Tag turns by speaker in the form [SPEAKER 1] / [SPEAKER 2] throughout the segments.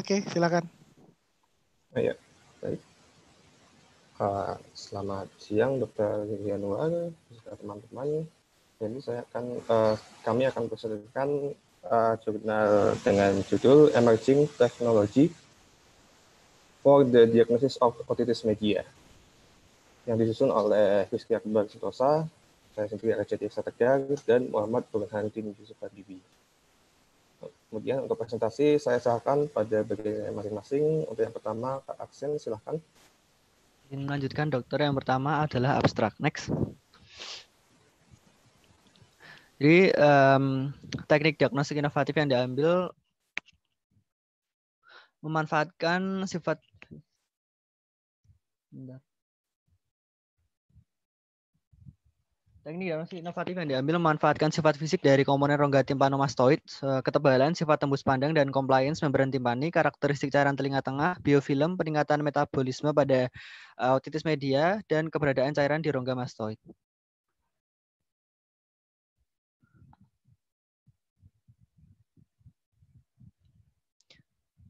[SPEAKER 1] Oke, silakan.
[SPEAKER 2] Ya, baik. Uh, selamat siang, Dokter Yanuar, teman-teman. Jadi saya akan, uh, kami akan presentasikan uh, jurnal dengan judul Emerging Technology for the Diagnosis of Otitis Media yang disusun oleh Rizky Akbar Sitosa, saya sendiri Arjati Tegar, dan Muhammad Burhanuddin Yusuf Habibie. Kemudian untuk presentasi saya serahkan pada bagian masing-masing. Untuk yang pertama Kak Aksen silahkan.
[SPEAKER 3] Ingin melanjutkan dokter yang pertama adalah abstrak. Next. Jadi um, teknik diagnostik inovatif yang diambil memanfaatkan sifat Bentar. Teknik yang inovatif yang diambil memanfaatkan sifat fisik dari komponen rongga timpanomastoid, ketebalan, sifat tembus pandang, dan compliance membran timpani, karakteristik cairan telinga tengah, biofilm, peningkatan metabolisme pada eh, otitis media, dan keberadaan cairan di rongga mastoid.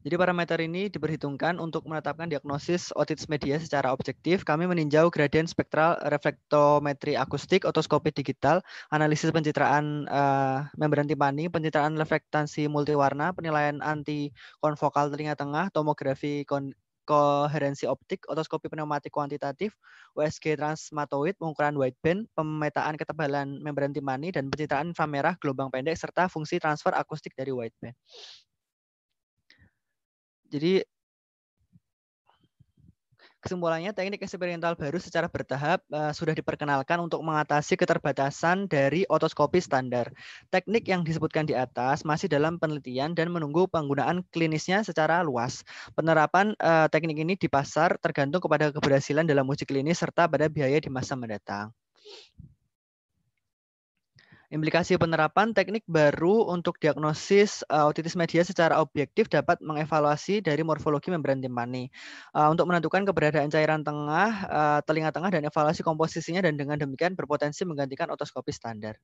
[SPEAKER 3] Jadi parameter ini diperhitungkan untuk menetapkan diagnosis otitis media secara objektif. Kami meninjau gradien spektral reflektometri akustik, otoskopi digital, analisis pencitraan uh, membran timpani, pencitraan reflektansi multiwarna, penilaian anti konvokal telinga tengah, tomografi kon koherensi optik, otoskopi pneumatik kuantitatif, USG transmatoid, pengukuran wideband, pemetaan ketebalan membran timpani dan pencitraan inframerah gelombang pendek, serta fungsi transfer akustik dari wideband. Jadi kesimpulannya teknik eksperimental baru secara bertahap uh, sudah diperkenalkan untuk mengatasi keterbatasan dari otoskopi standar. Teknik yang disebutkan di atas masih dalam penelitian dan menunggu penggunaan klinisnya secara luas. Penerapan uh, teknik ini di pasar tergantung kepada keberhasilan dalam uji klinis serta pada biaya di masa mendatang. Implikasi penerapan teknik baru untuk diagnosis uh, otitis media secara objektif dapat mengevaluasi dari morfologi membran timpani uh, eh, untuk menentukan keberadaan cairan tengah, uh, telinga tengah dan evaluasi komposisinya dan dengan demikian berpotensi menggantikan otoskopi standar.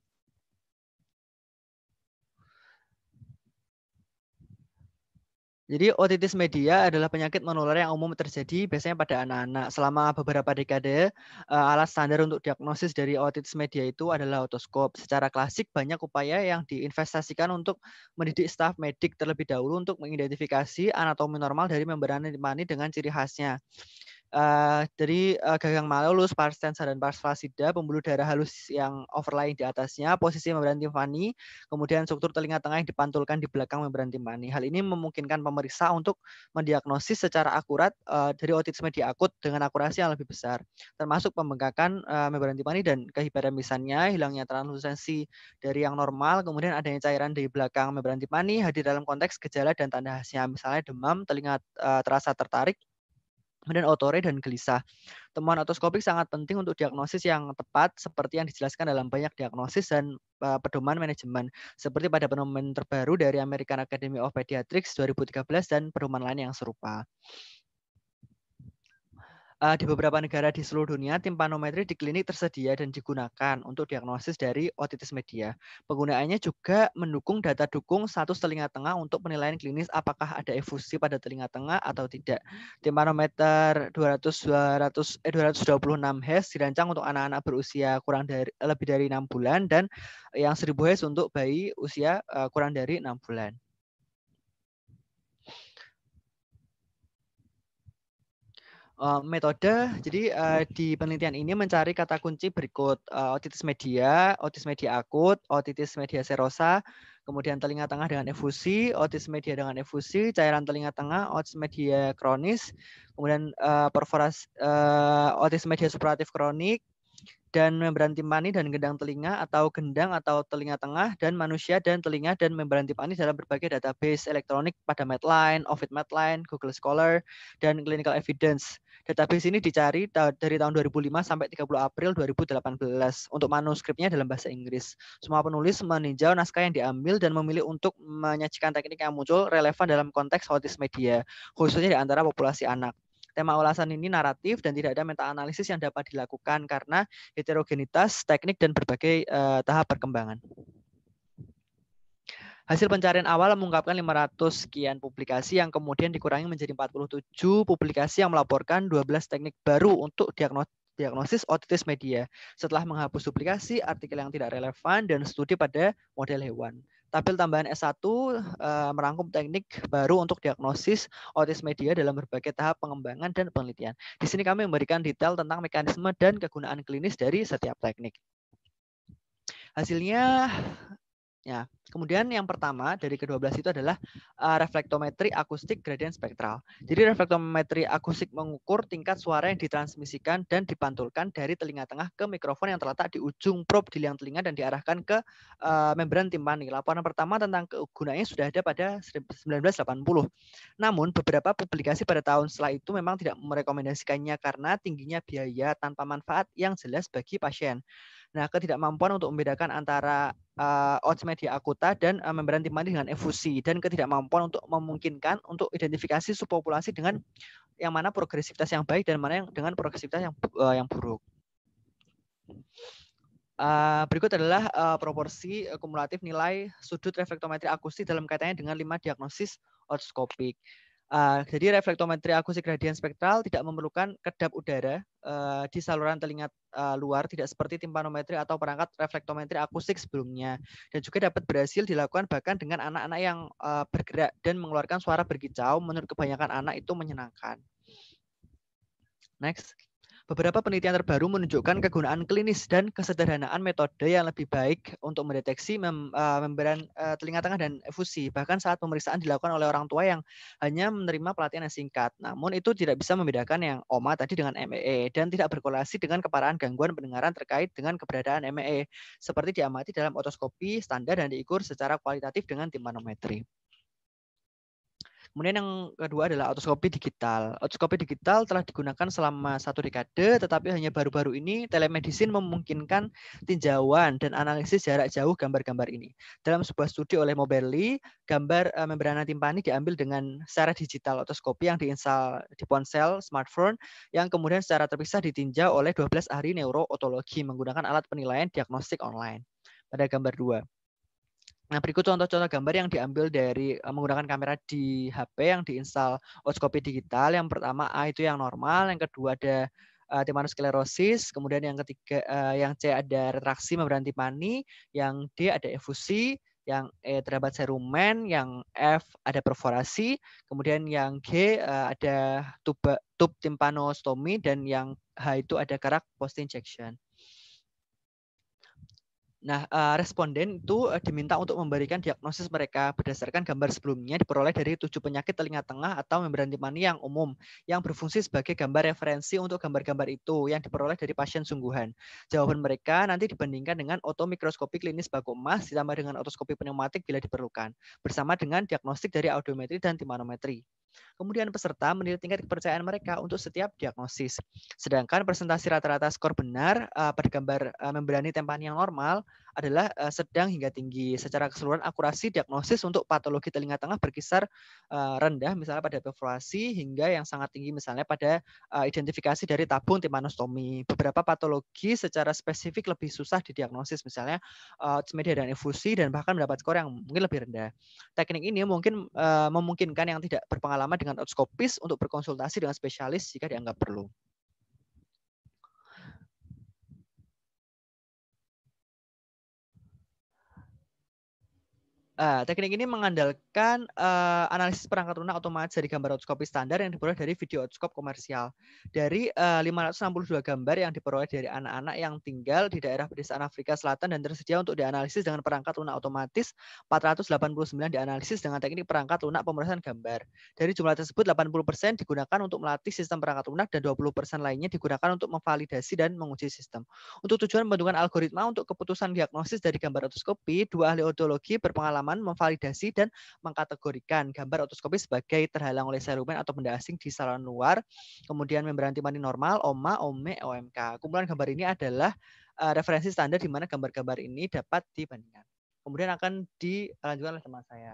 [SPEAKER 3] Jadi otitis media adalah penyakit menular yang umum terjadi biasanya pada anak-anak. Selama beberapa dekade, eh, alat standar untuk diagnosis dari otitis media itu adalah otoskop. Secara klasik, banyak upaya yang diinvestasikan untuk mendidik staf medik terlebih dahulu untuk mengidentifikasi anatomi normal dari membran mani dengan ciri khasnya. Uh, eh, dari uh, eh, gagang malulus, pars tensa, dan pars flaccida, pembuluh darah halus yang overlying di atasnya, posisi membran timpani, kemudian struktur telinga tengah yang dipantulkan di belakang membran timpani. Hal ini memungkinkan pemeriksa untuk mendiagnosis secara akurat uh, dari otitis media akut dengan akurasi yang lebih besar, termasuk pembengkakan uh, membran timpani dan kehiperemisannya, hilangnya translusensi dari yang normal, kemudian adanya cairan di belakang membran timpani hadir dalam konteks gejala dan tanda khasnya, misalnya demam, telinga uh, terasa tertarik, Kemudian otore dan gelisah. Temuan otoskopik sangat penting untuk diagnosis yang tepat seperti yang dijelaskan dalam banyak diagnosis dan eh, pedoman manajemen seperti pada penemuan terbaru dari American Academy of Pediatrics 2013 dan pedoman lain yang serupa. Uh, di beberapa negara di seluruh dunia, timpanometri di klinik tersedia dan digunakan untuk diagnosis dari otitis media. Penggunaannya juga mendukung data dukung satu telinga tengah untuk penilaian klinis apakah ada efusi pada telinga tengah atau tidak. Timpanometer 200, 200, eh, 226 Hz dirancang untuk anak-anak berusia kurang dari lebih dari 6 bulan dan yang 1000 Hz untuk bayi usia uh, kurang dari 6 bulan. Eh, metode. Jadi uh, di penelitian ini mencari kata kunci berikut uh, otitis media, otitis media akut, otitis media serosa, kemudian telinga tengah dengan efusi, otitis media dengan efusi, cairan telinga tengah, otitis media kronis, kemudian uh, perforas uh, otitis media superatif kronik, dan membran timpani dan gendang telinga atau gendang atau telinga tengah dan manusia dan telinga dan membran timpani dalam berbagai database elektronik pada Medline, Ovid Medline, Google Scholar, dan Clinical Evidence. Database ini dicari dari tahun 2005 sampai 30 April 2018 untuk manuskripnya dalam bahasa Inggris. Semua penulis meninjau naskah yang diambil dan memilih untuk menyajikan teknik yang muncul relevan dalam konteks autis media, khususnya di antara populasi anak. Tema ulasan ini naratif dan tidak ada meta analisis yang dapat dilakukan karena heterogenitas teknik dan berbagai uh, tahap perkembangan. Hasil pencarian awal mengungkapkan 500 sekian publikasi yang kemudian dikurangi menjadi 47 publikasi yang melaporkan 12 teknik baru untuk diagnosis otitis media setelah menghapus publikasi, artikel yang tidak relevan, dan studi pada model hewan. Tabel tambahan S1 eh, merangkum teknik baru untuk diagnosis otis media dalam berbagai tahap pengembangan dan penelitian. Di sini kami memberikan detail tentang mekanisme dan kegunaan klinis dari setiap teknik. Hasilnya Ya. Kemudian yang pertama dari ke-12 itu adalah uh, reflektometri akustik gradient spektral. Jadi reflektometri akustik mengukur tingkat suara yang ditransmisikan dan dipantulkan dari telinga tengah ke mikrofon yang terletak di ujung probe di liang telinga dan diarahkan ke uh, membran timpani. Laporan pertama tentang kegunaannya sudah ada pada 1980. Namun beberapa publikasi pada tahun setelah itu memang tidak merekomendasikannya karena tingginya biaya tanpa manfaat yang jelas bagi pasien. Nah, ketidakmampuan untuk membedakan antara uh, odds akuta dan uh, eh, membran timpani dengan efusi dan ketidakmampuan untuk memungkinkan untuk identifikasi subpopulasi dengan yang mana progresivitas yang baik dan mana yang dengan progresivitas yang uh, yang buruk. Uh, berikut adalah uh, proporsi kumulatif nilai sudut reflektometri akustik dalam kaitannya dengan lima diagnosis otoskopik. Uh, jadi reflektometri akustik gradien spektral tidak memerlukan kedap udara uh, di saluran telinga uh, luar, tidak seperti timpanometri atau perangkat reflektometri akustik sebelumnya. Dan juga dapat berhasil dilakukan bahkan dengan anak-anak yang uh, bergerak dan mengeluarkan suara berkicau. Menurut kebanyakan anak itu menyenangkan. Next. Beberapa penelitian terbaru menunjukkan kegunaan klinis dan kesederhanaan metode yang lebih baik untuk mendeteksi mem, eh, membran eh, telinga tengah dan efusi, bahkan saat pemeriksaan dilakukan oleh orang tua yang hanya menerima pelatihan yang singkat. Namun itu tidak bisa membedakan yang OMA tadi dengan MEE e dan tidak berkolasi dengan keparahan gangguan pendengaran terkait dengan keberadaan MEE, e, seperti diamati dalam otoskopi standar dan diukur secara kualitatif dengan timpanometri. Kemudian yang kedua adalah otoskopi digital. Otoskopi digital telah digunakan selama satu dekade, tetapi hanya baru-baru ini telemedicine memungkinkan tinjauan dan analisis jarak jauh gambar-gambar ini. Dalam sebuah studi oleh Moberly, gambar eh, membrana timpani diambil dengan secara digital otoskopi yang diinstal di ponsel smartphone, yang kemudian secara terpisah ditinjau oleh 12 ahli neurootologi menggunakan alat penilaian diagnostik online. Pada gambar dua. Nah, berikut contoh-contoh gambar yang diambil dari uh, menggunakan kamera di HP yang diinstal Outscopy digital. Yang pertama A itu yang normal, yang kedua ada uh, eh, timpanosklerosis, kemudian yang ketiga uh, yang C ada retraksi membran timpani, yang D ada efusi, yang E terdapat serumen, yang F ada perforasi, kemudian yang G uh, ada tuba, tub timpanostomi dan yang H itu ada karak post injection. Nah, eh, responden itu eh, diminta untuk memberikan diagnosis mereka berdasarkan gambar sebelumnya diperoleh dari tujuh penyakit telinga tengah atau membran Timani yang umum yang berfungsi sebagai gambar referensi untuk gambar-gambar itu yang diperoleh dari pasien sungguhan. Jawaban mereka nanti dibandingkan dengan otomikroskopi klinis baku emas ditambah dengan otoskopi pneumatik bila diperlukan bersama dengan diagnostik dari audiometri dan timanometri. Kemudian peserta menilai tingkat kepercayaan mereka untuk setiap diagnosis. Sedangkan presentasi rata-rata skor benar uh, pada gambar uh, eh, membrani tempan yang normal adalah uh, sedang hingga tinggi. Secara keseluruhan akurasi diagnosis untuk patologi telinga tengah berkisar uh, rendah misalnya pada perforasi hingga yang sangat tinggi misalnya pada uh, identifikasi dari tabung timpanostomi. Beberapa patologi secara spesifik lebih susah didiagnosis misalnya uh, media dan efusi dan bahkan mendapat skor yang mungkin lebih rendah. Teknik ini mungkin uh, memungkinkan yang tidak berpengalaman dengan otoskopis untuk berkonsultasi dengan spesialis jika dianggap perlu. Uh, teknik ini mengandalkan uh, analisis perangkat lunak otomatis dari gambar otoskopi standar yang diperoleh dari video otoskop komersial. Dari eh, uh, 562 gambar yang diperoleh dari anak-anak yang tinggal di daerah pedesaan Afrika Selatan dan tersedia untuk dianalisis dengan perangkat lunak otomatis, 489 dianalisis dengan teknik perangkat lunak pemrosesan gambar. Dari jumlah tersebut, 80% digunakan untuk melatih sistem perangkat lunak dan 20% lainnya digunakan untuk memvalidasi dan menguji sistem. Untuk tujuan pembentukan algoritma untuk keputusan diagnosis dari gambar otoskopi, dua ahli otologi berpengalaman pemahaman, memvalidasi, dan mengkategorikan gambar otoskopi sebagai terhalang oleh serumen atau benda asing di saluran luar, kemudian membran timani normal, OMA, OME, OMK. Kumpulan gambar ini adalah eh, referensi standar di mana gambar-gambar ini dapat dibandingkan. Kemudian akan dilanjutkan oleh teman saya.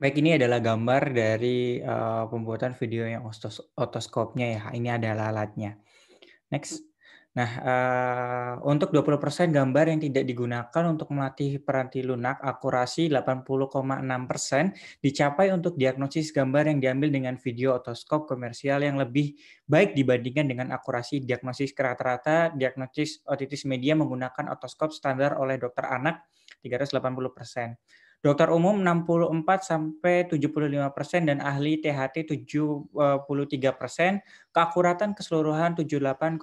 [SPEAKER 4] Baik, ini adalah gambar dari uh, pembuatan video yang otoskopnya ya. Ini adalah alatnya. Next. Nah, uh, untuk 20% gambar yang tidak digunakan untuk melatih peranti lunak, akurasi 80,6% dicapai untuk diagnosis gambar yang diambil dengan video otoskop komersial yang lebih baik dibandingkan dengan akurasi diagnosis rata-rata diagnosis otitis media menggunakan otoskop standar oleh dokter anak 380%. Dokter umum 64 sampai 75 persen dan ahli THT 73 eh, persen, keakuratan keseluruhan 78,7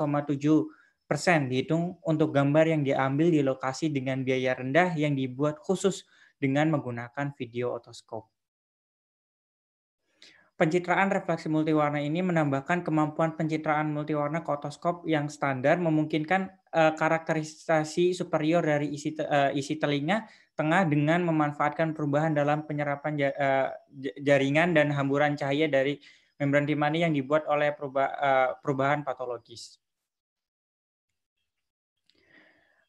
[SPEAKER 4] persen dihitung untuk gambar yang diambil di lokasi dengan biaya rendah yang dibuat khusus dengan menggunakan video otoskop. Pencitraan refleksi multiwarna ini menambahkan kemampuan pencitraan multiwarna ke otoskop yang standar memungkinkan eh, karakterisasi superior dari isi uh, isi telinga tengah dengan memanfaatkan perubahan dalam penyerapan eh, jaringan dan hamburan cahaya dari membran timani yang dibuat oleh perubahan patologis.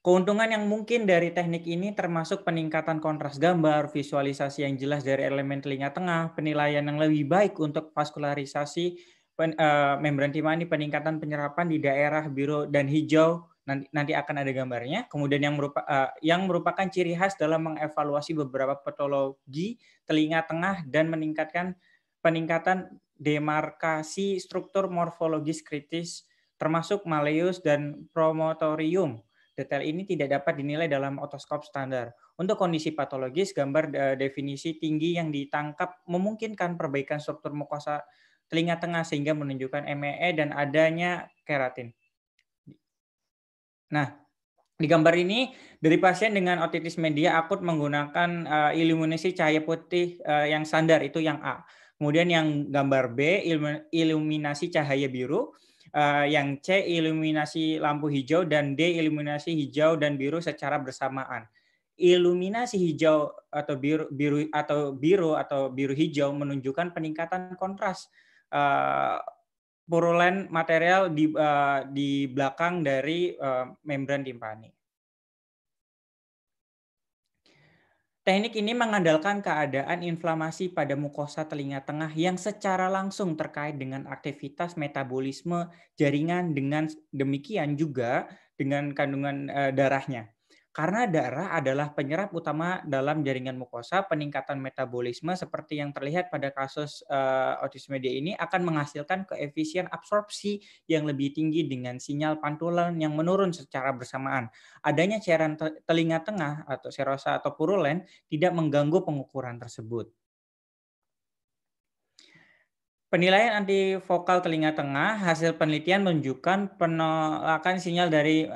[SPEAKER 4] Keuntungan yang mungkin dari teknik ini termasuk peningkatan kontras gambar, visualisasi yang jelas dari elemen telinga tengah, penilaian yang lebih baik untuk vaskularisasi pen, uh, membran timah ini, peningkatan penyerapan di daerah biru dan hijau nanti, nanti akan ada gambarnya. Kemudian yang merupa, uh, yang merupakan ciri khas dalam mengevaluasi beberapa patologi telinga tengah dan meningkatkan peningkatan demarkasi struktur morfologis kritis termasuk maleus dan promotorium Detail ini tidak dapat dinilai dalam otoskop standar. Untuk kondisi patologis, gambar e, definisi tinggi yang ditangkap memungkinkan perbaikan struktur mukosa telinga tengah sehingga menunjukkan MEE e dan adanya keratin. Nah, di gambar ini dari pasien dengan otitis media akut menggunakan uh, iluminasi cahaya putih uh, yang standar itu yang A. Kemudian yang gambar B iluminasi cahaya biru uh, yang C iluminasi lampu hijau dan D iluminasi hijau dan biru secara bersamaan. Iluminasi hijau atau biru biru atau biru atau biru hijau menunjukkan peningkatan kontras uh, purulen material di uh, di belakang dari uh, membran timpani. Teknik ini mengandalkan keadaan inflamasi pada mukosa telinga tengah yang secara langsung terkait dengan aktivitas metabolisme jaringan dengan demikian juga dengan kandungan eh, darahnya. Karena darah adalah penyerap utama dalam jaringan mukosa, peningkatan metabolisme seperti yang terlihat pada kasus uh, autisme media ini akan menghasilkan koefisien absorpsi yang lebih tinggi dengan sinyal pantulan yang menurun secara bersamaan. Adanya cairan telinga tengah atau serosa atau purulen tidak mengganggu pengukuran tersebut. Penilaian anti vokal telinga tengah, hasil penelitian menunjukkan penolakan sinyal dari e,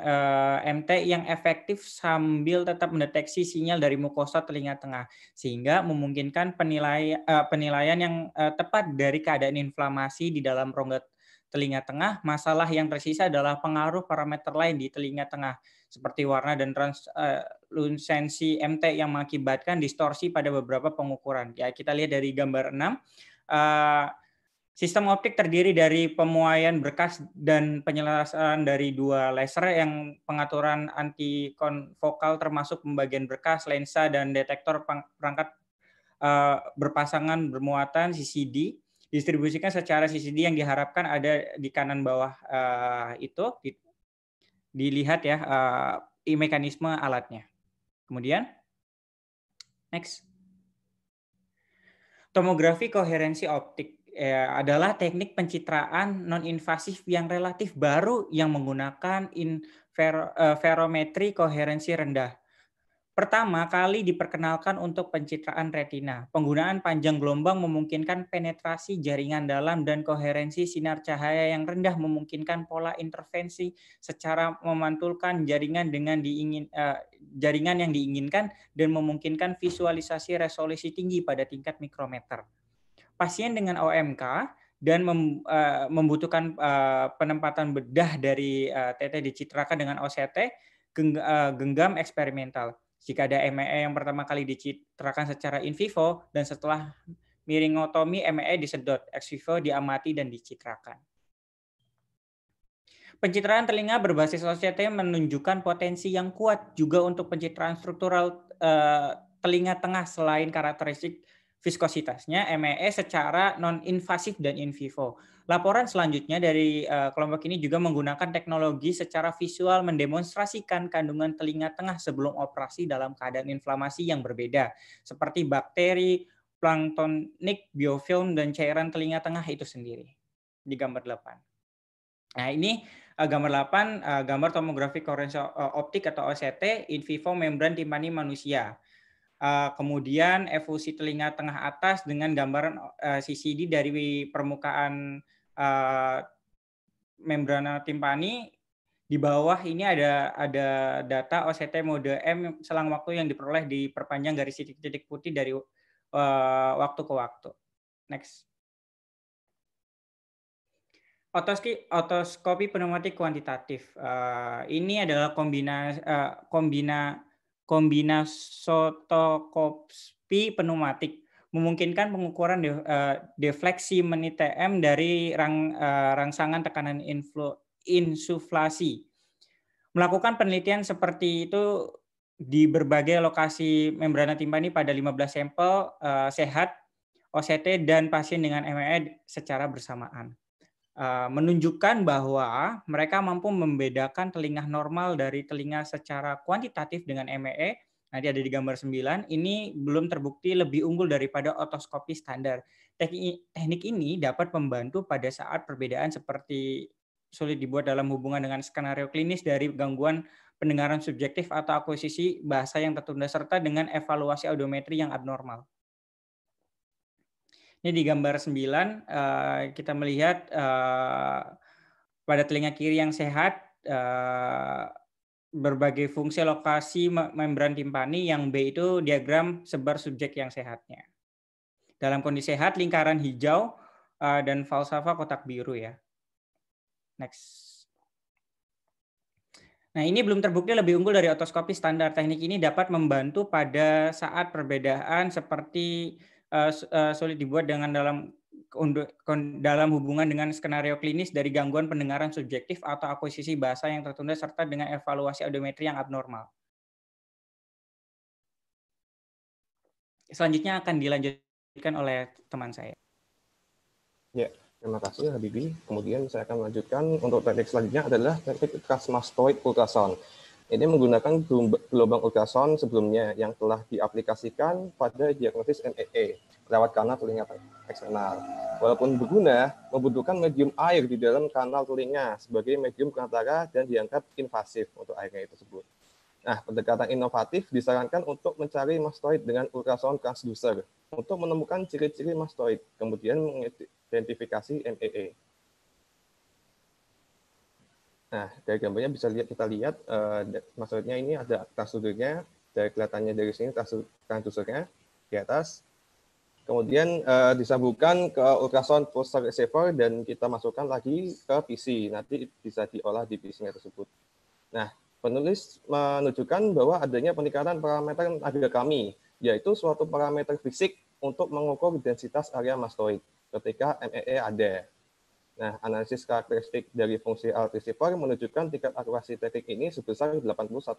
[SPEAKER 4] eh, MT yang efektif sambil tetap mendeteksi sinyal dari mukosa telinga tengah, sehingga memungkinkan penilaian, e, eh, penilaian yang e, tepat dari keadaan inflamasi di dalam rongga telinga tengah. Masalah yang tersisa adalah pengaruh parameter lain di telinga tengah, seperti warna dan translusensi MT yang mengakibatkan distorsi pada beberapa pengukuran. Ya, kita lihat dari gambar 6. Sistem optik terdiri dari pemuaian berkas dan penyelarasan dari dua laser yang pengaturan anti konvokal termasuk pembagian berkas, lensa, dan detektor perangkat eh, berpasangan bermuatan CCD. Distribusikan secara CCD yang diharapkan ada di kanan bawah eh, itu. dilihat ya eh, mekanisme alatnya. Kemudian, next. Tomografi koherensi optik Eh, adalah teknik pencitraan non-invasif yang relatif baru yang menggunakan inferometri eh, koherensi rendah. Pertama kali diperkenalkan untuk pencitraan retina. Penggunaan panjang gelombang memungkinkan penetrasi jaringan dalam dan koherensi sinar cahaya yang rendah memungkinkan pola intervensi secara memantulkan jaringan dengan diingin eh, jaringan yang diinginkan dan memungkinkan visualisasi resolusi tinggi pada tingkat mikrometer pasien dengan OMK dan eh, membutuhkan eh, penempatan bedah dari uh, eh, TT dicitrakan dengan OCT genggam eksperimental. Jika ada ME e yang pertama kali dicitrakan secara in vivo dan setelah miringotomi ME e disedot, ex vivo diamati dan dicitrakan. Pencitraan telinga berbasis OCT menunjukkan potensi yang kuat juga untuk pencitraan struktural telinga tengah selain karakteristik viskositasnya MEE e secara non-invasif dan in vivo. Laporan selanjutnya dari eh, kelompok ini juga menggunakan teknologi secara visual mendemonstrasikan kandungan telinga tengah sebelum operasi dalam keadaan inflamasi yang berbeda, seperti bakteri, planktonik, biofilm, dan cairan telinga tengah itu sendiri di gambar 8. Nah ini eh, gambar 8, eh, gambar tomografi korenso optik atau OCT in vivo membran timpani manusia. Eh, kemudian evolusi telinga tengah atas dengan gambaran eh, CCD dari permukaan eh, membrana timpani di bawah ini ada ada data OCT mode M selang waktu yang diperoleh diperpanjang garis titik-titik putih dari waktu ke waktu. Next. Otoski, otoskopi pneumatik kuantitatif. Uh, ini adalah kombinasi uh, kombina kombinasotokopi pneumatik memungkinkan pengukuran eh, defleksi menit TM dari rang, eh, rangsangan tekanan influ, insuflasi. Melakukan penelitian seperti itu di berbagai lokasi membrana timpa ini pada 15 sampel eh, sehat, OCT, dan pasien dengan ME e secara bersamaan. Eh, menunjukkan bahwa mereka mampu membedakan telinga normal dari telinga secara kuantitatif dengan MEE. E. Nanti ada di gambar 9, ini belum terbukti lebih unggul daripada otoskopi standar. Teknik ini dapat membantu pada saat perbedaan seperti sulit dibuat dalam hubungan dengan skenario klinis dari gangguan pendengaran subjektif atau akuisisi bahasa yang tertunda serta dengan evaluasi audiometri yang abnormal. Ini di gambar 9 uh, eh, kita melihat uh, pada telinga kiri yang sehat uh, berbagai fungsi lokasi membran timpani yang B itu diagram sebar subjek yang sehatnya. Dalam kondisi sehat lingkaran hijau uh, dan falsafa kotak biru ya. Next. Nah, ini belum terbukti lebih unggul dari otoskopi standar. Teknik ini dapat membantu pada saat perbedaan seperti Eh, sulit eh, dibuat dengan dalam dalam hubungan dengan skenario klinis dari gangguan pendengaran subjektif atau akuisisi bahasa yang tertunda serta dengan evaluasi audiometri yang abnormal. Selanjutnya akan dilanjutkan oleh teman saya.
[SPEAKER 2] Ya, terima kasih Habibie. Kemudian saya akan melanjutkan untuk teknik selanjutnya adalah teknik transmastoid ultrasound. Ini menggunakan gelombang ultrasound sebelumnya yang telah diaplikasikan pada diagnosis NEE e, lewat kanal telinga eksternal. Walaupun berguna, membutuhkan medium air di dalam kanal telinga sebagai medium pengantara dan dianggap invasif untuk airnya itu tersebut. Nah, pendekatan inovatif disarankan untuk mencari mastoid dengan ultrasound transducer untuk menemukan ciri-ciri mastoid, kemudian mengidentifikasi MEE. E. Nah, dari gambarnya bisa lihat kita lihat uh, maksudnya ini ada transdusernya dari kelihatannya dari sini transdusernya di atas. Kemudian uh, disambungkan ke ultrasound post receiver dan kita masukkan lagi ke PC. Nanti bisa diolah di pc tersebut. Nah, penulis menunjukkan bahwa adanya peningkatan parameter agak kami, yaitu suatu parameter fisik untuk mengukur densitas area mastoid ketika MEE e ada. Nah, analisis karakteristik dari fungsi altisipor menunjukkan tingkat akurasi teknik ini sebesar 81%.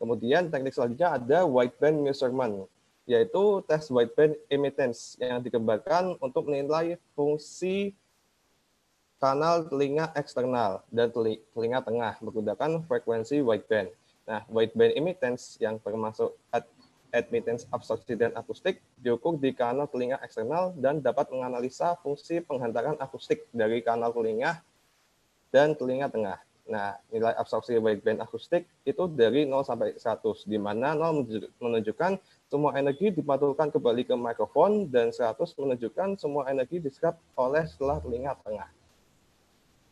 [SPEAKER 2] Kemudian teknik selanjutnya ada wideband measurement, yaitu tes wideband emittance yang dikembangkan untuk menilai fungsi kanal telinga eksternal dan telinga tengah menggunakan frekuensi wideband. Nah, wideband emittance yang termasuk admittance absorpsi dan akustik, diukur di kanal telinga eksternal dan dapat menganalisa fungsi penghantaran akustik dari kanal telinga dan telinga tengah. Nah, nilai absorpsi wideband akustik itu dari 0 sampai 100, di mana 0 menunjukkan semua energi dipatulkan kembali ke mikrofon, dan 100 menunjukkan semua energi diserap oleh setelah telinga tengah.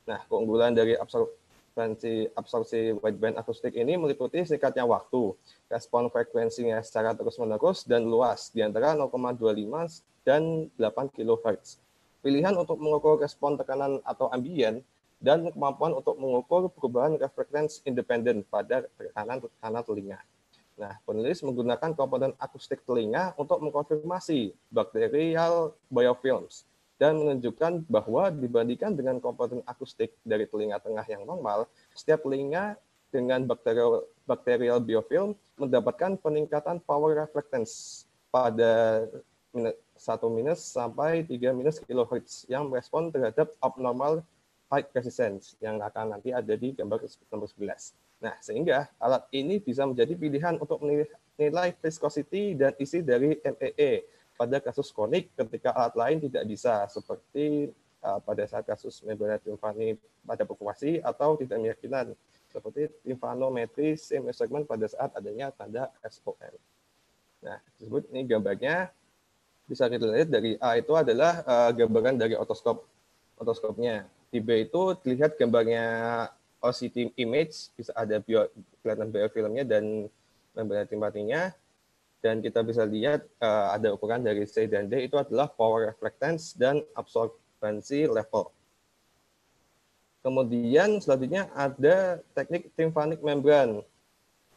[SPEAKER 2] Nah, keunggulan dari absorpsi frekuensi absorpsi wideband akustik ini meliputi singkatnya waktu, respon frekuensinya secara terus-menerus dan luas di antara 0,25 dan 8 kHz. Pilihan untuk mengukur respon tekanan atau ambien dan kemampuan untuk mengukur perubahan reflektans independen pada tekanan-tekanan telinga. Nah, penulis menggunakan komponen akustik telinga untuk mengkonfirmasi bakterial biofilms dan menunjukkan bahwa dibandingkan dengan komponen akustik dari telinga tengah yang normal, setiap telinga dengan bakterial, bakterial biofilm mendapatkan peningkatan power reflectance pada 1 minus sampai 3 minus kilohertz yang merespon terhadap abnormal high resistance yang akan nanti ada di gambar nomor 11. Nah, sehingga alat ini bisa menjadi pilihan untuk menilai viscosity dan isi dari MEE e pada kasus konik ketika alat lain tidak bisa, seperti uh, pada saat kasus membran timpani pada populasi atau tidak meyakinan, seperti timpanometri segment pada saat adanya tanda SOM. Nah, disebut ini gambarnya bisa kita lihat dari A itu adalah uh, gambaran dari otoskop otoskopnya. Di B itu terlihat gambarnya OCT image, bisa ada bio, kelihatan biofilmnya dan membran timpaninya dan kita bisa lihat uh, ada ukuran dari C dan D itu adalah power reflectance dan absorbansi level. Kemudian selanjutnya ada teknik tympanic membrane,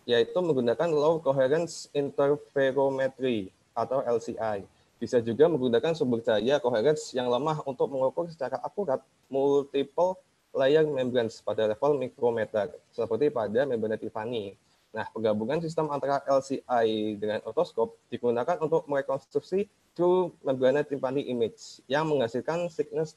[SPEAKER 2] yaitu menggunakan low coherence interferometry atau LCI. Bisa juga menggunakan sumber daya coherence yang lemah untuk mengukur secara akurat multiple layer membrane pada level mikrometer, seperti pada membran Tiffany. Nah, penggabungan sistem antara LCI dengan otoskop digunakan untuk merekonstruksi true membranate timpani image yang menghasilkan thickness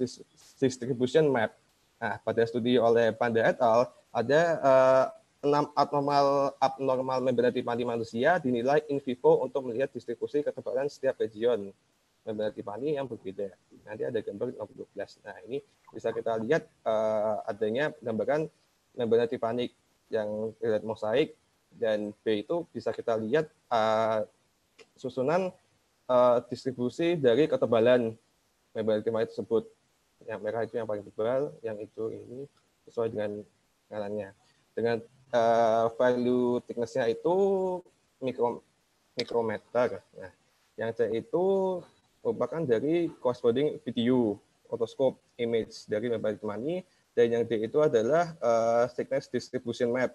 [SPEAKER 2] distribution map. Nah, pada studi oleh Panda et al, ada eh, enam uh, abnormal abnormal membranate timpani manusia dinilai in vivo untuk melihat distribusi ketebalan setiap region membranate timpani yang berbeda. Nanti ada gambar nomor 12. Nah, ini bisa kita lihat uh, adanya gambaran membranate timpani yang terlihat mosaik dan B itu bisa kita lihat uh, susunan uh, distribusi dari ketebalan membran timah tersebut. Yang merah itu yang paling tebal, yang itu ini sesuai dengan tekarannya. Dengan uh, value thickness-nya itu mikro, mikrometer. Nah, yang C itu merupakan dari corresponding video, otoscope image dari membran timah ini. Dan yang D itu adalah uh, thickness distribution map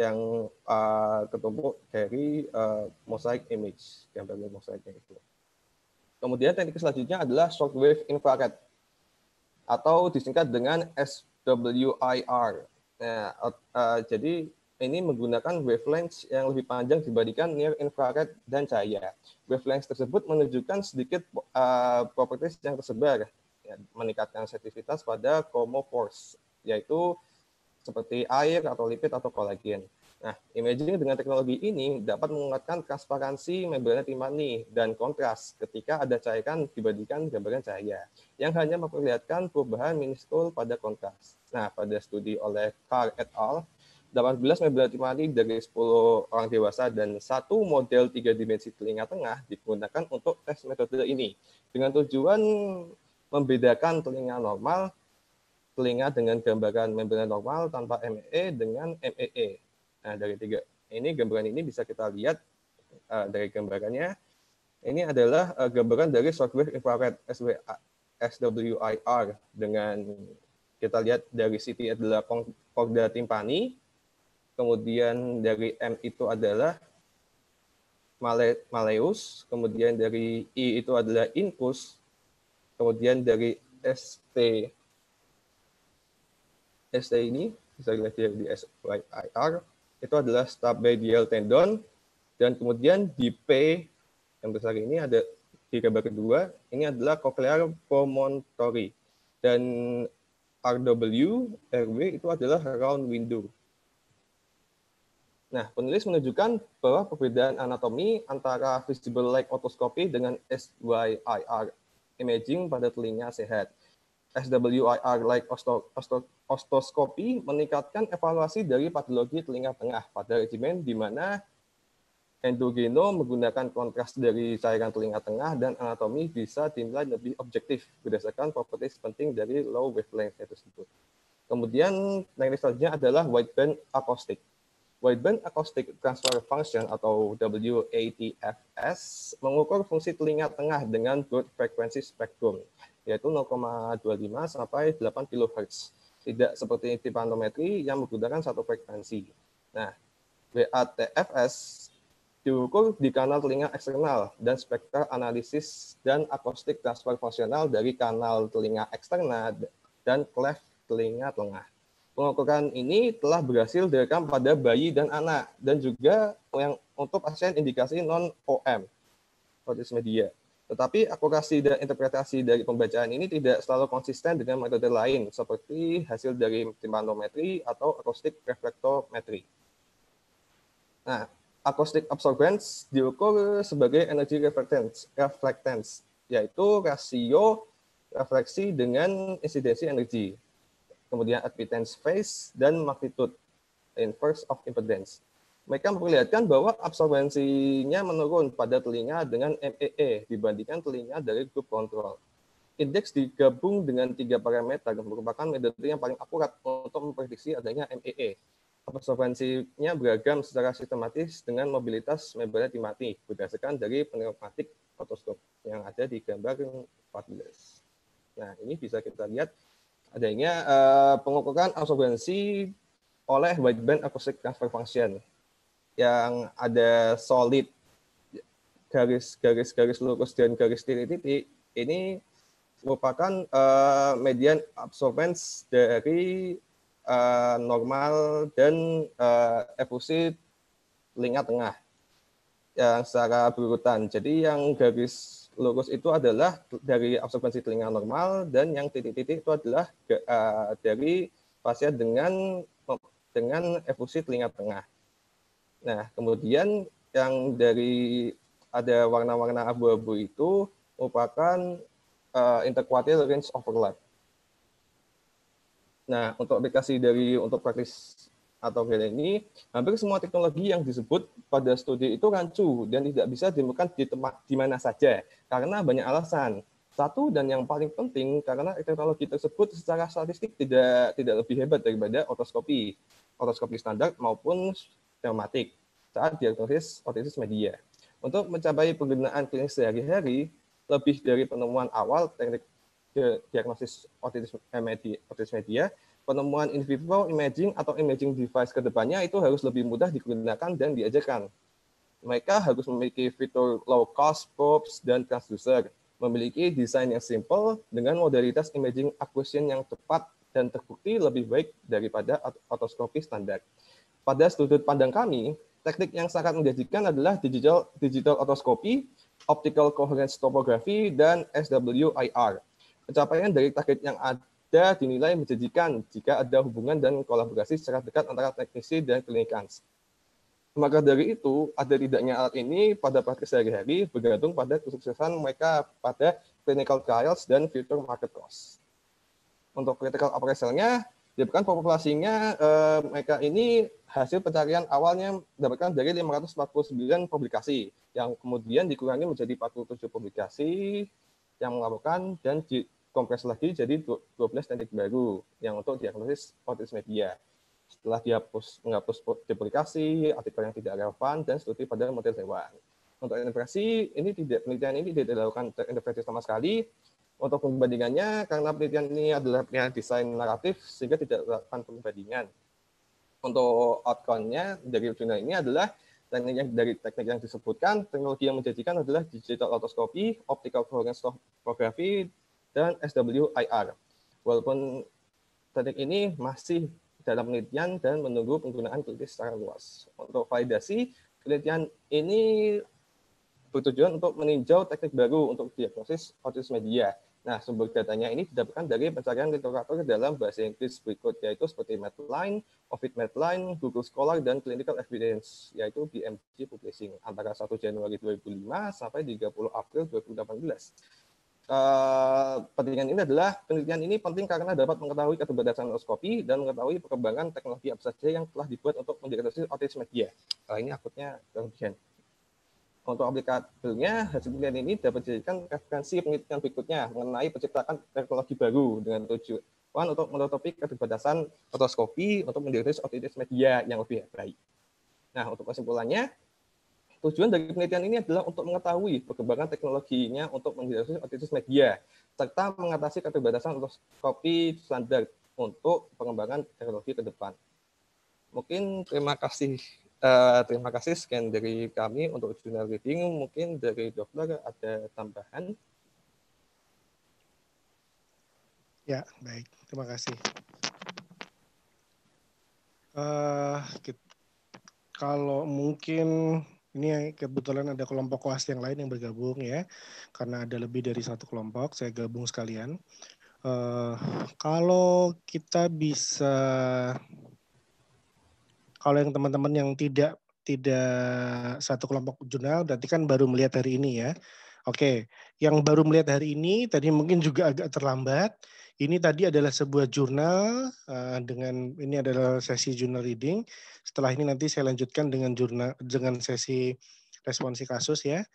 [SPEAKER 2] yang uh, ketemu dari uh, eh, mosaic image yang bagian mosaiknya itu. Kemudian teknik selanjutnya adalah short wave infrared atau disingkat dengan SWIR. Nah, uh, jadi ini menggunakan wavelength yang lebih panjang dibandingkan near infrared dan cahaya. Wavelength tersebut menunjukkan sedikit uh, properties yang tersebar, ya, meningkatkan sensitivitas pada chromophores, yaitu seperti air atau lipid atau kolagen. Nah, imaging dengan teknologi ini dapat menguatkan transparansi membran timani dan kontras ketika ada cairan dibandingkan gambaran cahaya yang hanya memperlihatkan perubahan miniskul pada kontras. Nah, pada studi oleh Carr et al, 18 membran timani dari 10 orang dewasa dan satu model tiga dimensi telinga tengah digunakan untuk tes metode ini dengan tujuan membedakan telinga normal telinga dengan gambaran membran normal tanpa ME e dengan MEE. E. Nah, dari tiga ini gambaran ini bisa kita lihat uh, dari gambarannya. Ini adalah uh, gambaran dari software infrared SWIR dengan kita lihat dari CT adalah Korda Timpani, kemudian dari M itu adalah Male, Maleus, kemudian dari I itu adalah Incus, kemudian dari ST SA ini bisa dilihat ya di SYIR itu adalah DL tendon dan kemudian di P yang besar ini ada di gambar kedua ini adalah cochlear promontory dan RW RW itu adalah round window. Nah, penulis menunjukkan bahwa perbedaan anatomi antara visible light otoskopi dengan SYIR imaging pada telinga sehat. SWIR like osto, ostoskopi meningkatkan evaluasi dari patologi telinga tengah pada regimen di mana endogenom menggunakan kontras dari cairan telinga tengah dan anatomi bisa dinilai lebih objektif berdasarkan properti penting dari low wavelength itu tersebut. Kemudian teknik selanjutnya adalah wideband acoustic. Wideband acoustic transfer function atau WATFS mengukur fungsi telinga tengah dengan broad frequency spectrum yaitu 0,25 sampai 8 kHz. Tidak seperti di yang menggunakan satu frekuensi. Nah, BATFS diukur di kanal telinga eksternal dan spektral analisis dan akustik transfer fungsional dari kanal telinga eksternal dan cleft telinga tengah. Pengukuran ini telah berhasil direkam pada bayi dan anak dan juga yang untuk pasien indikasi non OM, otis media. Tetapi akurasi dan interpretasi dari pembacaan ini tidak selalu konsisten dengan metode lain, seperti hasil dari timpanometri atau akustik reflektometri. Nah, akustik absorbance diukur sebagai energy reflectance, reflectance yaitu rasio refleksi dengan insidensi energi, kemudian admittance phase, dan magnitude, inverse of impedance mereka memperlihatkan bahwa absorbensinya menurun pada telinga dengan MEE e dibandingkan telinga dari grup kontrol. Indeks digabung dengan tiga parameter merupakan metode yang paling akurat untuk memprediksi adanya MEE. E. Absorbensinya beragam secara sistematis dengan mobilitas membernya dimati berdasarkan dari pneumatik otoskop yang ada di gambar 14. Nah, ini bisa kita lihat adanya eh, pengukuran absorbensi oleh wideband acoustic transfer function yang ada solid garis-garis-garis lurus dan garis titik-titik ini merupakan uh, median absorbance dari uh, normal dan uh, efusi telinga tengah yang secara berurutan. Jadi yang garis lurus itu adalah dari absorbansi telinga normal dan yang titik-titik itu adalah dari pasien dengan dengan efusi telinga tengah. Nah, kemudian yang dari ada warna-warna abu-abu itu merupakan uh, eh, interquartile range overlap. Nah, untuk aplikasi dari untuk praktis atau gel ini, hampir semua teknologi yang disebut pada studi itu rancu dan tidak bisa ditemukan di, tempat, di mana saja karena banyak alasan. Satu dan yang paling penting karena teknologi tersebut secara statistik tidak tidak lebih hebat daripada otoskopi, otoskopi standar maupun pneumatik saat diagnosis otitis media. Untuk mencapai penggunaan klinis sehari-hari, lebih dari penemuan awal teknik diagnosis otitis media, otitis media penemuan in vivo imaging atau imaging device kedepannya itu harus lebih mudah digunakan dan diajarkan. Mereka harus memiliki fitur low cost probes dan transducer, memiliki desain yang simple dengan modalitas imaging acquisition yang cepat dan terbukti lebih baik daripada otoskopi standar. Pada sudut pandang kami, teknik yang sangat menjanjikan adalah digital digital otoskopi, optical coherence topography, dan SWIR. Pencapaian dari target yang ada dinilai menjanjikan jika ada hubungan dan kolaborasi secara dekat antara teknisi dan klinikans. Maka dari itu, ada tidaknya alat ini pada praktik sehari-hari bergantung pada kesuksesan mereka pada clinical trials dan future market cost. Untuk critical operationalnya, Dapatkan populasinya, eh, mereka ini hasil pencarian awalnya dapatkan dari 549 publikasi, yang kemudian dikurangi menjadi 47 publikasi yang melakukan dan dikompres lagi jadi 12 teknik baru yang untuk diagnosis otis media. Setelah dihapus menghapus publikasi, artikel yang tidak relevan, dan studi pada model hewan. Untuk interpretasi, ini tidak penelitian ini tidak dilakukan interpretasi sama sekali, untuk pembandingannya, karena penelitian ini adalah penelitian desain naratif, sehingga tidak dilakukan perbandingan. Untuk outcome-nya dari jurnal ini adalah teknik yang dari teknik yang disebutkan, teknologi yang menjadikan adalah digital otoskopi, optical coherence tomography, dan SWIR. Walaupun teknik ini masih dalam penelitian dan menunggu penggunaan klinis secara luas. Untuk validasi, penelitian ini bertujuan untuk meninjau teknik baru untuk diagnosis otis media Nah, sumber datanya ini didapatkan dari pencarian literatur dalam bahasa Inggris berikut, yaitu seperti Medline, Ovid Medline, Google Scholar, dan Clinical Evidence, yaitu BMG Publishing, antara 1 Januari 2005 sampai 30 April 2018. Uh, pentingan ini adalah penelitian ini penting karena dapat mengetahui keterbatasan oskopi dan mengetahui perkembangan teknologi apa saja yang telah dibuat untuk mendeteksi otitis media. Kali nah, ini akutnya kelebihan. Untuk aplikabelnya, hasil penelitian ini dapat dijadikan referensi penelitian berikutnya mengenai penciptaan teknologi baru dengan tujuan untuk menutupi keterbatasan otoskopi untuk mendiagnosis otitis media yang lebih baik. Nah, untuk kesimpulannya, tujuan dari penelitian ini adalah untuk mengetahui perkembangan teknologinya untuk mendiagnosis otitis media, serta mengatasi keterbatasan otoskopi standar untuk pengembangan teknologi ke depan. Mungkin terima kasih. Eh, terima kasih sekian dari kami untuk jurnal reading. Mungkin dari dokter ada tambahan.
[SPEAKER 1] Ya, baik. Terima kasih. Uh, eh, kita, kalau mungkin ini kebetulan ada kelompok koas yang lain yang bergabung ya, karena ada lebih dari satu kelompok, saya gabung sekalian. Uh, kalau kita bisa kalau yang teman-teman yang tidak tidak satu kelompok jurnal berarti kan baru melihat hari ini ya. Oke, yang baru melihat hari ini tadi mungkin juga agak terlambat. Ini tadi adalah sebuah jurnal eh, dengan ini adalah sesi jurnal reading. Setelah ini nanti saya lanjutkan dengan jurnal dengan sesi responsi kasus ya.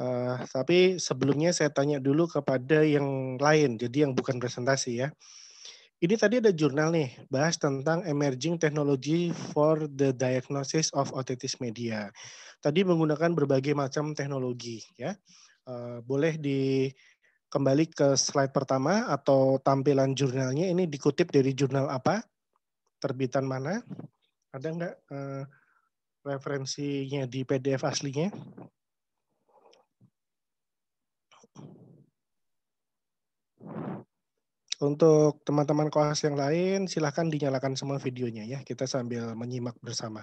[SPEAKER 1] Eh, tapi sebelumnya saya tanya dulu kepada yang lain, jadi yang bukan presentasi ya. Ini tadi ada jurnal nih, bahas tentang emerging technology for the diagnosis of otitis media. Tadi menggunakan berbagai macam teknologi, ya. Eh, boleh di kembali ke slide pertama atau tampilan jurnalnya. Ini dikutip dari jurnal apa, terbitan mana? Ada nggak eh, referensinya di PDF aslinya? Untuk teman-teman koas yang lain, silahkan dinyalakan semua videonya ya. Kita sambil menyimak bersama.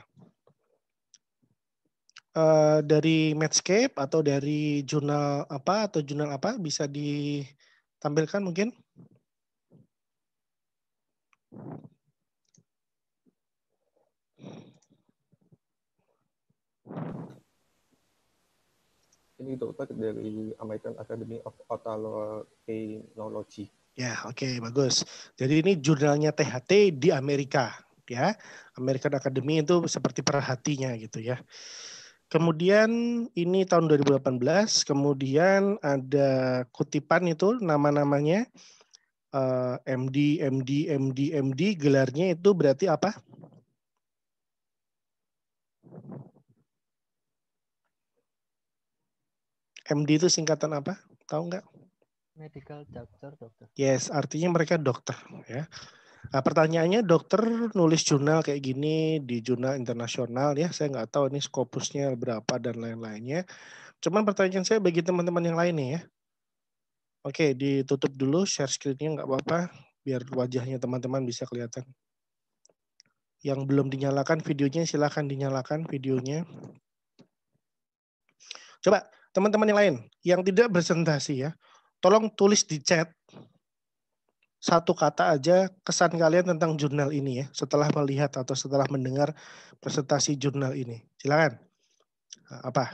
[SPEAKER 1] Uh, dari Medscape atau dari jurnal apa atau jurnal apa bisa ditampilkan mungkin?
[SPEAKER 2] Ini dokter dari American Academy of Otolaryngology.
[SPEAKER 1] Ya, oke, okay, bagus. Jadi ini jurnalnya THT di Amerika, ya. American Academy itu seperti perhatinya gitu ya. Kemudian ini tahun 2018, kemudian ada kutipan itu nama-namanya eh, MD, MD, MD, MD, gelarnya itu berarti apa? MD itu singkatan apa? Tahu nggak?
[SPEAKER 3] medical doctor dokter. Yes,
[SPEAKER 1] artinya mereka dokter ya. Nah, pertanyaannya dokter nulis jurnal kayak gini di jurnal internasional ya, saya nggak tahu ini skopusnya berapa dan lain-lainnya. Cuman pertanyaan saya bagi teman-teman yang lain nih ya. Oke, ditutup dulu share screen nggak apa-apa biar wajahnya teman-teman bisa kelihatan. Yang belum dinyalakan videonya silahkan dinyalakan videonya. Coba teman-teman yang lain yang tidak presentasi ya tolong tulis di chat satu kata aja kesan kalian tentang jurnal ini ya setelah melihat atau setelah mendengar presentasi jurnal ini. Silakan. Apa?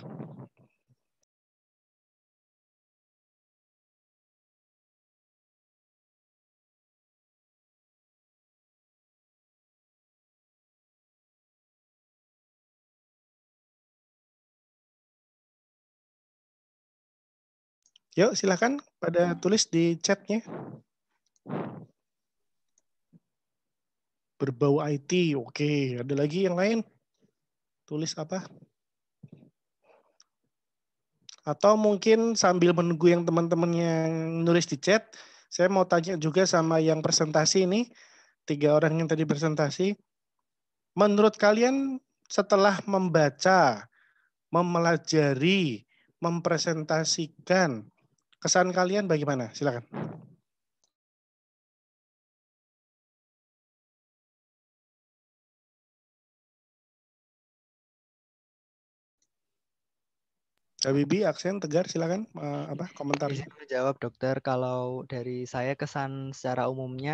[SPEAKER 1] Yuk, silakan pada tulis di chatnya. Berbau IT, oke. Ada lagi yang lain? Tulis apa? Atau mungkin sambil menunggu yang teman-teman yang nulis di chat, saya mau tanya juga sama yang presentasi ini, tiga orang yang tadi presentasi. Menurut kalian setelah membaca, mempelajari mempresentasikan, Kesan kalian bagaimana?
[SPEAKER 3] Silakan. Habibi, Aksen, Tegar, silakan uh, apa komentarnya? jawab dokter, kalau dari saya kesan secara umumnya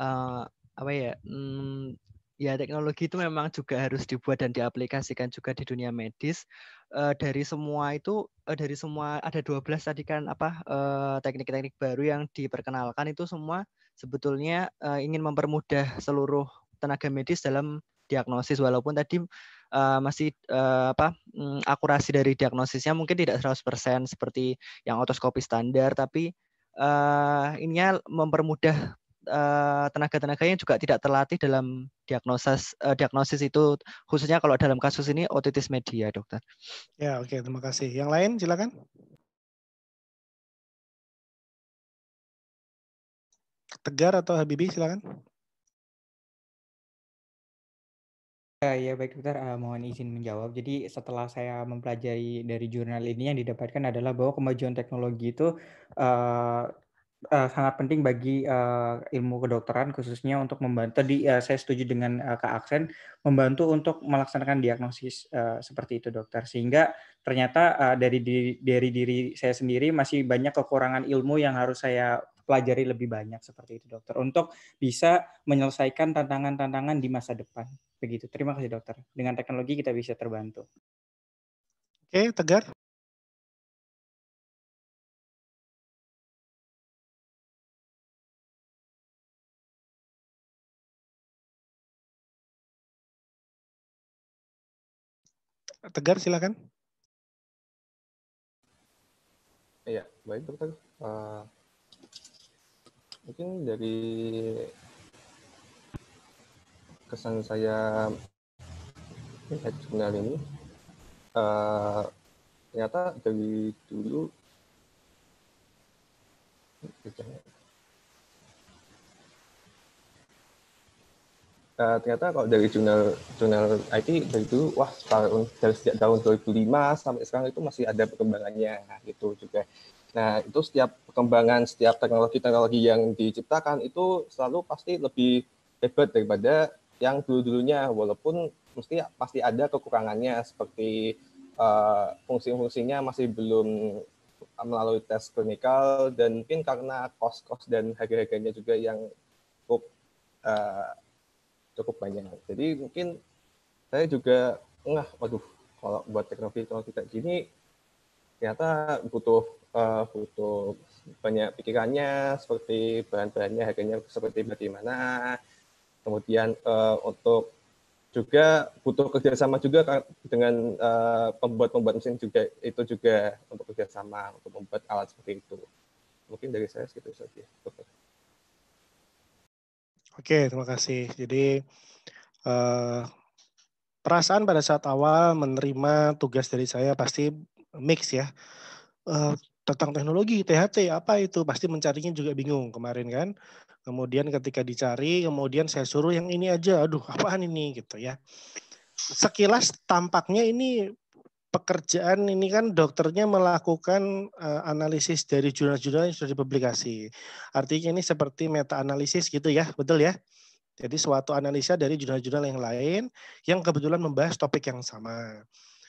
[SPEAKER 3] uh, apa ya? Hmm, Ya, teknologi itu memang juga harus dibuat dan diaplikasikan juga di dunia medis. E, dari semua itu, e, dari semua ada 12 tadi kan apa eh, teknik-teknik baru yang diperkenalkan itu semua sebetulnya e, ingin mempermudah seluruh tenaga medis dalam diagnosis walaupun tadi uh, masih uh, apa um, akurasi dari diagnosisnya mungkin tidak 100% seperti yang otoskopi standar tapi uh, ininya mempermudah Eh, tenaga-tenaga yang juga tidak terlatih dalam diagnosis eh, diagnosis itu khususnya kalau dalam kasus ini otitis media, dokter.
[SPEAKER 1] Ya, oke, okay, terima kasih. Yang lain silakan. Tegar atau Habibi silakan.
[SPEAKER 4] Ya, ya baik dokter, uh, mohon izin menjawab. Jadi setelah saya mempelajari dari jurnal ini yang didapatkan adalah bahwa kemajuan teknologi itu uh, uh, sangat penting bagi uh, ilmu kedokteran khususnya untuk membantu tadi uh, eh, saya setuju dengan uh, Kak Aksen membantu untuk melaksanakan diagnosis uh, seperti itu dokter sehingga ternyata uh, dari diri, dari diri saya sendiri masih banyak kekurangan ilmu yang harus saya pelajari lebih banyak seperti itu dokter untuk bisa menyelesaikan tantangan-tantangan di masa depan begitu terima kasih dokter dengan teknologi kita bisa terbantu
[SPEAKER 3] oke tegar Tegar silakan. Iya, baik dokter. Uh,
[SPEAKER 2] mungkin dari kesan saya melihat jurnal ini, uh, ternyata dari dulu uh, ternyata kalau dari jurnal jurnal IT dari dulu wah tahun dari sejak tahun 2005 sampai sekarang itu masih ada perkembangannya gitu juga. Nah itu setiap perkembangan setiap teknologi-teknologi yang diciptakan itu selalu pasti lebih hebat daripada yang dulu-dulunya walaupun mesti pasti ada kekurangannya seperti uh, fungsi-fungsinya masih belum melalui tes klinikal dan mungkin karena kos-kos dan harga-harganya juga yang cukup uh, cukup banyak. Jadi mungkin saya juga enggak, waduh, kalau buat teknologi kalau kita gini ternyata butuh uh, butuh banyak pikirannya seperti bahan-bahannya harganya seperti bagaimana kemudian uh, untuk juga butuh kerjasama juga dengan pembuat eh, pembuat-pembuat mesin juga itu juga untuk kerjasama untuk membuat alat seperti itu mungkin dari saya segitu saja.
[SPEAKER 1] Oke, terima kasih. Jadi uh, perasaan pada saat awal menerima tugas dari saya pasti mix ya. Uh, tentang teknologi, THT, apa itu? Pasti mencarinya juga bingung kemarin kan. Kemudian ketika dicari, kemudian saya suruh yang ini aja. Aduh, apaan ini gitu ya. Sekilas tampaknya ini pekerjaan ini kan dokternya melakukan uh, analisis dari jurnal-jurnal yang sudah dipublikasi. Artinya ini seperti meta analisis gitu ya, betul ya? Jadi suatu analisa dari jurnal-jurnal yang lain yang kebetulan membahas topik yang sama.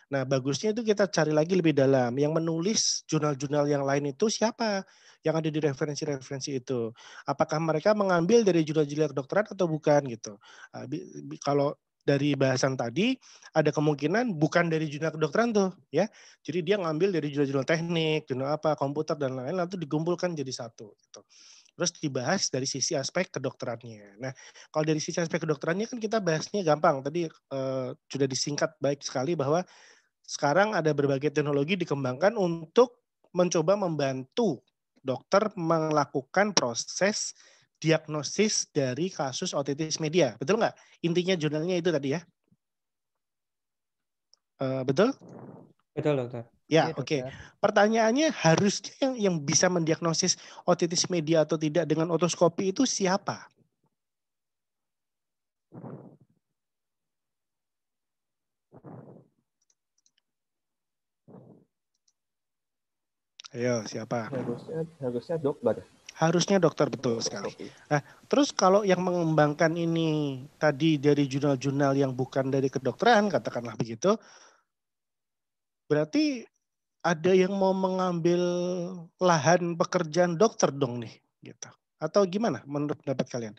[SPEAKER 1] Nah, bagusnya itu kita cari lagi lebih dalam. Yang menulis jurnal-jurnal yang lain itu siapa yang ada di referensi-referensi itu? Apakah mereka mengambil dari jurnal-jurnal kedokteran atau bukan gitu? Ah, kalau dari bahasan tadi ada kemungkinan bukan dari jurnal kedokteran tuh ya. Jadi dia ngambil dari jurnal-jurnal teknik, jurnal apa, komputer dan lain-lain lalu digumpulkan jadi satu gitu. Terus dibahas dari sisi aspek kedokterannya. Nah, kalau dari sisi aspek kedokterannya kan kita bahasnya gampang. Tadi eh, sudah disingkat baik sekali bahwa sekarang ada berbagai teknologi dikembangkan untuk mencoba membantu dokter melakukan proses diagnosis dari kasus otitis media. Betul nggak? Intinya jurnalnya itu tadi ya. Uh, betul? Betul, dokter. Ya, iya, oke. Okay. Pertanyaannya harusnya yang, yang bisa mendiagnosis otitis media atau tidak dengan otoskopi itu siapa? Ayo, siapa? Harusnya,
[SPEAKER 2] harusnya dokter
[SPEAKER 1] harusnya dokter betul sekali. Nah, terus kalau yang mengembangkan ini tadi dari jurnal-jurnal yang bukan dari kedokteran, katakanlah begitu, berarti ada yang mau mengambil lahan pekerjaan dokter dong nih, gitu. Atau gimana menurut pendapat kalian?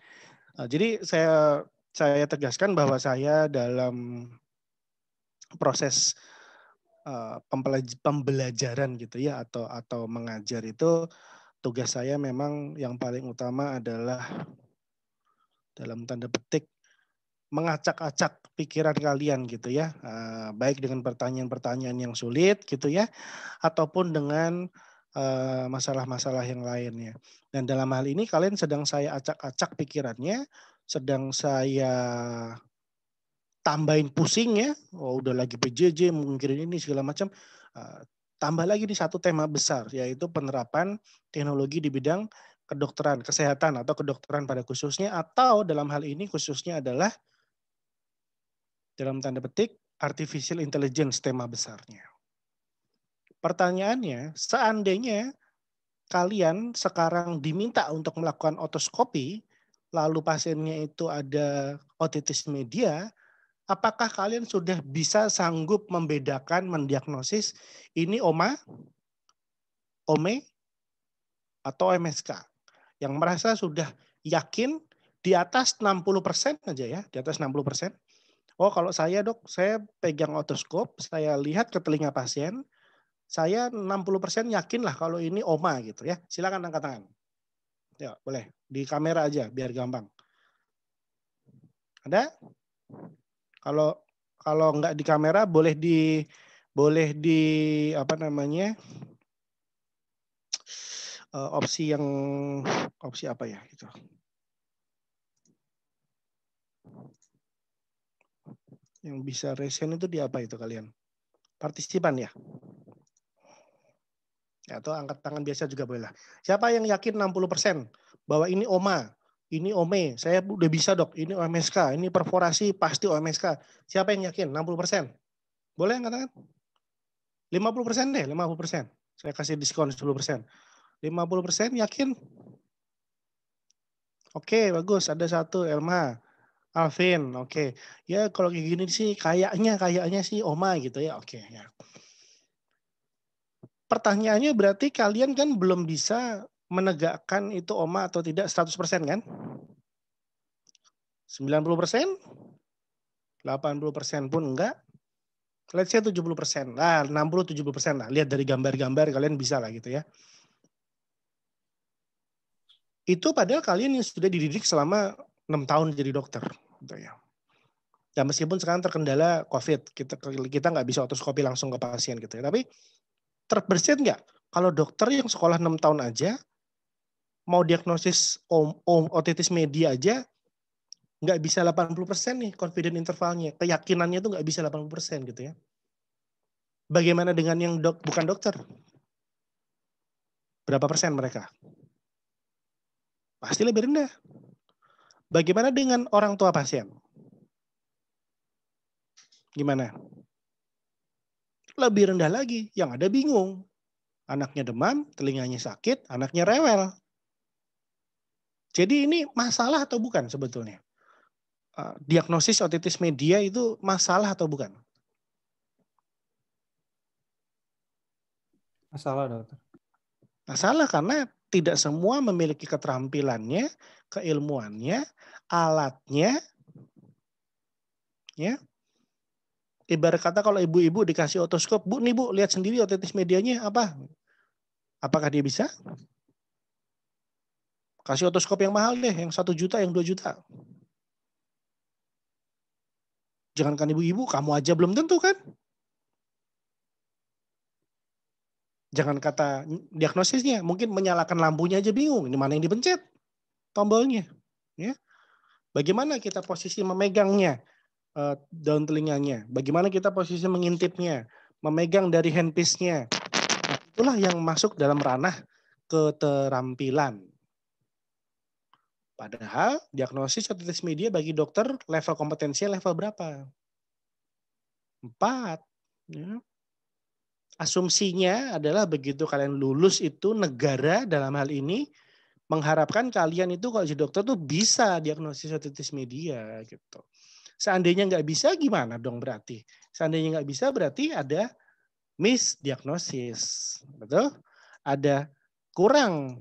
[SPEAKER 1] Nah, jadi saya saya tegaskan bahwa saya dalam proses uh, pembelajaran gitu ya atau atau mengajar itu tugas saya memang yang paling utama adalah dalam tanda petik mengacak-acak pikiran kalian gitu ya, ah, baik dengan pertanyaan-pertanyaan yang sulit gitu ya, ataupun dengan eh, masalah-masalah yang lainnya. Dan dalam hal ini kalian sedang saya acak-acak pikirannya, sedang saya tambahin pusing ya, oh udah lagi PJJ mungkin ini segala macam, ah, tambah lagi di satu tema besar yaitu penerapan teknologi di bidang kedokteran, kesehatan atau kedokteran pada khususnya atau dalam hal ini khususnya adalah dalam tanda petik artificial intelligence tema besarnya. Pertanyaannya, seandainya kalian sekarang diminta untuk melakukan otoskopi, lalu pasiennya itu ada otitis media, apakah kalian sudah bisa sanggup membedakan, mendiagnosis ini OMA, OME, atau MSK? Yang merasa sudah yakin di atas 60% aja ya, di atas 60%. Oh kalau saya dok, saya pegang otoskop, saya lihat ke telinga pasien, saya 60% yakin lah kalau ini OMA gitu ya. Silakan angkat tangan. Ya, boleh. Di kamera aja biar gampang. Ada? Kalau kalau nggak di kamera boleh di boleh di apa namanya uh, opsi yang opsi apa ya itu yang bisa resen itu di apa itu kalian partisipan ya atau angkat tangan biasa juga boleh lah. Siapa yang yakin 60% bahwa ini OMA? ini OME, saya udah bisa dok, ini OMSK, e ini perforasi pasti OMSK. E Siapa yang yakin? 60%. Boleh yang katakan? 50% deh, 50%. Saya kasih diskon 10%. 50% yakin? Oke, bagus. Ada satu, Elma. Alvin, oke. Okay. Ya kalau kayak gini sih kayaknya kayaknya sih Oma gitu ya. Oke, okay, ya. Pertanyaannya berarti kalian kan belum bisa menegakkan itu oma atau tidak 100% kan? 90%? 80% pun enggak. Let's say 70%. Nah, 60-70% lah. Lihat dari gambar-gambar kalian bisa lah gitu ya. Itu padahal kalian yang sudah dididik selama 6 tahun jadi dokter. Gitu ya. Dan meskipun sekarang terkendala COVID, kita kita nggak bisa otoskopi langsung ke pasien gitu ya. Tapi terbersih nggak? Kalau dokter yang sekolah 6 tahun aja, mau diagnosis om, om, otitis media aja nggak bisa 80% nih confident intervalnya. Keyakinannya tuh nggak bisa 80% gitu ya. Bagaimana dengan yang dok, bukan dokter? Berapa persen mereka? Pasti lebih rendah. Bagaimana dengan orang tua pasien? Gimana? Lebih rendah lagi. Yang ada bingung. Anaknya demam, telinganya sakit, anaknya rewel. Jadi ini masalah atau bukan sebetulnya? Eh, diagnosis otitis media itu masalah atau bukan? Masalah, dokter. Masalah karena tidak semua memiliki keterampilannya, keilmuannya, alatnya, ya. Ibarat kata kalau ibu-ibu dikasih otoskop, bu nih bu lihat sendiri otitis medianya apa? Apakah dia bisa? Kasih otoskop yang mahal deh, yang satu juta, yang 2 juta. kan ibu-ibu, kamu aja belum tentu kan? Jangan kata diagnosisnya, mungkin menyalakan lampunya aja bingung, ini mana yang dipencet tombolnya, ya. Bagaimana kita posisi memegangnya, eh, daun telinganya, bagaimana kita posisi mengintipnya, memegang dari handpiece-nya. Nah, itulah yang masuk dalam ranah keterampilan. Padahal diagnosis otitis media bagi dokter level kompetensi level berapa? Empat. Ya. Asumsinya adalah begitu kalian lulus itu negara dalam hal ini mengharapkan kalian itu kalau jadi dokter tuh bisa diagnosis otitis media gitu. Seandainya nggak bisa gimana dong berarti? Seandainya nggak bisa berarti ada misdiagnosis, betul? Ada kurang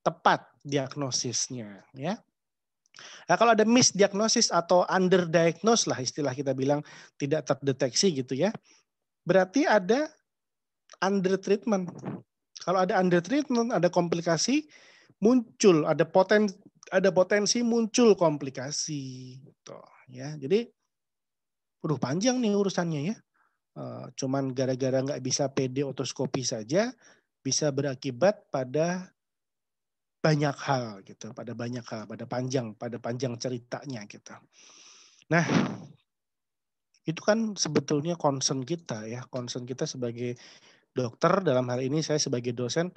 [SPEAKER 1] tepat diagnosisnya ya. Nah, kalau ada misdiagnosis atau underdiagnose lah istilah kita bilang tidak terdeteksi gitu ya. Berarti ada under treatment. Kalau ada under treatment, ada komplikasi muncul, ada poten ada potensi muncul komplikasi gitu ya. Jadi udah panjang nih urusannya ya. Eh, cuman gara-gara nggak bisa PD otoskopi saja bisa berakibat pada banyak hal gitu, pada banyak hal, pada panjang, pada panjang ceritanya gitu. Nah, itu kan sebetulnya concern kita ya, concern kita sebagai dokter dalam hal ini saya sebagai dosen,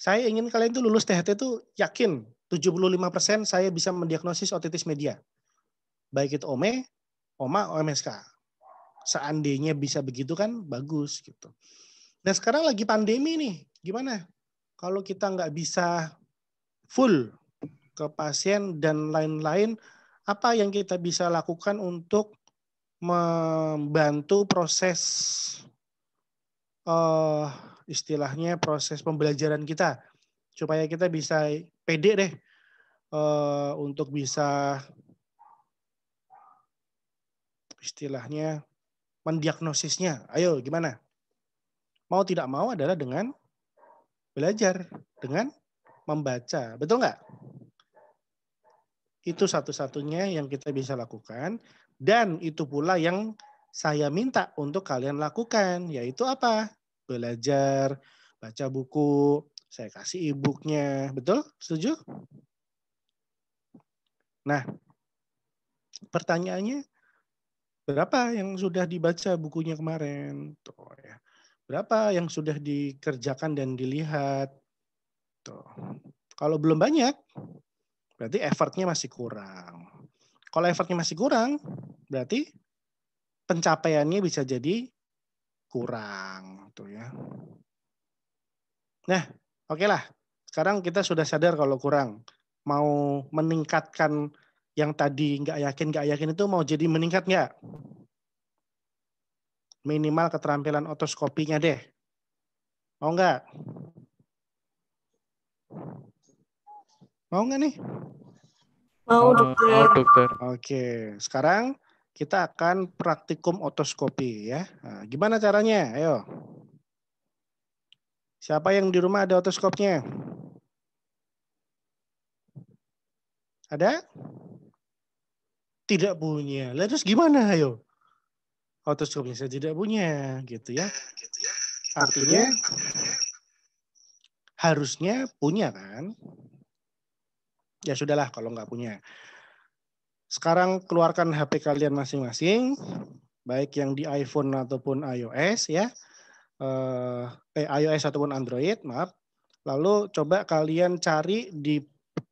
[SPEAKER 1] saya ingin kalian tuh lulus THT tuh yakin 75% saya bisa mendiagnosis otitis media. Baik itu OME, OMA, OMSK. Seandainya bisa begitu kan bagus gitu. Nah sekarang lagi pandemi nih, gimana? Kalau kita nggak bisa full ke pasien dan lain-lain, apa yang kita bisa lakukan untuk membantu proses uh, istilahnya proses pembelajaran kita supaya kita bisa pede deh uh, untuk bisa istilahnya mendiagnosisnya. Ayo gimana? Mau tidak mau adalah dengan belajar, dengan membaca, betul nggak? Itu satu-satunya yang kita bisa lakukan dan itu pula yang saya minta untuk kalian lakukan, yaitu apa? Belajar, baca buku, saya kasih e-booknya, betul? Setuju? Nah, pertanyaannya berapa yang sudah dibaca bukunya kemarin? Tuh, ya. Berapa yang sudah dikerjakan dan dilihat? Gitu. Kalau belum banyak, berarti effortnya masih kurang. Kalau effortnya masih kurang, berarti pencapaiannya bisa jadi kurang, tuh gitu ya. Nah, oke okay lah. Sekarang kita sudah sadar kalau kurang. Mau meningkatkan yang tadi nggak yakin nggak yakin itu mau jadi meningkat nggak? Minimal keterampilan otoskopinya deh. Mau nggak? Mau nggak nih? Mau dokter. Mau dokter. Oke, sekarang kita akan praktikum otoskopi ya. Nah, gimana caranya? Ayo. Siapa yang di rumah ada otoskopnya? Ada? Tidak punya. Lalu terus gimana? Ayo. Otoskopnya saya tidak punya, gitu ya. Gitu ya. Gitu ya. Artinya harusnya punya kan? Ya sudahlah kalau nggak punya. Sekarang keluarkan HP kalian masing-masing, baik yang di iPhone ataupun iOS ya, eh, eh iOS ataupun Android, maaf. Lalu coba kalian cari di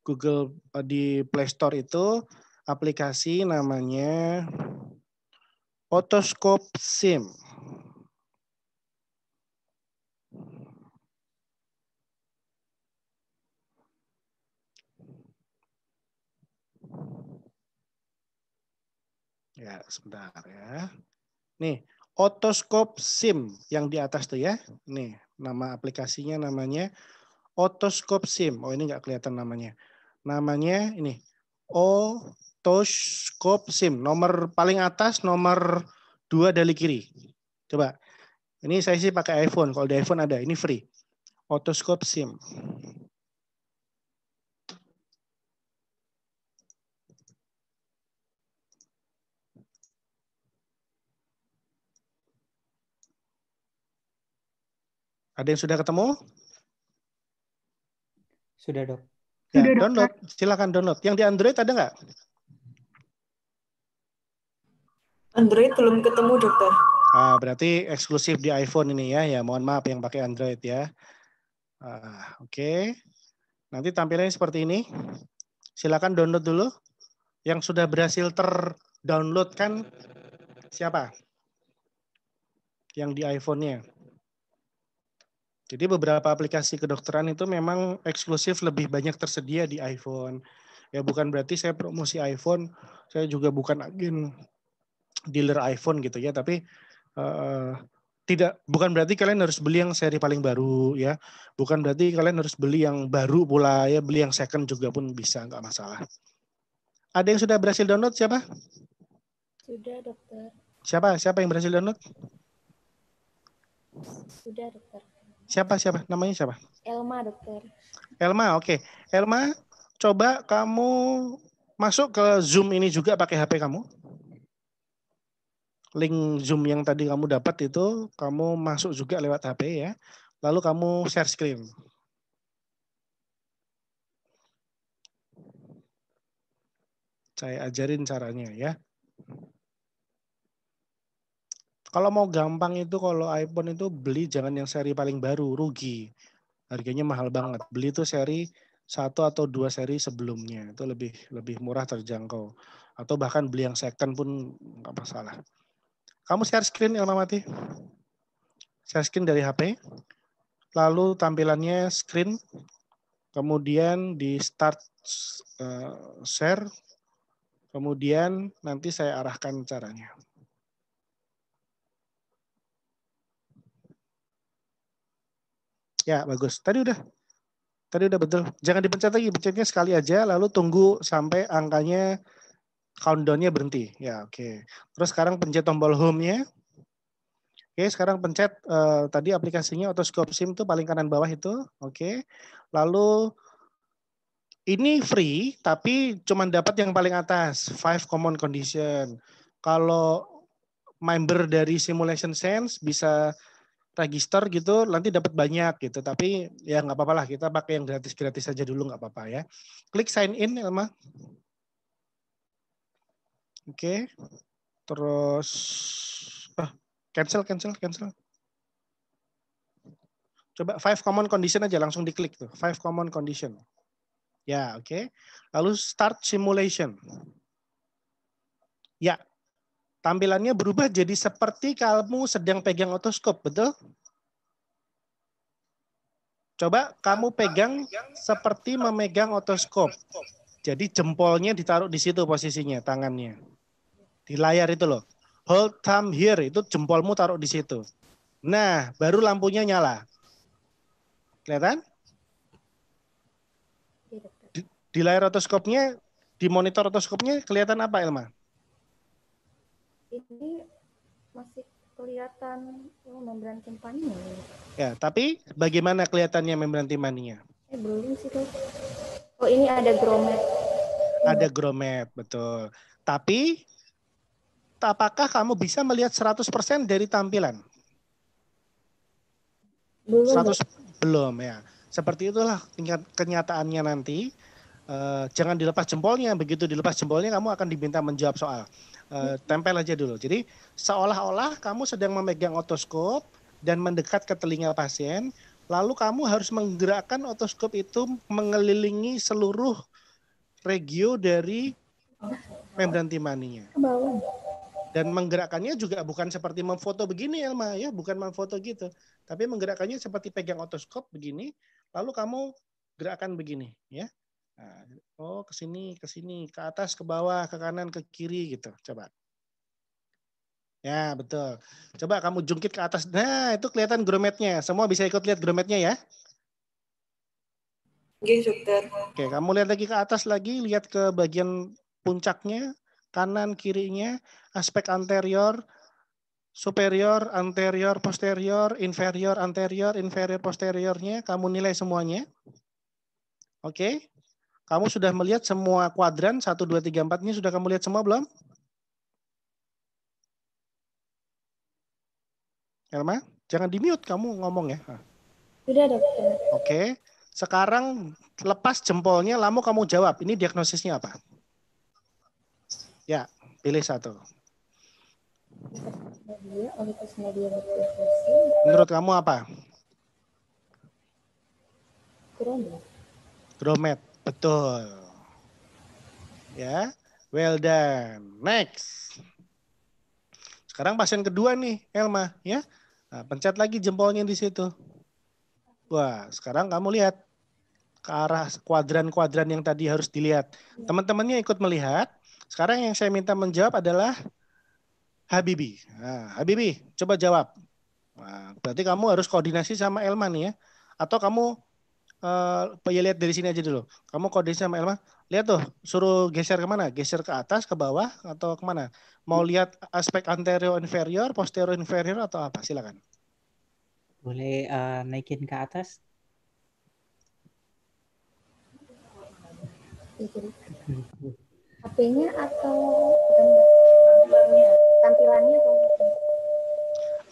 [SPEAKER 1] Google eh, di Play Store itu aplikasi namanya Otoscope SIM. Ya, sebentar ya. Nih, Otoscope SIM yang di atas tuh ya. Nih, nama aplikasinya namanya Otoscope SIM. Oh, ini nggak kelihatan namanya. Namanya ini Otoscope SIM. Nomor paling atas, nomor dua dari kiri. Coba. Ini saya sih pakai iPhone. Kalau di iPhone ada, ini free. Otoscope SIM. Ada yang sudah ketemu? Sudah dok. Ya, sudah, download, Silahkan silakan download. Yang di Android ada nggak? Android belum ketemu dokter. Ah, berarti eksklusif di iPhone ini ya. Ya, mohon maaf yang pakai Android ya. Ah, Oke. Okay. Nanti tampilannya seperti ini. Silakan download dulu. Yang sudah berhasil terdownload kan siapa? Yang di iPhone-nya. Jadi beberapa aplikasi kedokteran itu memang eksklusif lebih banyak tersedia di iPhone. Ya bukan berarti saya promosi iPhone, saya juga bukan agen dealer iPhone gitu ya, tapi uh, tidak bukan berarti kalian harus beli yang seri paling baru ya bukan berarti kalian harus beli yang baru pula ya beli yang second juga pun bisa nggak masalah ada yang sudah berhasil download siapa sudah dokter siapa siapa yang berhasil download sudah dokter Siapa siapa? Namanya siapa?
[SPEAKER 3] Elma, Dokter.
[SPEAKER 1] Elma, oke. Okay. Elma, coba kamu masuk ke Zoom ini juga pakai HP kamu. Link Zoom yang tadi kamu dapat itu kamu masuk juga lewat HP ya. Lalu kamu share screen. Saya ajarin caranya ya. Kalau mau gampang itu kalau iPhone itu beli jangan yang seri paling baru, rugi. Harganya mahal banget. Beli itu seri satu atau dua seri sebelumnya itu lebih lebih murah terjangkau atau bahkan beli yang second pun nggak masalah. Kamu share screen Elma Mati. Share screen dari HP. Lalu tampilannya screen. Kemudian di start eh, share. Kemudian nanti saya arahkan caranya. Ya, bagus. Tadi udah. Tadi udah betul. Jangan dipencet lagi, pencetnya sekali aja lalu tunggu sampai angkanya countdown-nya berhenti. Ya, oke. Okay. Terus sekarang pencet tombol home-nya. Oke, okay, sekarang pencet uh, tadi aplikasinya Otoscope SIM tuh paling kanan bawah itu. Oke. Okay. Lalu ini free tapi cuma dapat yang paling atas, five common condition. Kalau member dari Simulation Sense bisa register gitu nanti dapat banyak gitu tapi ya nggak apa-apa lah kita pakai yang gratis-gratis saja dulu nggak apa-apa ya klik sign in Elma oke okay. terus ah, cancel cancel cancel coba five common condition aja langsung diklik tuh five common condition ya oke okay. lalu start simulation ya tampilannya berubah jadi seperti kamu sedang pegang otoskop, betul? Coba kamu pegang seperti memegang otoskop. Jadi jempolnya ditaruh di situ posisinya, tangannya. Di layar itu loh. Hold thumb here, itu jempolmu taruh di situ. Nah, baru lampunya nyala. Kelihatan? Di, di layar otoskopnya, di monitor otoskopnya kelihatan apa, Elma?
[SPEAKER 4] ini masih kelihatan oh, membran timpaninya.
[SPEAKER 1] Ya, tapi bagaimana kelihatannya membran timpaninya? Eh, belum sih tuh. Oh, ini ada gromet. Ada gromet, betul. Tapi apakah kamu bisa melihat 100% dari tampilan? Belum. 100 belum ya. Seperti itulah kenyataannya nanti. Eh, jangan dilepas jempolnya begitu dilepas jempolnya kamu akan diminta menjawab soal uh, tempel aja dulu jadi seolah-olah kamu sedang memegang otoskop dan mendekat ke telinga pasien lalu kamu harus menggerakkan otoskop itu mengelilingi seluruh regio dari membran timaninya dan menggerakkannya juga bukan seperti memfoto begini Elma ya bukan memfoto gitu tapi menggerakkannya seperti pegang otoskop begini lalu kamu gerakan begini ya oh ke sini, ke sini, ke atas, ke bawah, ke kanan, ke kiri gitu. Coba. Ya, betul. Coba kamu jungkit ke atas. Nah, itu kelihatan grometnya. Semua bisa ikut lihat grometnya ya. Oke, kamu lihat lagi ke atas lagi, lihat ke bagian puncaknya, kanan, kirinya, aspek anterior, superior, anterior, posterior, inferior, anterior, inferior, posteriornya. Kamu nilai semuanya. Oke. Kamu sudah melihat semua kuadran 1, 2, 3, 4 ini sudah kamu lihat semua belum? Elma, jangan di mute kamu ngomong ya. Sudah dokter. Oke, sekarang lepas jempolnya, lalu kamu jawab. Ini diagnosisnya apa? Ya, pilih satu. Menurut kamu apa? Gromet. Gromet. Betul. Ya, well done. Next. Sekarang pasien kedua nih, Elma, ya. Nah, pencet lagi jempolnya di situ. Wah, sekarang kamu lihat ke arah kuadran-kuadran yang tadi harus dilihat. Teman-temannya ikut melihat. Sekarang yang saya minta menjawab adalah Habibi. Nah, Habibi, coba jawab. Nah, berarti kamu harus koordinasi sama Elma nih ya. Atau kamu uh, ya lihat dari sini aja dulu. Kamu koordinasi sama Elma, lihat tuh, suruh geser kemana? Geser ke atas, ke bawah, atau kemana? Mau lihat aspek anterior inferior, posterior inferior, atau apa? Silakan. Boleh uh, naikin ke atas?
[SPEAKER 2] HP-nya atau
[SPEAKER 1] tampilannya? Tampilannya atau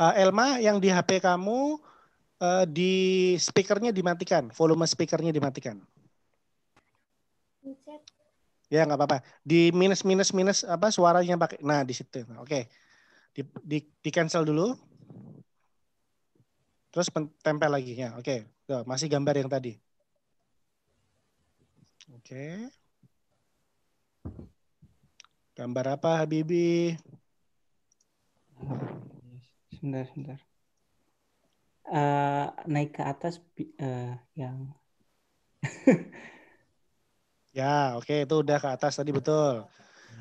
[SPEAKER 1] uh, Elma yang di HP kamu uh, di speakernya dimatikan, volume speakernya dimatikan. Ya nggak apa-apa. Di minus minus minus apa suaranya pakai. Nah di situ. Oke. Okay. Di, di, di cancel dulu. Terus tempel lagi ya. Oke. Okay. masih gambar yang tadi. Oke. Okay. Gambar apa Habibi? Sebentar, sebentar uh, naik ke atas uh, yang ya oke okay, itu udah ke atas tadi betul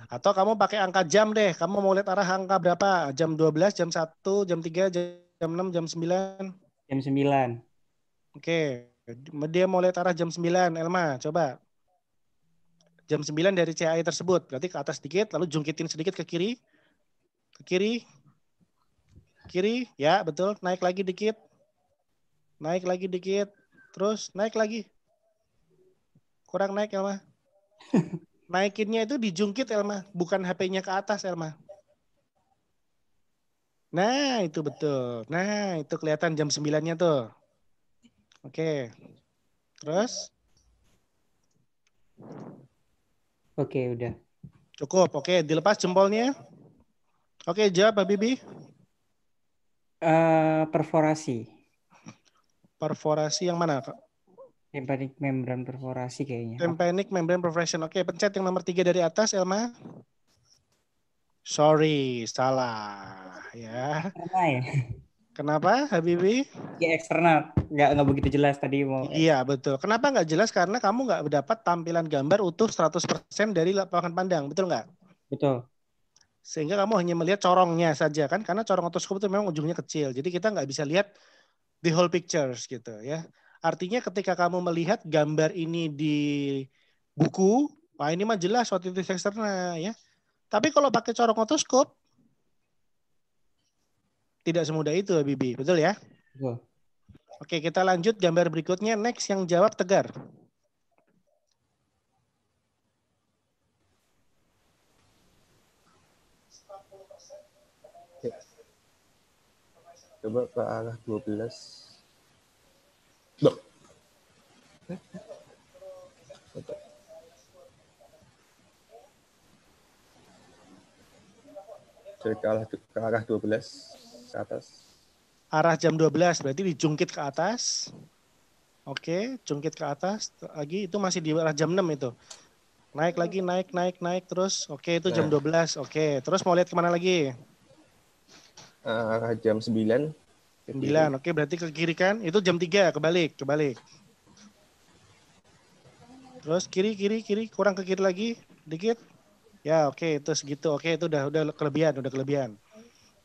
[SPEAKER 1] atau kamu pakai angka jam deh kamu mau lihat arah angka berapa jam 12 jam 1 jam 3 jam 6 jam 9 jam sembilan oke okay. dia mau lihat arah jam 9 Elma coba jam 9 dari CAI tersebut berarti ke atas sedikit lalu jungkitin sedikit ke kiri ke kiri kiri ya betul naik lagi dikit naik lagi dikit, terus naik lagi. Kurang naik Elma. Naikinnya itu dijungkit Elma, bukan HP-nya ke atas Elma. Nah, itu betul. Nah, itu kelihatan jam sembilannya tuh. Oke. Terus? Oke, udah. Cukup. Oke, dilepas jempolnya. Oke, jawab, Pak Bibi. Uh, perforasi
[SPEAKER 4] perforasi yang mana, Kak? Tympanic membran perforasi kayaknya. Oh.
[SPEAKER 1] Tympanic membran perforasi, Oke, pencet yang nomor tiga dari atas, Elma. Sorry, salah ya. Kenapa ya? Kenapa, Habibi? Ya eksternal, nggak nggak begitu jelas tadi mau. Iya betul. Kenapa nggak jelas? Karena kamu nggak dapat tampilan gambar utuh 100% dari lapangan pandang, betul nggak? Betul. Sehingga kamu hanya melihat corongnya saja kan, karena corong otoskop itu memang ujungnya kecil. Jadi kita nggak bisa lihat the whole pictures gitu ya. Artinya ketika kamu melihat gambar ini di buku, wah ini mah jelas waktu itu eksternal ya. Tapi kalau pakai corong otoskop tidak semudah itu Bibi, betul ya? Betul. Oke, kita lanjut gambar berikutnya next yang jawab Tegar.
[SPEAKER 2] Coba ke arah 12. Coba ke arah, ke arah 12 ke atas.
[SPEAKER 1] Arah jam 12 berarti dijungkit ke atas. Oke, jungkit ke atas lagi itu masih di arah jam 6 itu. Naik lagi, naik, naik, naik terus. Oke, itu jam 12. Ya. Oke, terus mau lihat kemana lagi?
[SPEAKER 2] uh, jam 9. 9. Oke, berarti ke
[SPEAKER 1] kiri kan? Itu jam 3, kebalik, kebalik. Terus kiri, kiri, kiri, kurang ke kiri lagi, dikit. Ya, oke, terus gitu. Oke, itu udah udah kelebihan, udah kelebihan.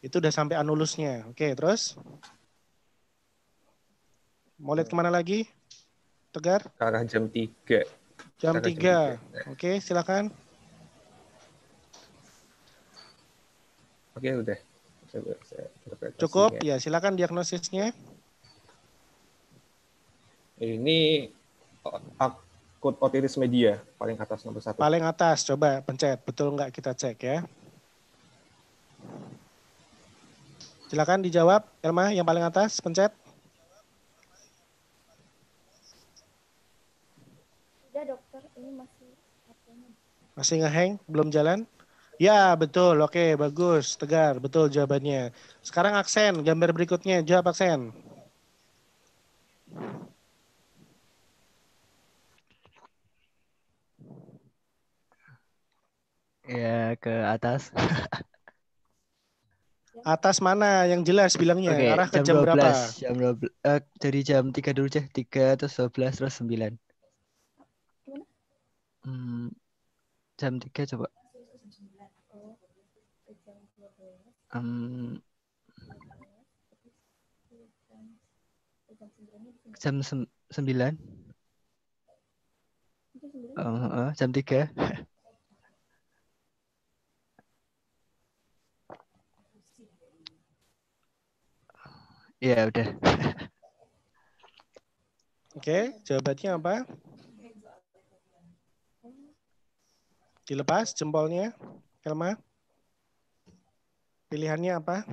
[SPEAKER 1] Itu udah sampai anulusnya. Oke, terus mau lihat kemana lagi? Tegar?
[SPEAKER 2] Ke arah jam 3. Jam 3. Jam 3.
[SPEAKER 1] Oke, silakan.
[SPEAKER 2] Oke, udah. Cukup,
[SPEAKER 1] ya. ya silakan diagnosisnya.
[SPEAKER 2] Ini akut otitis media paling atas nomor satu. Paling
[SPEAKER 1] atas, coba pencet. Betul nggak kita cek ya. Silakan dijawab, Elma yang paling atas, pencet. masih masih ngeheng, belum jalan? Ya, betul. Oke, bagus. Tegar. Betul jawabannya. Sekarang aksen. Gambar berikutnya. Jawab aksen.
[SPEAKER 3] Ya, ke atas. atas mana yang jelas bilangnya? Okay, Arah ke jam, 12, jam berapa? Jam 12. Uh, eh, dari jam 3 dulu deh. 3 terus 12 terus 9. Hmm, jam 3 coba. um, jam sem sembilan uh, uh, jam tiga ya udah
[SPEAKER 1] oke jawabannya apa dilepas jempolnya Elma Pilihannya apa?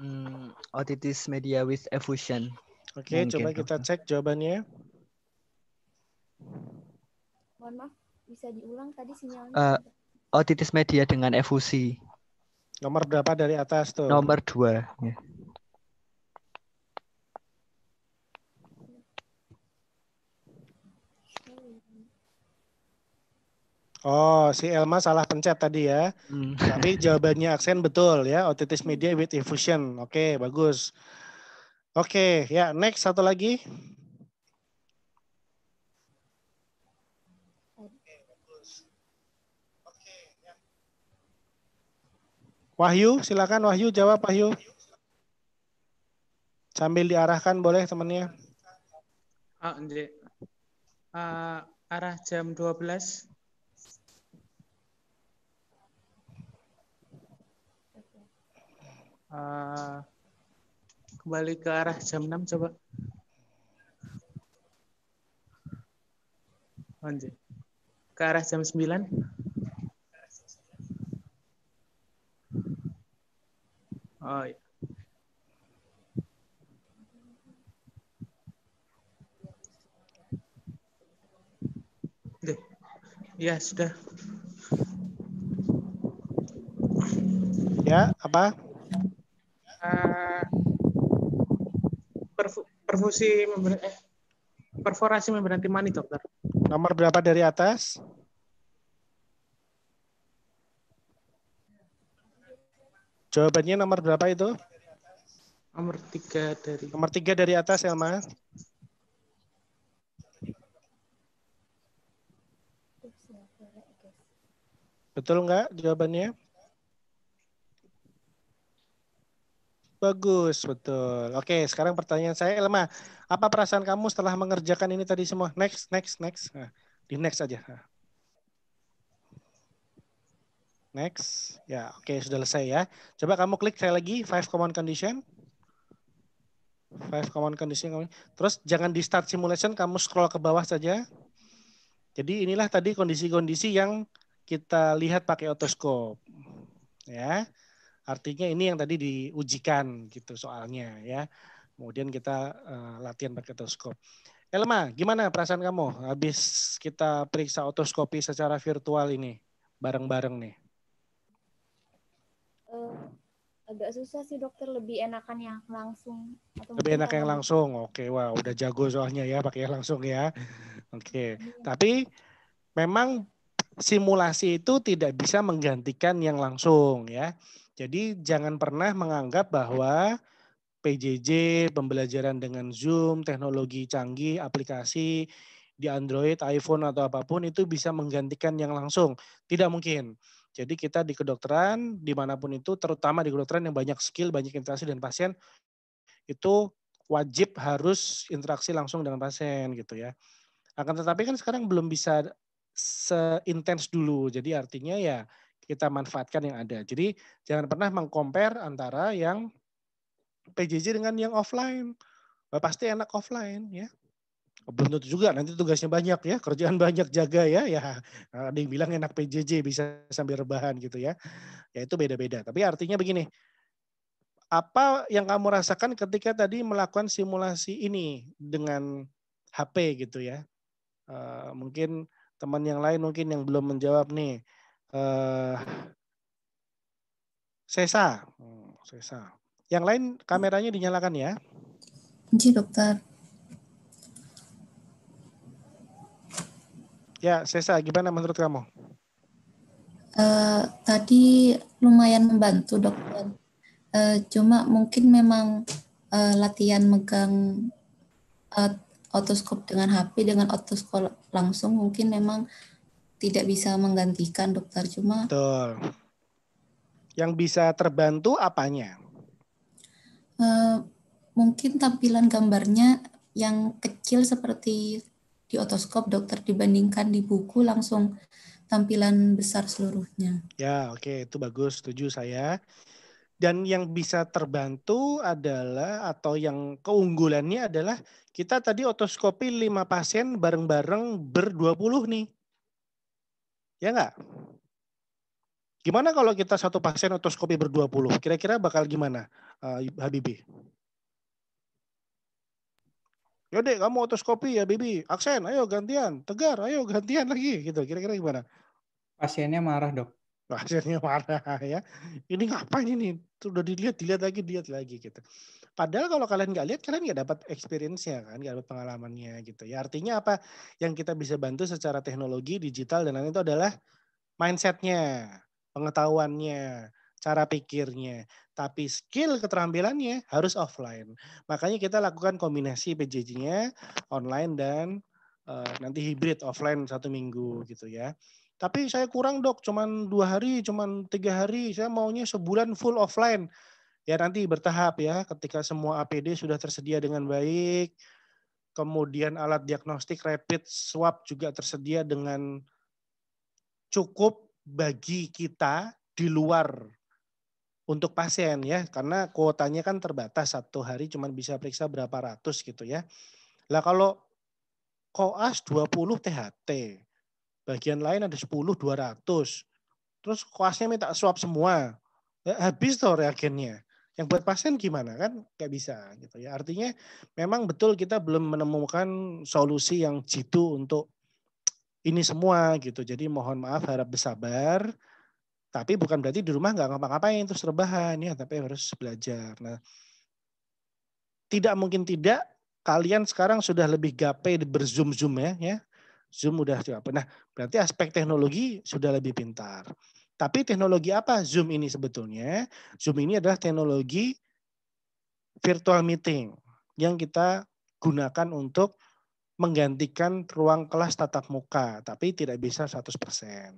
[SPEAKER 3] Hmm, otitis media with effusion. Oke, okay, coba kita cek jawabannya.
[SPEAKER 4] Mohon maaf, bisa diulang tadi sinyalnya. Uh,
[SPEAKER 3] otitis media dengan efusi. Nomor berapa dari atas tuh? Nomor dua. Yeah.
[SPEAKER 1] Oh, si Elma salah pencet tadi ya. Hmm. Tapi jawabannya aksen betul ya. Otitis media with effusion. Oke, okay, bagus. Oke, okay, ya next satu lagi. Wahyu, silakan Wahyu jawab Wahyu. Sambil diarahkan boleh temannya.
[SPEAKER 4] Ah, uh, arah jam 12
[SPEAKER 1] Eh, kembali ke arah jam 6 coba. Lanjut. Ke arah jam 9. Oh iya. Ya, sudah. Ya, apa? Eh, perfu perfusi membran, eh, perforasi membran timani dokter. Nomor berapa dari atas? Jawabannya nomor berapa itu? Nomor tiga dari. Nomor tiga dari atas Elma. Betul nggak jawabannya? Bagus, betul. Oke, sekarang pertanyaan saya, Elma. Apa perasaan kamu setelah mengerjakan ini tadi semua? Next, next, next. Nah, di next aja. Nah. Next. Ya, oke, sudah selesai ya. Coba kamu klik saya lagi, five common condition. Five common condition. Terus jangan di start simulation, kamu scroll ke bawah saja. Jadi inilah tadi kondisi-kondisi yang kita lihat pakai otoskop. Ya. Artinya ini yang tadi diujikan gitu soalnya ya. Kemudian kita uh, latihan pakai otoskop. Elma, gimana perasaan kamu habis kita periksa otoskopi secara virtual ini bareng-bareng nih?
[SPEAKER 2] Uh, agak susah sih dokter lebih
[SPEAKER 4] enakan yang langsung atau lebih enak yang
[SPEAKER 1] langsung oke wah udah jago soalnya ya pakai yang langsung ya oke okay. Iya. yeah. tapi memang simulasi itu tidak bisa menggantikan yang langsung ya jadi jangan pernah menganggap bahwa PJJ, pembelajaran dengan Zoom, teknologi canggih, aplikasi di Android, iPhone atau apapun itu bisa menggantikan yang langsung. Tidak mungkin. Jadi kita di kedokteran dimanapun itu, terutama di kedokteran yang banyak skill, banyak interaksi dengan pasien, itu wajib harus interaksi langsung dengan pasien gitu ya. Akan tetapi kan sekarang belum bisa seintens dulu. Jadi artinya ya kita manfaatkan yang ada. Jadi jangan pernah mengcompare antara yang PJJ dengan yang offline. Pasti enak offline ya. Belum tentu juga nanti tugasnya banyak ya, kerjaan banyak jaga ya. Ya ada yang bilang enak PJJ bisa sambil rebahan gitu ya. Ya itu beda-beda. Tapi artinya begini. Apa yang kamu rasakan ketika tadi melakukan simulasi ini dengan HP gitu ya? Uh, mungkin teman yang lain mungkin yang belum menjawab nih Eh, Sesa. Hmm, Sesa. Yang lain kameranya dinyalakan ya. Ji dokter. Ya, Sesa, gimana menurut kamu?
[SPEAKER 4] Uh, tadi lumayan membantu dokter. Uh, cuma mungkin memang uh, latihan megang uh, otoskop dengan HP dengan otoskop langsung mungkin memang tidak bisa menggantikan dokter cuma
[SPEAKER 1] Betul. Yang bisa terbantu apanya?
[SPEAKER 4] Uh, mungkin tampilan gambarnya yang kecil seperti di otoskop dokter dibandingkan di buku langsung tampilan besar
[SPEAKER 1] seluruhnya. Ya, oke, okay. itu bagus, setuju saya. Dan yang bisa terbantu adalah atau yang keunggulannya adalah kita tadi otoskopi 5 pasien bareng-bareng ber-20 nih. Ya enggak? Gimana kalau kita satu pasien otoskopi berdua puluh Kira-kira bakal gimana, eh, uh, yaudah kamu otoskopi ya, Bibi. Aksen, ayo gantian. Tegar, ayo gantian lagi. gitu. Kira-kira gimana? Pasiennya marah, dok. Hasilnya marah ya. Ini ngapain ini? Sudah dilihat, dilihat lagi, dilihat lagi gitu. Padahal kalau kalian nggak lihat, kalian nggak dapat experience-nya kan, nggak dapat pengalamannya gitu. Ya artinya apa? Yang kita bisa bantu secara teknologi, digital dan lain itu adalah mindsetnya, pengetahuannya, cara pikirnya. Tapi skill keterampilannya harus offline. Makanya kita lakukan kombinasi PJJ-nya online dan uh, nanti hybrid offline satu minggu gitu ya. Tapi saya kurang dok, cuman dua hari, cuman tiga hari. Saya maunya sebulan full offline. Ya nanti bertahap ya, ketika semua APD sudah tersedia dengan baik, kemudian alat diagnostik rapid swab juga tersedia dengan cukup bagi kita di luar untuk pasien ya karena kuotanya kan terbatas satu hari cuma bisa periksa berapa ratus gitu ya. Lah kalau koas 20 THT Bagian lain ada 10, 200. Terus kuasnya minta swap semua. Ya, habis tuh reagennya. Yang buat pasien gimana kan? Nggak bisa gitu ya. Artinya memang betul kita belum menemukan solusi yang jitu untuk ini semua gitu. Jadi mohon maaf harap bersabar. Tapi bukan berarti di rumah nggak ngapa-ngapain terus rebahan ya, tapi harus belajar. Nah, tidak mungkin tidak kalian sekarang sudah lebih gape berzoom zoom ya, ya Zoom udah apa. Nah, berarti aspek teknologi sudah lebih pintar. Tapi teknologi apa Zoom ini sebetulnya? Zoom ini adalah teknologi virtual meeting yang kita gunakan untuk menggantikan ruang kelas tatap muka, tapi tidak bisa 100%.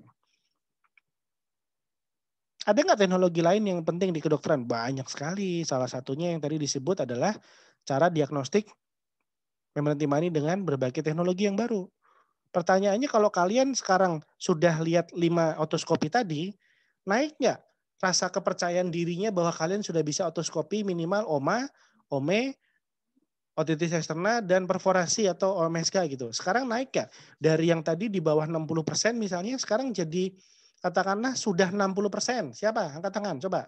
[SPEAKER 1] Ada nggak teknologi lain yang penting di kedokteran? Banyak sekali. Salah satunya yang tadi disebut adalah cara diagnostik memerinti mani dengan berbagai teknologi yang baru. Pertanyaannya kalau kalian sekarang sudah lihat lima otoskopi tadi, naik nggak rasa kepercayaan dirinya bahwa kalian sudah bisa otoskopi minimal OMA, OME, otitis eksterna dan perforasi atau OMSK e gitu. Sekarang naik nggak? Dari yang tadi di bawah 60% misalnya sekarang jadi katakanlah sudah 60%. Siapa? Angkat tangan, coba.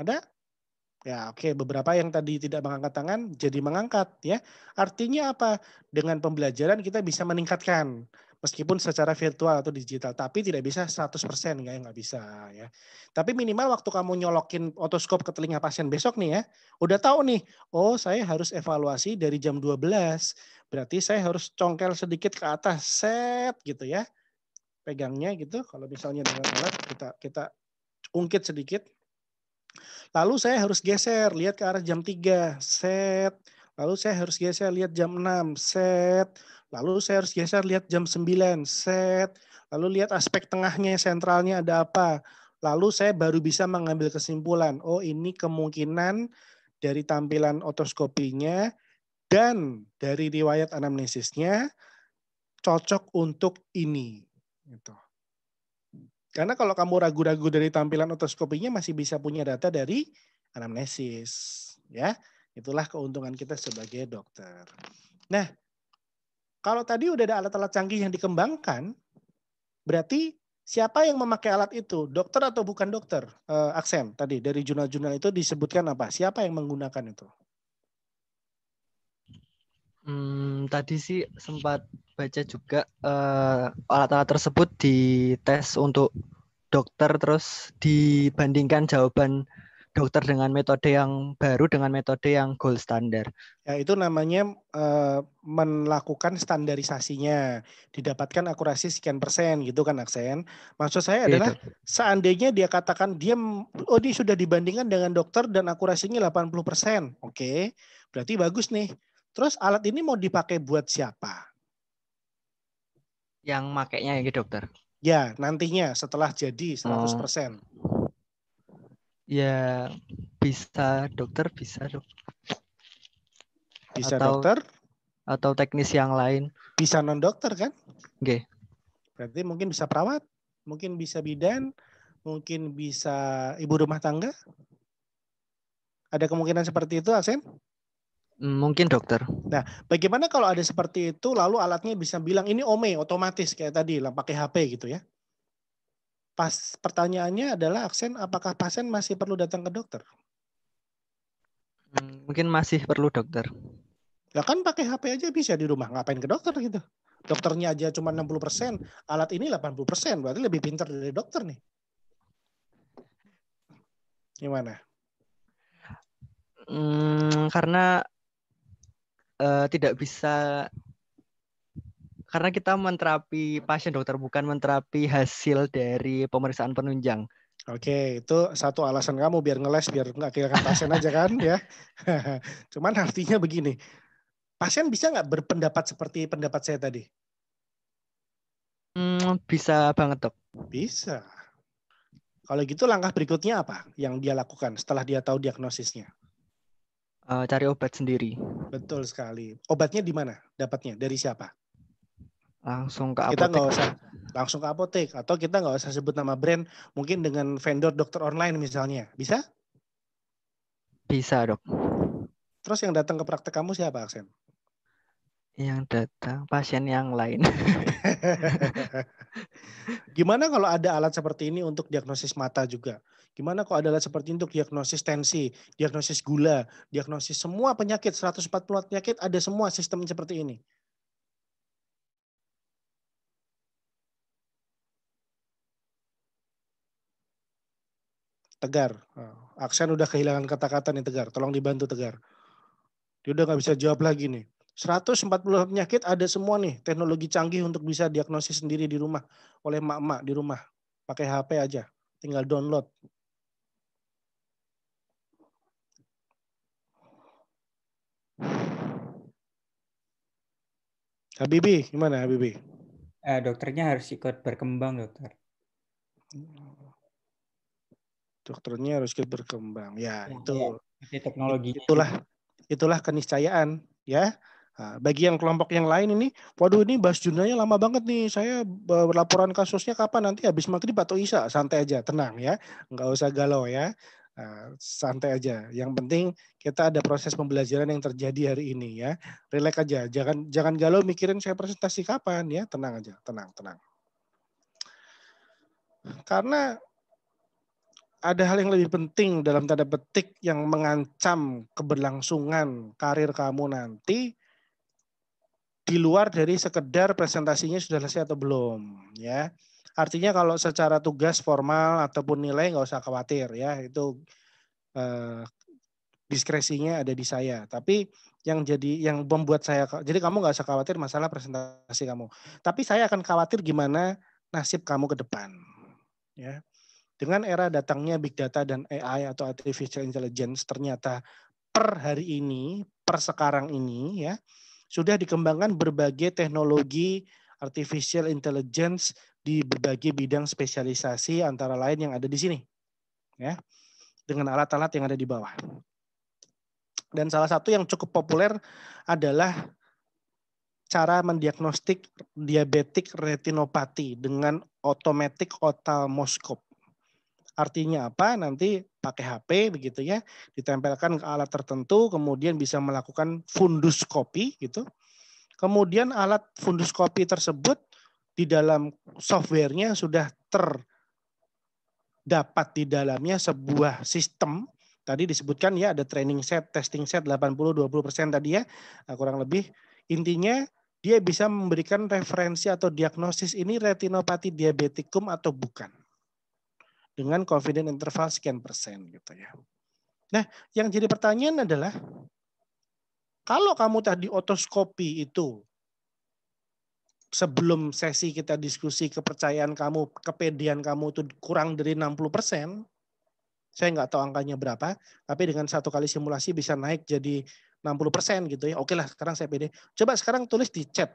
[SPEAKER 1] Ada? Ya, oke, okay. beberapa yang tadi tidak mengangkat tangan jadi mengangkat ya. Artinya apa? Dengan pembelajaran kita bisa meningkatkan meskipun secara virtual atau digital, tapi tidak bisa 100% persen. ya nggak bisa ya. Tapi minimal waktu kamu nyolokin otoskop ke telinga pasien besok nih ya, udah tahu nih, oh saya harus evaluasi dari jam 12, berarti saya harus congkel sedikit ke atas, set gitu ya. Pegangnya gitu, kalau misalnya dengan alat kita kita ungkit sedikit Lalu saya harus geser, lihat ke arah jam 3, set. Lalu saya harus geser, lihat jam 6, set. Lalu saya harus geser, lihat jam 9, set. Lalu lihat aspek tengahnya, sentralnya ada apa. Lalu saya baru bisa mengambil kesimpulan, oh ini kemungkinan dari tampilan otoskopinya dan dari riwayat anamnesisnya cocok untuk ini. Gitu. Karena kalau kamu ragu-ragu dari tampilan otoskopinya masih bisa punya data dari anamnesis, ya. Itulah keuntungan kita sebagai dokter. Nah, kalau tadi udah ada alat-alat canggih yang dikembangkan, berarti siapa yang memakai alat itu, dokter atau bukan dokter? Eh, Aksen tadi dari jurnal-jurnal itu disebutkan apa? Siapa yang menggunakan itu?
[SPEAKER 3] Hmm, tadi sih sempat baca juga eh, alat-alat uh, alat tersebut dites untuk dokter terus dibandingkan jawaban dokter dengan metode yang baru dengan metode yang gold standard.
[SPEAKER 1] Ya, itu namanya uh, melakukan standarisasinya, didapatkan akurasi sekian persen gitu kan Aksen. Maksud saya iya, adalah itu. seandainya dia katakan dia oh dia sudah dibandingkan dengan dokter dan akurasinya 80 persen, oke, okay. berarti bagus nih. Terus alat ini mau dipakai buat siapa?
[SPEAKER 3] Yang makainya ya, dokter.
[SPEAKER 1] Ya, nantinya setelah jadi 100%. Oh.
[SPEAKER 3] Ya, bisa dokter, bisa dok. Bisa atau, dokter? Atau teknis yang lain. Bisa non-dokter kan? Oke. Berarti mungkin bisa perawat,
[SPEAKER 1] mungkin bisa bidan, mungkin bisa ibu rumah tangga. Ada kemungkinan seperti itu, Asen?
[SPEAKER 3] Mm, mungkin dokter. Nah,
[SPEAKER 1] bagaimana kalau ada seperti itu lalu alatnya bisa bilang ini OME otomatis kayak tadi lah pakai HP gitu ya. Pas pertanyaannya adalah aksen apakah pasien masih perlu datang ke dokter?
[SPEAKER 3] Mm, mungkin masih perlu dokter.
[SPEAKER 1] Lah kan pakai HP aja bisa di rumah, ngapain ke dokter gitu. Dokternya aja cuma 60%, alat ini 80%, berarti lebih
[SPEAKER 3] pintar dari dokter nih. Gimana? Hmm, karena uh, tidak bisa karena kita menterapi pasien dokter bukan menterapi hasil dari pemeriksaan penunjang. Oke, itu satu alasan kamu biar ngeles, biar nggak
[SPEAKER 1] kehilangan pasien aja kan ya. Cuman artinya begini, pasien bisa nggak berpendapat seperti pendapat saya tadi?
[SPEAKER 3] Hmm, bisa banget dok.
[SPEAKER 1] Bisa. Kalau gitu langkah berikutnya apa yang dia lakukan setelah dia tahu
[SPEAKER 3] diagnosisnya? Uh, cari obat sendiri. Betul
[SPEAKER 1] sekali. Obatnya di mana? Dapatnya dari siapa? Langsung ke apotek. Kita nggak usah langsung ke apotek atau kita nggak usah sebut nama brand, mungkin dengan vendor dokter online misalnya, bisa? Bisa dok. Terus yang datang ke praktek kamu siapa, Aksen?
[SPEAKER 3] yang datang pasien yang lain. Gimana
[SPEAKER 1] kalau ada alat seperti ini untuk diagnosis mata juga? Gimana kalau ada alat seperti ini untuk diagnosis tensi, diagnosis gula, diagnosis semua penyakit 140 penyakit ada semua sistem seperti ini? Tegar. Aksen udah kehilangan kata-kata nih Tegar. Tolong dibantu Tegar. Dia udah nggak bisa jawab lagi nih. 140 penyakit ada semua nih teknologi canggih untuk bisa diagnosis sendiri di rumah oleh mak-mak di rumah pakai HP aja tinggal download
[SPEAKER 4] Habibi gimana Habibi? Eh, dokternya harus ikut berkembang dokter.
[SPEAKER 1] Dokternya harus ikut berkembang ya, ya itu. Ya. Teknologi. Itulah itulah keniscayaan ya. Nah, bagi yang kelompok yang lain ini, waduh ini bahas jurnalnya lama banget nih. Saya berlaporan kasusnya kapan nanti habis maghrib atau isya, santai aja, tenang ya, nggak usah galau ya, nah, santai aja. Yang penting kita ada proses pembelajaran yang terjadi hari ini ya, relax aja, jangan jangan galau mikirin saya presentasi kapan ya, tenang aja, tenang tenang. Karena ada hal yang lebih penting dalam tanda petik yang mengancam keberlangsungan karir kamu nanti di luar dari sekedar presentasinya sudah selesai atau belum ya artinya kalau secara tugas formal ataupun nilai nggak usah khawatir ya itu eh, diskresinya ada di saya tapi yang jadi yang membuat saya jadi kamu nggak usah khawatir masalah presentasi kamu tapi saya akan khawatir gimana nasib kamu ke depan ya dengan era datangnya big data dan AI atau artificial intelligence ternyata per hari ini per sekarang ini ya sudah dikembangkan berbagai teknologi artificial intelligence di berbagai bidang spesialisasi antara lain yang ada di sini. Ya. Dengan alat-alat yang ada di bawah. Dan salah satu yang cukup populer adalah cara mendiagnostik diabetik retinopati dengan automatic otalmoskop. Artinya apa? Nanti pakai HP begitu ya, ditempelkan ke alat tertentu, kemudian bisa melakukan funduskopi gitu. Kemudian alat funduskopi tersebut di dalam softwarenya sudah terdapat di dalamnya sebuah sistem tadi disebutkan ya ada training set, testing set 80 20% tadi ya. Nah, kurang lebih intinya dia bisa memberikan referensi atau diagnosis ini retinopati diabetikum atau bukan dengan confident interval sekian persen gitu ya. Nah, yang jadi pertanyaan adalah kalau kamu tadi otoskopi itu sebelum sesi kita diskusi kepercayaan kamu, kepedian kamu itu kurang dari 60 persen, saya nggak tahu angkanya berapa, tapi dengan satu kali simulasi bisa naik jadi 60 persen gitu ya. Oke lah, sekarang saya pede. Coba sekarang tulis di chat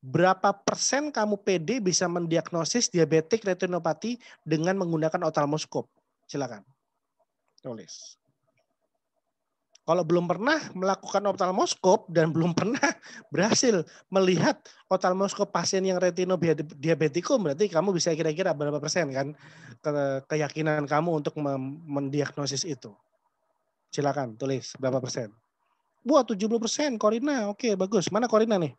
[SPEAKER 1] berapa persen kamu PD bisa mendiagnosis diabetik retinopati dengan menggunakan otalmoskop? Silakan. Tulis. Kalau belum pernah melakukan otalmoskop dan belum pernah berhasil melihat otalmoskop pasien yang retinobiabetikum, berarti kamu bisa kira-kira berapa persen kan keyakinan kamu untuk mendiagnosis itu. Silakan tulis berapa persen. tujuh 70 persen Corina. Oke, bagus. Mana Corina nih?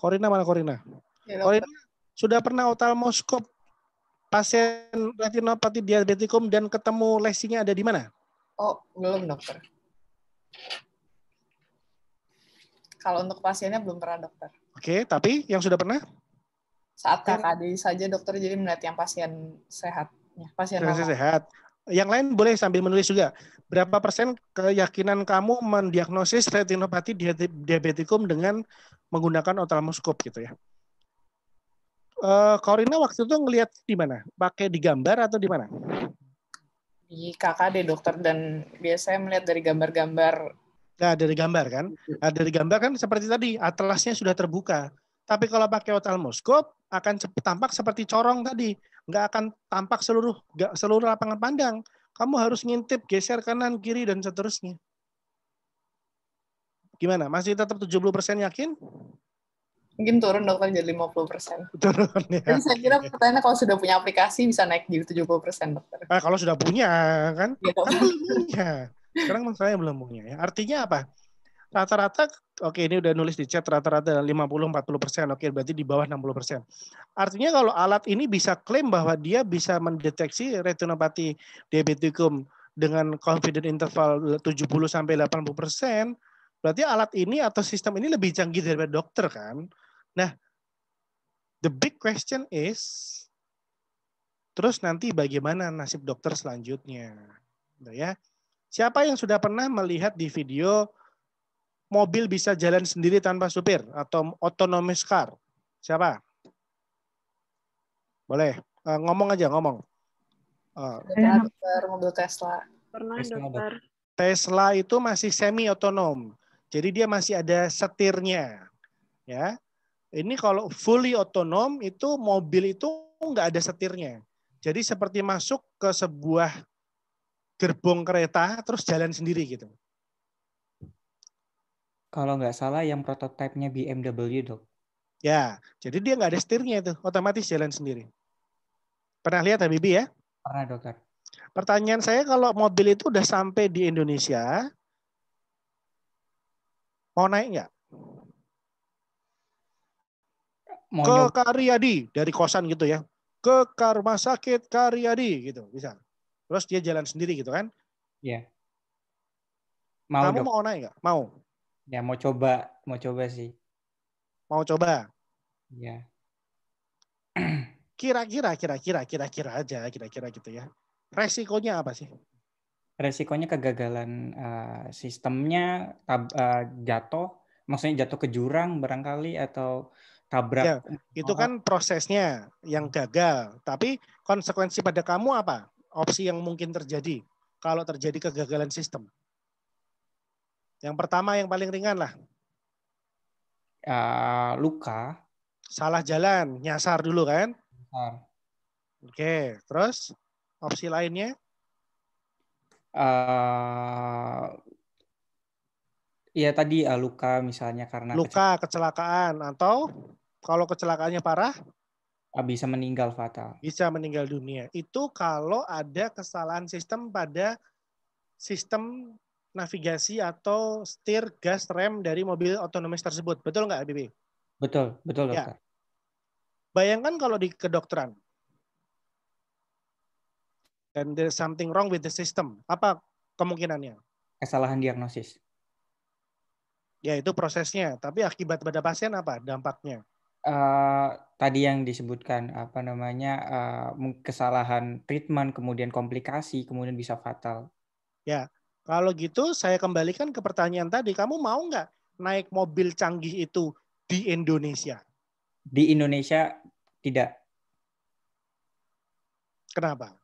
[SPEAKER 1] Korina mana Korina? Ya, Korina sudah pernah otalmoskop pasien retinopati diabetikum dan ketemu lesinya ada di mana?
[SPEAKER 3] Oh, belum
[SPEAKER 1] dokter.
[SPEAKER 4] Kalau untuk pasiennya belum pernah dokter.
[SPEAKER 1] Oke, tapi yang sudah pernah?
[SPEAKER 4] Saat KKD saja dokter jadi melihat yang pasien
[SPEAKER 1] sehat. pasien sehat. Yang lain boleh sambil menulis juga. Berapa persen keyakinan kamu mendiagnosis retinopati diabetikum dengan menggunakan otalmoskop gitu ya? Uh, waktu itu ngelihat di mana? Pakai di gambar atau di mana? Di KKD dokter dan biasanya melihat dari gambar-gambar. Nah, dari gambar kan? Nah, dari gambar kan seperti tadi atlasnya sudah terbuka. Tapi kalau pakai otalmoskop akan tampak seperti corong tadi nggak akan tampak seluruh nggak seluruh lapangan pandang. Kamu harus ngintip, geser kanan, kiri, dan seterusnya. Gimana? Masih tetap 70% yakin?
[SPEAKER 3] Mungkin turun dokter jadi 50%.
[SPEAKER 1] Turun ya. Dan saya
[SPEAKER 3] kira pertanyaannya kalau sudah punya aplikasi bisa naik jadi 70% dokter.
[SPEAKER 1] Eh, kalau sudah punya kan? Ya, kan belum punya. Sekarang saya belum punya ya. Artinya apa? rata-rata oke okay, ini udah nulis di chat rata-rata 50 40 persen oke okay, berarti di bawah 60 persen artinya kalau alat ini bisa klaim bahwa dia bisa mendeteksi retinopati diabetikum dengan confident interval 70 sampai 80 persen berarti alat ini atau sistem ini lebih canggih daripada dokter kan nah the big question is terus nanti bagaimana nasib dokter selanjutnya nah, ya siapa yang sudah pernah melihat di video mobil bisa jalan sendiri tanpa supir atau autonomous car? Siapa? Boleh. Eh, ngomong aja, ngomong. Eh, dokter, mobil Tesla. Pernah dokter. Tesla itu masih semi otonom. Jadi dia masih ada setirnya. Ya. Ini kalau fully otonom itu mobil itu nggak ada setirnya. Jadi seperti masuk ke sebuah gerbong kereta terus jalan sendiri gitu.
[SPEAKER 4] Kalau nggak salah yang prototipenya BMW
[SPEAKER 1] dok. Ya, jadi dia nggak ada setirnya itu, otomatis jalan sendiri. Pernah lihat Habibie ya? Pernah dokter. Kan? Pertanyaan saya kalau mobil itu udah sampai di Indonesia, mau naik nggak? Mau ke Karyadi dari kosan gitu ya, ke rumah sakit Karyadi gitu bisa. Terus dia jalan sendiri gitu kan? Iya. Mau, Kamu dok. mau naik nggak? Mau. Ya mau coba, mau coba sih. Mau coba. Ya. Kira-kira, kira-kira, kira-kira aja, kira-kira gitu ya. Resikonya apa sih?
[SPEAKER 4] Resikonya kegagalan uh, sistemnya tab, uh, jatuh, maksudnya jatuh ke jurang barangkali atau tabrak. Ya, itu kan
[SPEAKER 1] prosesnya yang gagal. Tapi konsekuensi pada kamu apa? Opsi yang mungkin terjadi kalau terjadi kegagalan sistem. Yang pertama yang paling ringan lah. Uh, luka. Salah jalan, nyasar dulu kan? Nyasar. Oke, okay. terus opsi lainnya?
[SPEAKER 4] Uh, Iya tadi uh, luka misalnya karena luka
[SPEAKER 1] kecelakaan, kecelakaan atau kalau kecelakaannya parah ah, bisa meninggal fatal. Bisa meninggal dunia. Itu kalau ada kesalahan sistem pada sistem navigasi atau setir, gas, rem dari mobil otonomis tersebut. Betul nggak, Bibi?
[SPEAKER 4] Betul, betul ya. dokter.
[SPEAKER 1] Ya. Bayangkan kalau di kedokteran, dan there's something wrong with the system. Apa kemungkinannya? Kesalahan diagnosis. Ya, itu prosesnya. Tapi akibat pada pasien apa dampaknya?
[SPEAKER 4] Uh, tadi yang disebutkan apa namanya uh, kesalahan treatment kemudian komplikasi kemudian bisa fatal
[SPEAKER 1] ya kalau gitu saya kembalikan ke pertanyaan tadi, kamu mau nggak naik mobil canggih itu di Indonesia?
[SPEAKER 4] Di Indonesia tidak. Kenapa?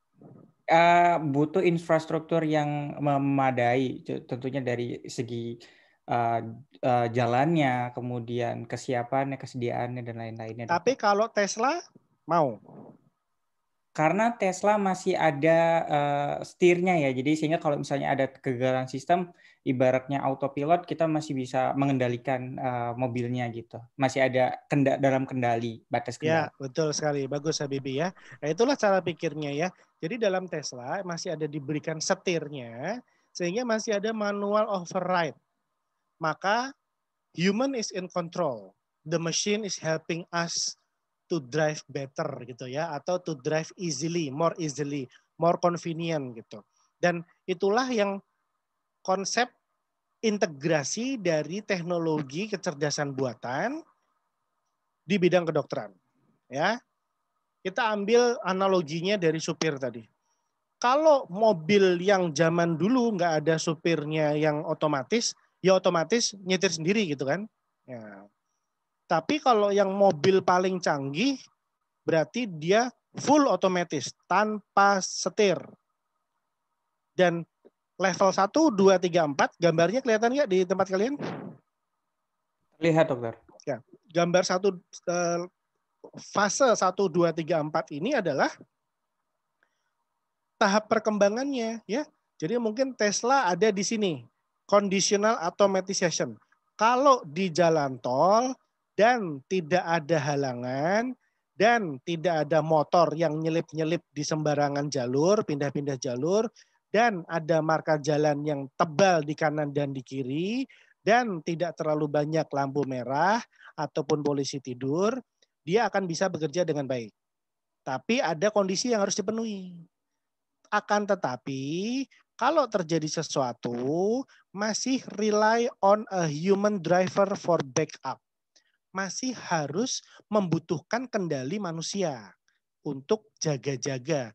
[SPEAKER 4] Uh, butuh infrastruktur yang memadai, tentunya dari segi uh, uh, jalannya, kemudian kesiapannya, kesediaannya, dan lain-lainnya. Tapi
[SPEAKER 1] kalau Tesla
[SPEAKER 4] mau? karena Tesla masih ada uh, setirnya ya. Jadi sehingga kalau misalnya ada kegagalan sistem, ibaratnya autopilot kita masih bisa mengendalikan uh, mobilnya gitu. Masih ada kenda dalam kendali batas ya, kendali. Ya,
[SPEAKER 1] betul sekali. Bagus Habibi ya. Nah, itulah cara pikirnya ya. Jadi dalam Tesla masih ada diberikan setirnya sehingga masih ada manual override. Maka human is in control. The machine is helping us to drive better gitu ya atau to drive easily, more easily, more convenient gitu. Dan itulah yang konsep integrasi dari teknologi kecerdasan buatan di bidang kedokteran. Ya. Kita ambil analoginya dari supir tadi. Kalau mobil yang zaman dulu nggak ada supirnya yang otomatis, ya otomatis nyetir sendiri gitu kan. Ya. Tapi kalau yang mobil paling canggih berarti dia full otomatis tanpa setir. Dan level 1, 2, 3, 4, gambarnya kelihatan nggak di tempat kalian? Lihat dokter. Ya, gambar satu eh, fase 1, 2, 3, 4 ini adalah tahap perkembangannya ya. Jadi mungkin Tesla ada di sini, conditional automatization. Kalau di jalan tol dan tidak ada halangan dan tidak ada motor yang nyelip-nyelip di sembarangan jalur, pindah-pindah jalur, dan ada marka jalan yang tebal di kanan dan di kiri, dan tidak terlalu banyak lampu merah ataupun polisi tidur, dia akan bisa bekerja dengan baik. Tapi ada kondisi yang harus dipenuhi. Akan tetapi, kalau terjadi sesuatu, masih rely on a human driver for backup masih harus membutuhkan kendali manusia untuk jaga-jaga.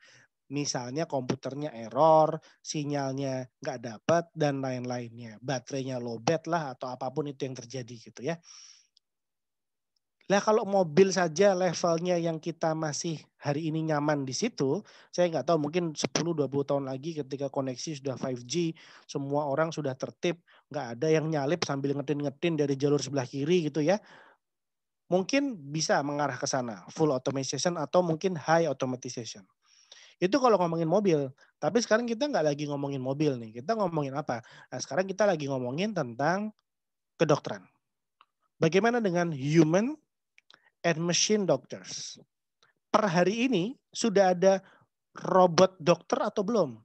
[SPEAKER 1] Misalnya komputernya error, sinyalnya nggak dapat, dan lain-lainnya. Baterainya lowbat lah atau apapun itu yang terjadi gitu ya. Lah kalau mobil saja levelnya yang kita masih hari ini nyaman di situ, saya nggak tahu mungkin 10-20 tahun lagi ketika koneksi sudah 5G, semua orang sudah tertib, nggak ada yang nyalip sambil ngetin-ngetin dari jalur sebelah kiri gitu ya mungkin bisa mengarah ke sana, full automation atau mungkin high automation Itu kalau ngomongin mobil, tapi sekarang kita nggak lagi ngomongin mobil nih, kita ngomongin apa? Nah, sekarang kita lagi ngomongin tentang kedokteran. Bagaimana dengan human and machine doctors? Per hari ini sudah ada robot dokter atau belum?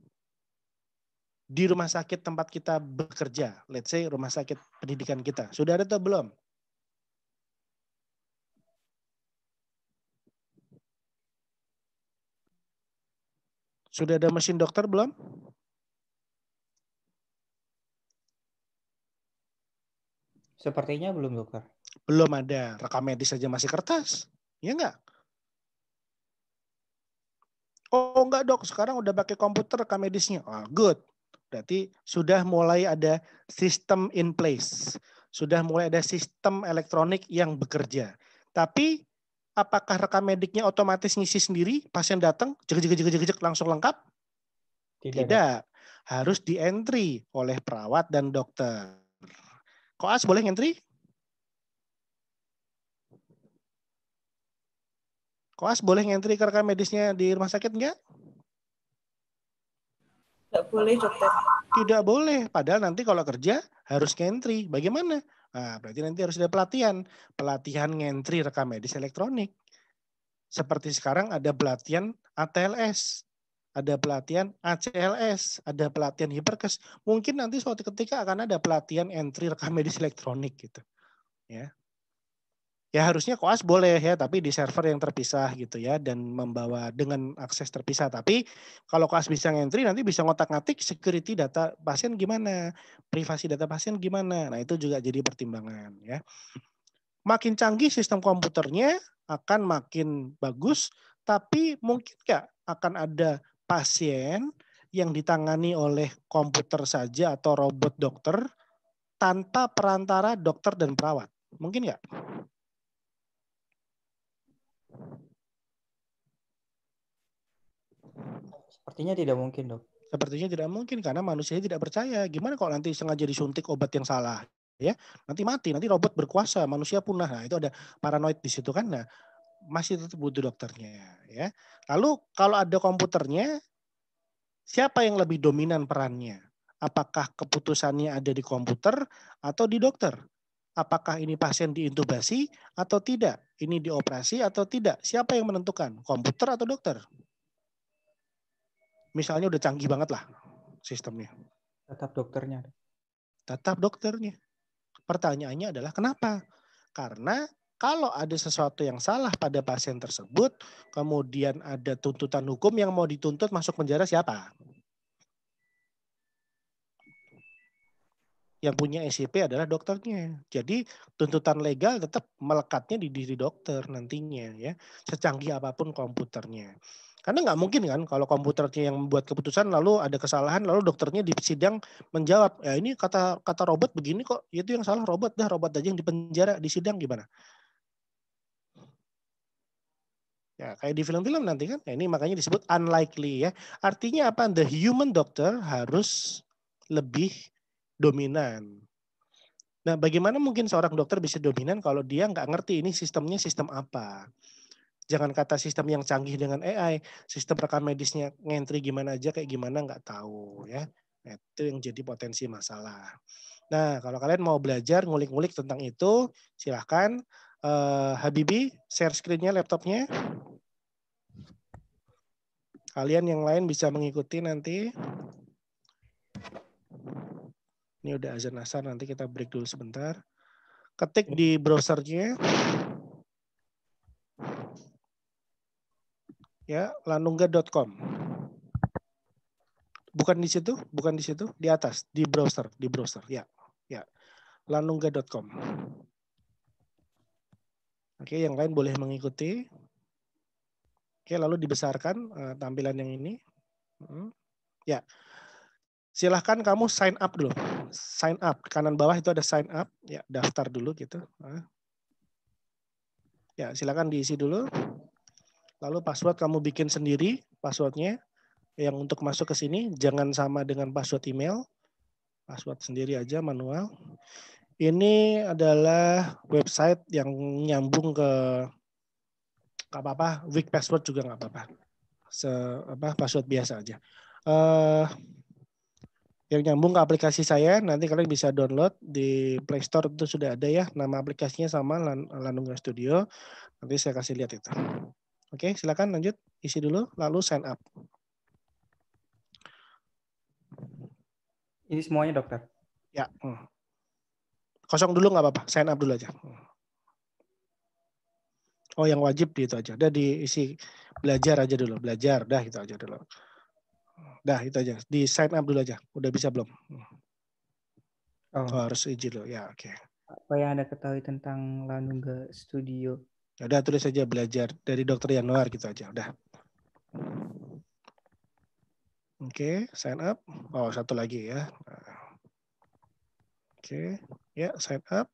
[SPEAKER 1] Di rumah sakit tempat kita bekerja, let's say rumah sakit pendidikan kita, sudah ada atau belum? Sudah ada mesin dokter belum? Sepertinya belum dokter. Belum ada. Rekam medis saja masih kertas. ya enggak? Oh enggak dok, sekarang udah pakai komputer rekam medisnya. Oh, good. Berarti sudah mulai ada sistem in place. Sudah mulai ada sistem elektronik yang bekerja. Tapi apakah rekam mediknya otomatis ngisi sendiri pasien datang jek jek jek jek, jek langsung lengkap tidak, tidak. harus di entry oleh perawat dan dokter koas boleh ngentri koas boleh ngentri ke rekam medisnya di rumah sakit enggak tidak boleh dokter tidak boleh padahal nanti kalau kerja harus ngentri bagaimana Nah, berarti nanti harus ada pelatihan. Pelatihan ngentri rekam medis elektronik. Seperti sekarang ada pelatihan ATLS, ada pelatihan ACLS, ada pelatihan hiperkes. Mungkin nanti suatu ketika akan ada pelatihan entry rekam medis elektronik gitu. Ya, ya harusnya koas boleh ya tapi di server yang terpisah gitu ya dan membawa dengan akses terpisah tapi kalau koas bisa ngentry nanti bisa ngotak-ngatik security data pasien gimana privasi data pasien gimana nah itu juga jadi pertimbangan ya makin canggih sistem komputernya akan makin bagus tapi mungkin nggak akan ada pasien yang ditangani oleh komputer saja atau robot dokter tanpa perantara dokter dan perawat mungkin nggak Sepertinya tidak mungkin dok. Sepertinya tidak mungkin karena manusia tidak percaya. Gimana kalau nanti sengaja disuntik obat yang salah? ya nanti mati nanti robot berkuasa manusia punah nah itu ada paranoid di situ kan nah masih tetap butuh dokternya ya lalu kalau ada komputernya siapa yang lebih dominan perannya apakah keputusannya ada di komputer atau di dokter apakah ini pasien diintubasi atau tidak ini dioperasi atau tidak siapa yang menentukan komputer atau dokter misalnya udah canggih banget lah sistemnya. Tetap dokternya. Tetap dokternya. Pertanyaannya adalah kenapa? Karena kalau ada sesuatu yang salah pada pasien tersebut, kemudian ada tuntutan hukum yang mau dituntut masuk penjara siapa? Yang punya SCP adalah dokternya. Jadi tuntutan legal tetap melekatnya di diri dokter nantinya ya, secanggih apapun komputernya. Karena nggak mungkin kan kalau komputernya yang membuat keputusan lalu ada kesalahan lalu dokternya di sidang menjawab ya ini kata kata robot begini kok itu yang salah robot dah robot aja yang dipenjara di sidang gimana? Ya, kayak di film-film nanti kan. Ya, ini makanya disebut unlikely ya. Artinya apa? The human doctor harus lebih dominan. Nah, bagaimana mungkin seorang dokter bisa dominan kalau dia nggak ngerti ini sistemnya sistem apa? jangan kata sistem yang canggih dengan AI, sistem rekam medisnya ngentri gimana aja kayak gimana nggak tahu ya. Nah, itu yang jadi potensi masalah. Nah, kalau kalian mau belajar ngulik-ngulik tentang itu, silahkan. Uh, Habibi, share screen-nya, laptopnya. Kalian yang lain bisa mengikuti nanti. Ini udah azan asar, nanti kita break dulu sebentar. Ketik di browsernya. ya lanungga.com bukan di situ bukan di situ di atas di browser di browser ya ya lanungga.com oke yang lain boleh mengikuti oke lalu dibesarkan uh, tampilan yang ini hmm. ya silahkan kamu sign up dulu sign up kanan bawah itu ada sign up ya daftar dulu gitu nah. ya silahkan diisi dulu Lalu password kamu bikin sendiri passwordnya yang untuk masuk ke sini jangan sama dengan password email. Password sendiri aja manual. Ini adalah website yang nyambung ke nggak apa-apa, weak password juga nggak apa-apa. Se apa password biasa aja. Uh, yang nyambung ke aplikasi saya nanti kalian bisa download di Play Store itu sudah ada ya nama aplikasinya sama Lan Studio nanti saya kasih lihat itu. Oke, silakan lanjut isi dulu lalu sign up. Ini semuanya dokter. Ya. Hmm. Kosong dulu nggak apa-apa, sign up dulu aja. Hmm. Oh, yang wajib di itu aja. Udah diisi belajar aja dulu, belajar, dah itu aja dulu. Dah itu aja. Di sign up dulu aja. Udah bisa belum? Oh, oh harus izin dulu. Ya, oke. Okay. Apa yang Anda ketahui tentang Lanunga
[SPEAKER 4] Studio?
[SPEAKER 1] Udah tulis saja belajar dari dokter Januar gitu aja. Udah. Oke, okay, sign up. Oh, satu lagi ya. Oke, okay. ya yeah, sign up.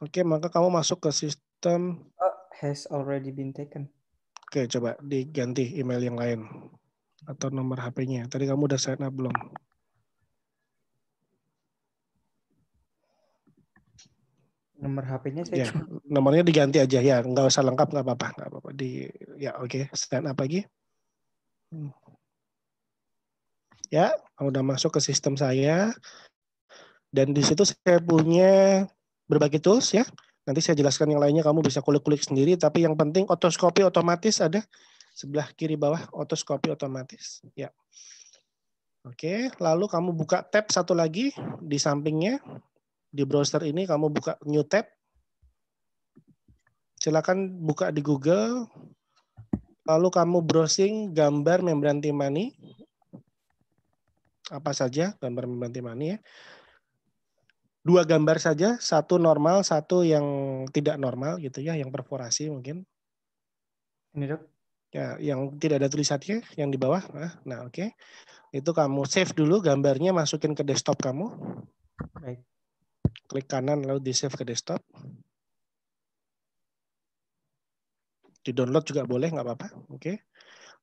[SPEAKER 1] Oke, okay, maka kamu masuk ke sistem uh, has already been taken. Oke, okay, coba diganti email yang lain atau nomor HP-nya. Tadi kamu udah sign up belum? Nomor HP-nya saya. Ya, nomornya diganti aja ya, nggak usah lengkap nggak apa-apa, nggak apa-apa. Di ya oke, okay. stand up lagi. ya Ya, udah masuk ke sistem saya. Dan di situ saya punya berbagai tools ya. Nanti saya jelaskan yang lainnya, kamu bisa kulik-kulik sendiri. Tapi yang penting otoskopi otomatis ada sebelah kiri bawah otoskopi otomatis. Ya. Oke, lalu kamu buka tab satu lagi di sampingnya di browser ini kamu buka new tab. Silakan buka di Google. Lalu kamu browsing gambar membran timani. Apa saja gambar membran timani ya. Dua gambar saja, satu normal, satu yang tidak normal gitu ya, yang perforasi mungkin. Ini dok? Ya, yang tidak ada tulisannya, yang di bawah. Nah, nah oke. Okay. Itu kamu save dulu gambarnya, masukin ke desktop kamu. Baik. Klik kanan lalu di save ke desktop. Di download juga boleh, nggak apa-apa. Oke. Okay.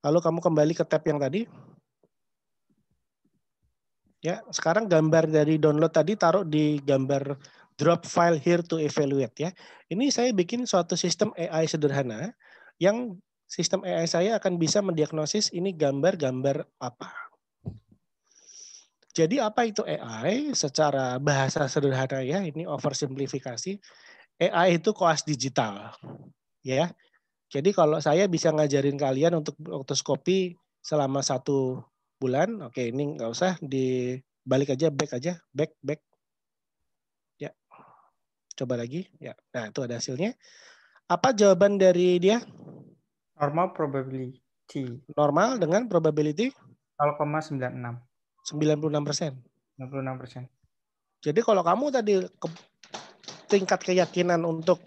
[SPEAKER 1] Lalu kamu kembali ke tab yang tadi. Ya, sekarang gambar dari download tadi taruh di gambar drop file here to evaluate ya. Ini saya bikin suatu sistem AI sederhana yang sistem AI saya akan bisa mendiagnosis ini gambar-gambar apa. Jadi apa itu AI? Secara bahasa sederhana ya, ini oversimplifikasi. AI itu koas digital. Ya. Jadi kalau saya bisa ngajarin kalian untuk otoskopi selama satu bulan, oke ini nggak usah dibalik aja, back aja, back, back. Ya, coba lagi. Ya, nah itu ada hasilnya. Apa jawaban dari dia? Normal probability. Normal dengan probability? 0,96. 96%. 96%. Jadi kalau kamu tadi ke, tingkat keyakinan untuk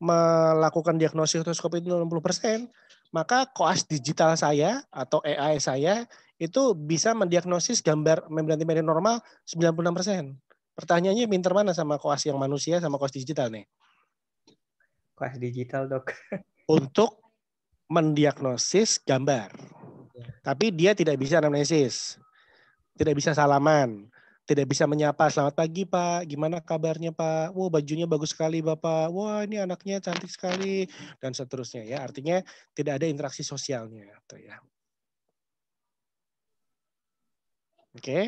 [SPEAKER 1] melakukan diagnosis otoskopi itu 60%, maka koas digital saya atau AI saya itu bisa mendiagnosis gambar membran timpani normal 96%. Pertanyaannya pinter mana sama koas yang manusia sama koas digital nih? Koas digital, Dok. Untuk mendiagnosis gambar. Tapi dia tidak bisa anamnesis tidak bisa salaman, tidak bisa menyapa selamat pagi Pak, gimana kabarnya Pak? Wow bajunya bagus sekali Bapak, wah ini anaknya cantik sekali dan seterusnya ya. Artinya tidak ada interaksi sosialnya, tuh gitu ya. Oke. Okay.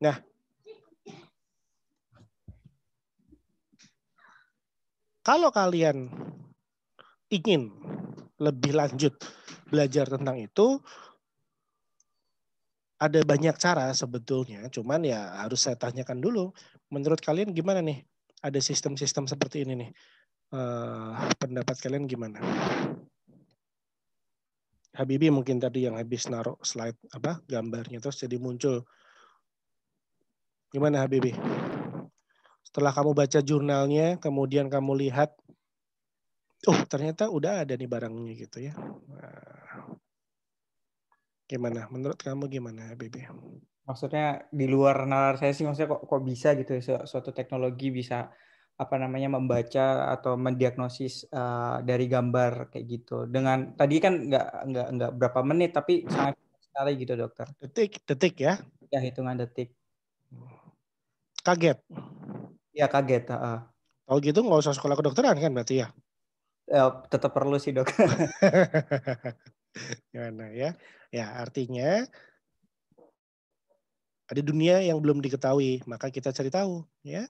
[SPEAKER 1] Nah, kalau kalian ingin lebih lanjut belajar tentang itu, ada banyak cara sebetulnya, cuman ya harus saya tanyakan dulu. Menurut kalian gimana nih? Ada sistem-sistem seperti ini nih. Uh, pendapat kalian gimana? Habibi mungkin tadi yang habis naruh slide apa gambarnya terus jadi muncul. Gimana Habibi? Setelah kamu baca jurnalnya, kemudian kamu lihat oh ternyata udah ada nih barangnya gitu ya. Gimana? Menurut kamu gimana, Bebe?
[SPEAKER 4] Maksudnya di luar nalar saya sih, maksudnya kok, kok bisa gitu ya, suatu teknologi bisa apa namanya membaca atau mendiagnosis uh, dari gambar kayak gitu dengan tadi kan nggak nggak nggak berapa menit tapi sangat sekali gitu dokter detik detik ya ya hitungan detik kaget ya kaget
[SPEAKER 1] uh. kalau gitu nggak usah sekolah kedokteran kan berarti ya Eh, tetap perlu sih dok. Gimana ya? Ya artinya ada dunia yang belum diketahui, maka kita cari tahu, ya.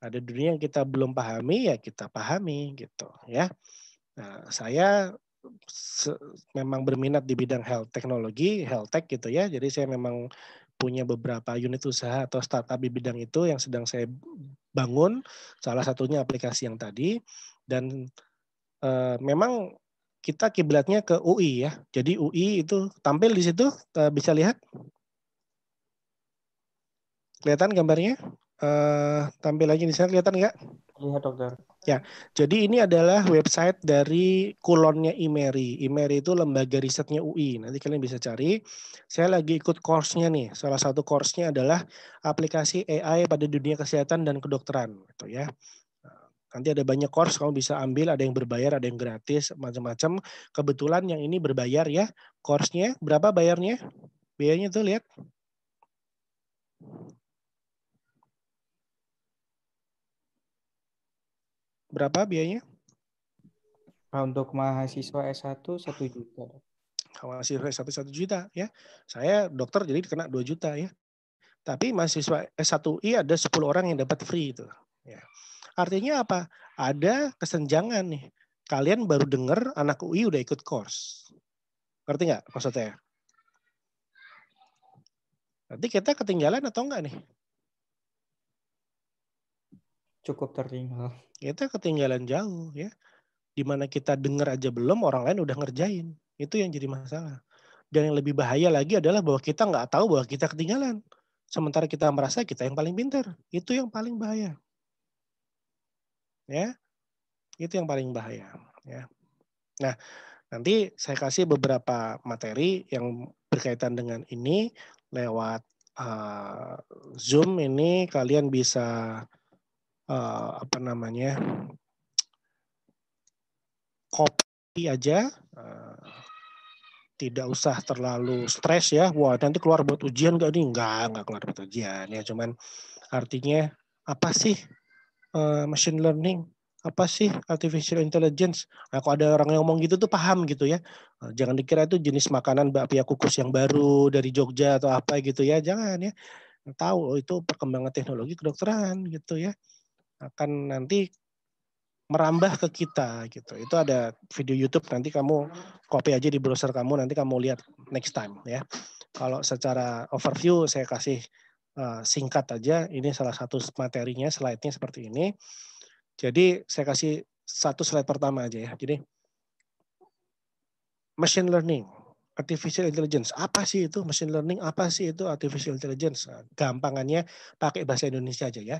[SPEAKER 1] Ada dunia yang kita belum pahami, ya kita pahami, gitu, ya. Nah, saya memang berminat di bidang health teknologi, health tech gitu ya. Jadi saya memang punya beberapa unit usaha atau startup di bidang itu yang sedang saya bangun. Salah satunya aplikasi yang tadi dan Eh, memang kita kiblatnya ke UI ya. Jadi UI itu tampil di situ uh, bisa lihat. Kelihatan gambarnya? Uh, tampil lagi di sana kelihatan nggak? Lihat dokter. Ya, jadi ini adalah website dari kulonnya IMERI. IMERI itu lembaga risetnya UI. Nanti kalian bisa cari. Saya lagi ikut course-nya nih. Salah satu course-nya adalah aplikasi AI pada dunia kesehatan dan kedokteran, gitu ya. Nanti ada banyak course kamu bisa ambil, ada yang berbayar, ada yang gratis, macam-macam. Kebetulan yang ini berbayar ya. Course-nya ya. berapa bayarnya? Biayanya tuh lihat. Berapa biayanya? Nah Untuk mahasiswa S1 1 juta. Mahasiswa S1 1 juta ya. Saya dokter jadi kena 2 juta ya. Tapi mahasiswa S1I ada 10 orang yang dapat free itu. Ya. Artinya apa? Ada kesenjangan nih. Kalian baru dengar anak UI udah ikut course. Ngerti nggak maksudnya? Nanti kita ketinggalan atau enggak nih? Cukup tertinggal. Kita ketinggalan jauh ya. Dimana kita dengar aja belum, orang lain udah ngerjain. Itu yang jadi masalah. Dan yang lebih bahaya lagi adalah bahwa kita nggak tahu bahwa kita ketinggalan. Sementara kita merasa kita yang paling pintar. Itu yang paling bahaya ya itu yang paling bahaya ya nah nanti saya kasih beberapa materi yang berkaitan dengan ini lewat uh, zoom ini kalian bisa uh, apa namanya copy aja uh, tidak usah terlalu stres ya. Wah, nanti keluar buat ujian gak nih? Enggak, enggak keluar buat ujian ya. Cuman artinya apa sih uh, machine learning apa sih artificial intelligence? Nah, kalau ada orang yang ngomong gitu tuh paham gitu ya. Eh, jangan dikira itu jenis makanan bakpia kukus yang baru dari Jogja atau apa gitu ya. Jangan ya. Tahu oh, itu perkembangan teknologi kedokteran gitu ya. Akan nanti merambah ke kita gitu. Itu ada video YouTube nanti kamu copy aja di browser kamu nanti kamu lihat next time ya. Kalau secara overview saya kasih Eh, singkat aja. Ini salah satu materinya, slide-nya seperti ini. Jadi saya kasih satu slide pertama aja ya. Jadi machine learning, artificial intelligence. Apa sih itu machine learning? Apa sih itu artificial intelligence? Nah, gampangannya pakai bahasa Indonesia aja ya.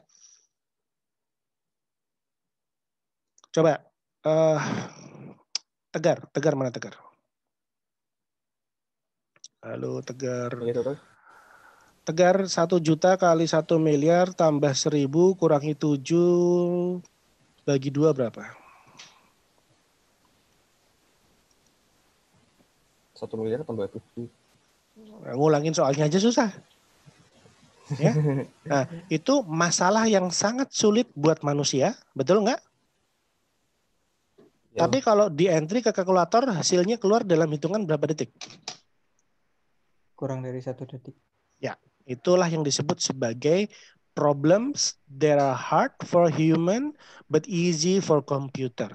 [SPEAKER 1] Coba uh, Tegar, Tegar mana Tegar? Halo Tegar. Tegar 1 juta kali 1 miliar tambah 1000 kurangi 7 bagi 2 berapa? 1 miliar tambah 7. Ya, ngulangin soalnya aja susah. Ya. Nah, itu masalah yang sangat sulit buat manusia, betul nggak? Ya. Tapi kalau di entry ke kalkulator hasilnya keluar dalam hitungan berapa detik? Kurang dari satu detik. Ya, Itulah yang disebut sebagai problems that are hard for human but easy for computer.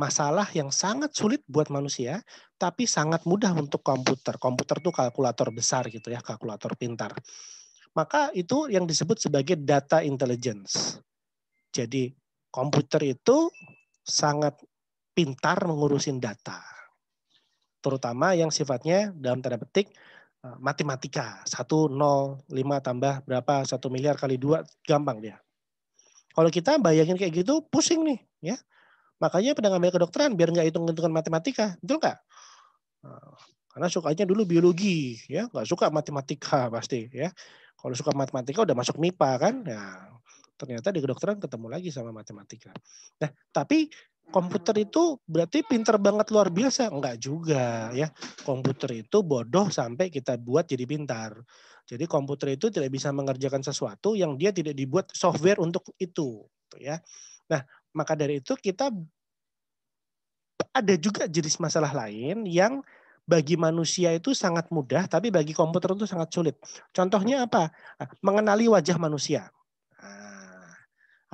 [SPEAKER 1] Masalah yang sangat sulit buat manusia tapi sangat mudah untuk komputer. Komputer itu kalkulator besar gitu ya, kalkulator pintar. Maka itu yang disebut sebagai data intelligence. Jadi komputer itu sangat pintar mengurusin data. Terutama yang sifatnya dalam tanda petik Eh, matematika. 1, 0, 5 tambah berapa, 1 miliar kali 2, gampang dia. Kalau kita bayangin kayak gitu, pusing nih. ya. Makanya pada ngambil kedokteran, biar nggak hitung-hitungan matematika. Betul nggak? Eh, karena sukanya dulu biologi, ya nggak suka matematika pasti. ya. Kalau suka matematika udah masuk MIPA kan, ya ternyata di kedokteran ketemu lagi sama matematika. Nah, tapi komputer itu berarti pinter banget luar biasa? Enggak juga ya. Komputer itu bodoh sampai kita buat jadi pintar. Jadi komputer itu tidak bisa mengerjakan sesuatu yang dia tidak dibuat software untuk itu, gitu ya. Nah, maka dari itu kita ada juga jenis masalah lain yang bagi manusia itu sangat mudah, tapi bagi komputer itu sangat sulit. Contohnya apa? Ah, mengenali wajah manusia. Ah,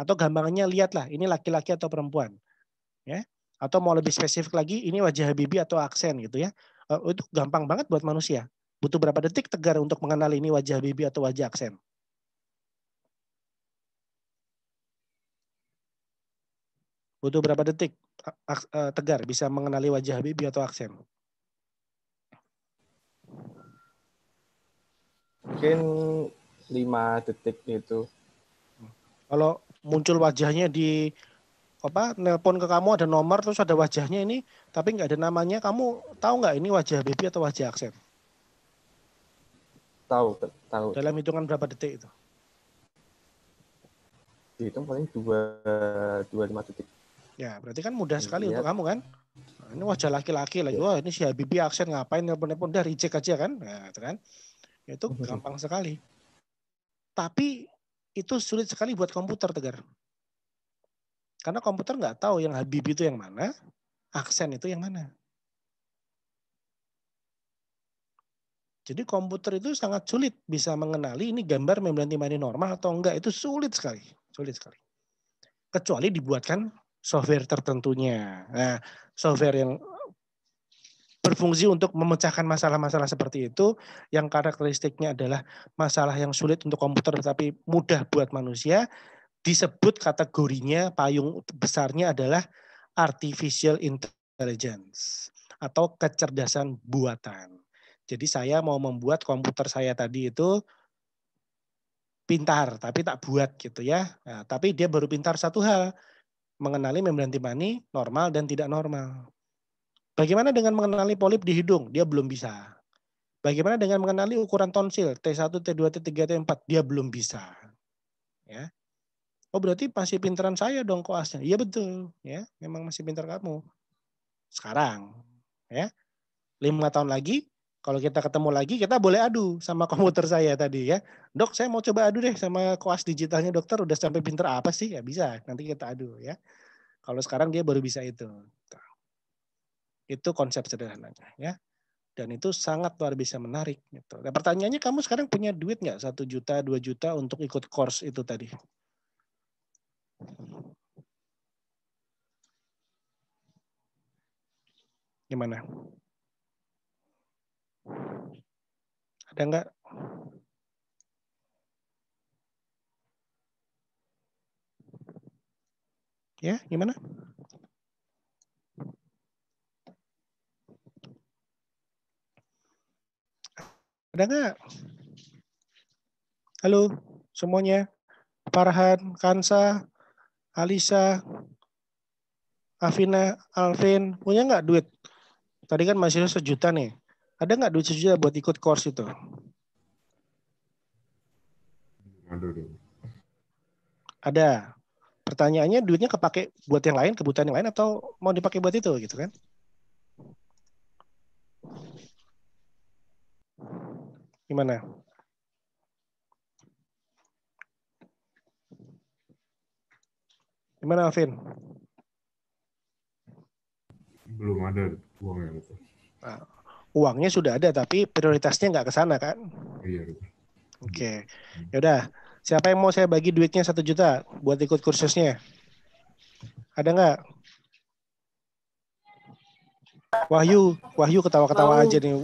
[SPEAKER 1] atau gambarnya lihatlah, ini laki-laki atau perempuan ya atau mau lebih spesifik lagi ini wajah Habibi atau aksen gitu ya eh, itu gampang banget buat manusia butuh berapa detik tegar untuk mengenali ini wajah Habibi atau wajah aksen butuh berapa detik eh, eh, tegar bisa mengenali wajah Habibi atau aksen mungkin lima detik itu kalau muncul wajahnya di apa nelpon ke kamu ada nomor terus ada wajahnya ini tapi nggak ada namanya kamu tahu nggak ini wajah baby atau wajah aksen tahu tahu dalam hitungan berapa detik itu
[SPEAKER 2] dihitung paling dua dua lima detik
[SPEAKER 1] ya berarti kan mudah iya. sekali ya. untuk kamu kan nah, ini wajah laki-laki lagi iya. wah ini si bibi aksen ngapain nelpon-nelpon dari reject aja kan nah, kan itu gampang sekali tapi itu sulit sekali buat komputer tegar karena komputer nggak tahu yang Habib itu yang mana, aksen itu yang mana. Jadi komputer itu sangat sulit bisa mengenali ini gambar membran timani normal atau enggak itu sulit sekali, sulit sekali. Kecuali dibuatkan software tertentunya. Nah, software yang berfungsi untuk memecahkan masalah-masalah seperti itu yang karakteristiknya adalah masalah yang sulit untuk komputer tetapi mudah buat manusia disebut kategorinya payung besarnya adalah artificial intelligence atau kecerdasan buatan. Jadi saya mau membuat komputer saya tadi itu pintar, tapi tak buat gitu ya. Nah, tapi dia baru pintar satu hal, mengenali membran timpani normal dan tidak normal. Bagaimana dengan mengenali polip di hidung? Dia belum bisa. Bagaimana dengan mengenali ukuran tonsil T1, T2, T3, T4? Dia belum bisa. Ya oh berarti masih pinteran saya dong koasnya iya betul ya memang masih pintar kamu sekarang ya lima tahun lagi kalau kita ketemu lagi kita boleh adu sama komputer saya tadi ya dok saya mau coba adu deh sama koas digitalnya dokter udah sampai pinter apa sih ya bisa nanti kita adu ya kalau sekarang dia baru bisa itu itu konsep sederhananya ya dan itu sangat luar biasa menarik gitu. Nah, pertanyaannya kamu sekarang punya duit nggak satu juta dua juta untuk ikut course itu tadi? Gimana? Ada enggak? Ya, gimana? Ada enggak? Halo semuanya. Farhan, Kansa, Alisa, Afina, Alvin, punya nggak duit? Tadi kan masih sejuta nih. Ada nggak duit sejuta buat ikut course itu? Ada. Pertanyaannya duitnya kepake buat yang lain, kebutuhan yang lain, atau mau dipakai buat itu gitu kan? Gimana? Gimana, Alvin?
[SPEAKER 3] Belum ada uangnya.
[SPEAKER 1] Nah, uangnya sudah ada, tapi prioritasnya nggak ke sana, kan? Iya. Oke. Okay. Yaudah. Siapa yang mau saya bagi duitnya satu juta buat ikut kursusnya? Ada nggak? Wahyu, Wahyu ketawa-ketawa aja nih.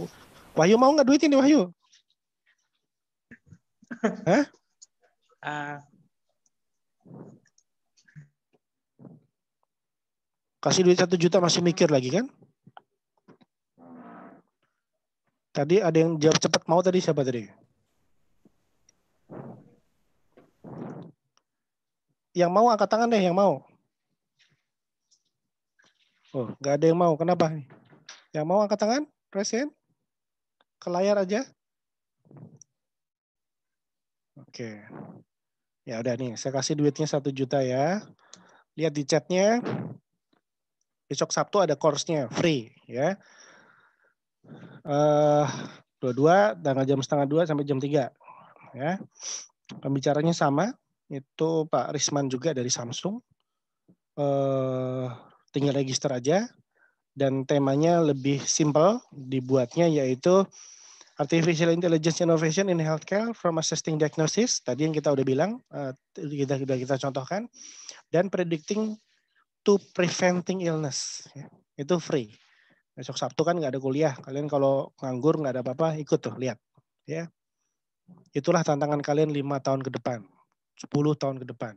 [SPEAKER 1] Wahyu mau nggak duit ini Wahyu? Hah? Ah, Kasih duit satu juta masih mikir lagi kan? Tadi ada yang jawab cepat mau tadi siapa tadi? Yang mau angkat tangan deh, yang mau. Oh, nggak ada yang mau. Kenapa? Yang mau angkat tangan? Present? Ke layar aja. Oke. Ya udah nih, saya kasih duitnya satu juta ya. Lihat di chatnya besok Sabtu ada course-nya free ya. Eh Uh, dua tanggal jam setengah dua sampai jam tiga ya. Pembicaranya sama itu Pak Risman juga dari Samsung. Uh, tinggal register aja dan temanya lebih simple dibuatnya yaitu Artificial Intelligence Innovation in Healthcare from Assisting Diagnosis, tadi yang kita udah bilang, eh, kita, kita, kita contohkan, dan Predicting to preventing illness. Ya, itu free. Besok Sabtu kan nggak ada kuliah. Kalian kalau nganggur nggak ada apa-apa, ikut tuh lihat. Ya, itulah tantangan kalian lima tahun ke depan, sepuluh tahun ke depan.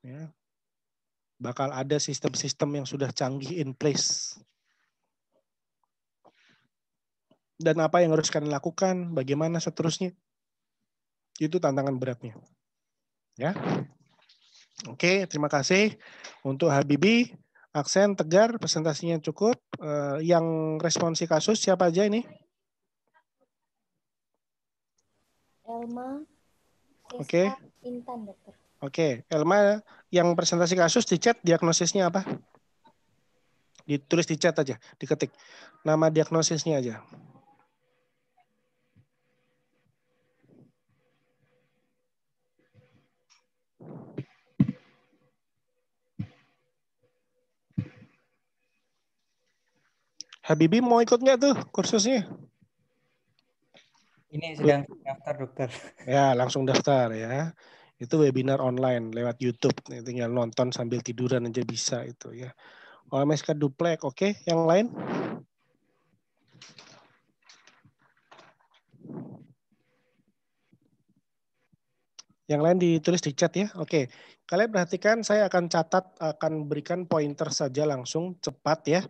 [SPEAKER 1] Ya, bakal ada sistem-sistem yang sudah canggih in place. Dan apa yang harus kalian lakukan, bagaimana seterusnya, itu tantangan beratnya. Ya, Oke, terima kasih untuk Habibi. Aksen tegar, presentasinya cukup. Eh, yang responsi kasus siapa aja ini? Elma. Oke. Okay. Intan, dokter. Oke, okay. Elma yang presentasi kasus di chat diagnosisnya apa? Ditulis di chat aja, diketik. Nama diagnosisnya aja. Habibi mau ikut nggak tuh kursusnya? Ini sedang daftar dokter. Ya, langsung daftar ya. Itu webinar online lewat YouTube. Tinggal nonton sambil tiduran aja bisa itu ya. OMSK Duplek, oke. Okay. Yang lain? Yang lain ditulis di chat ya. Oke. Okay. Kalian perhatikan saya akan catat akan berikan pointer saja langsung cepat ya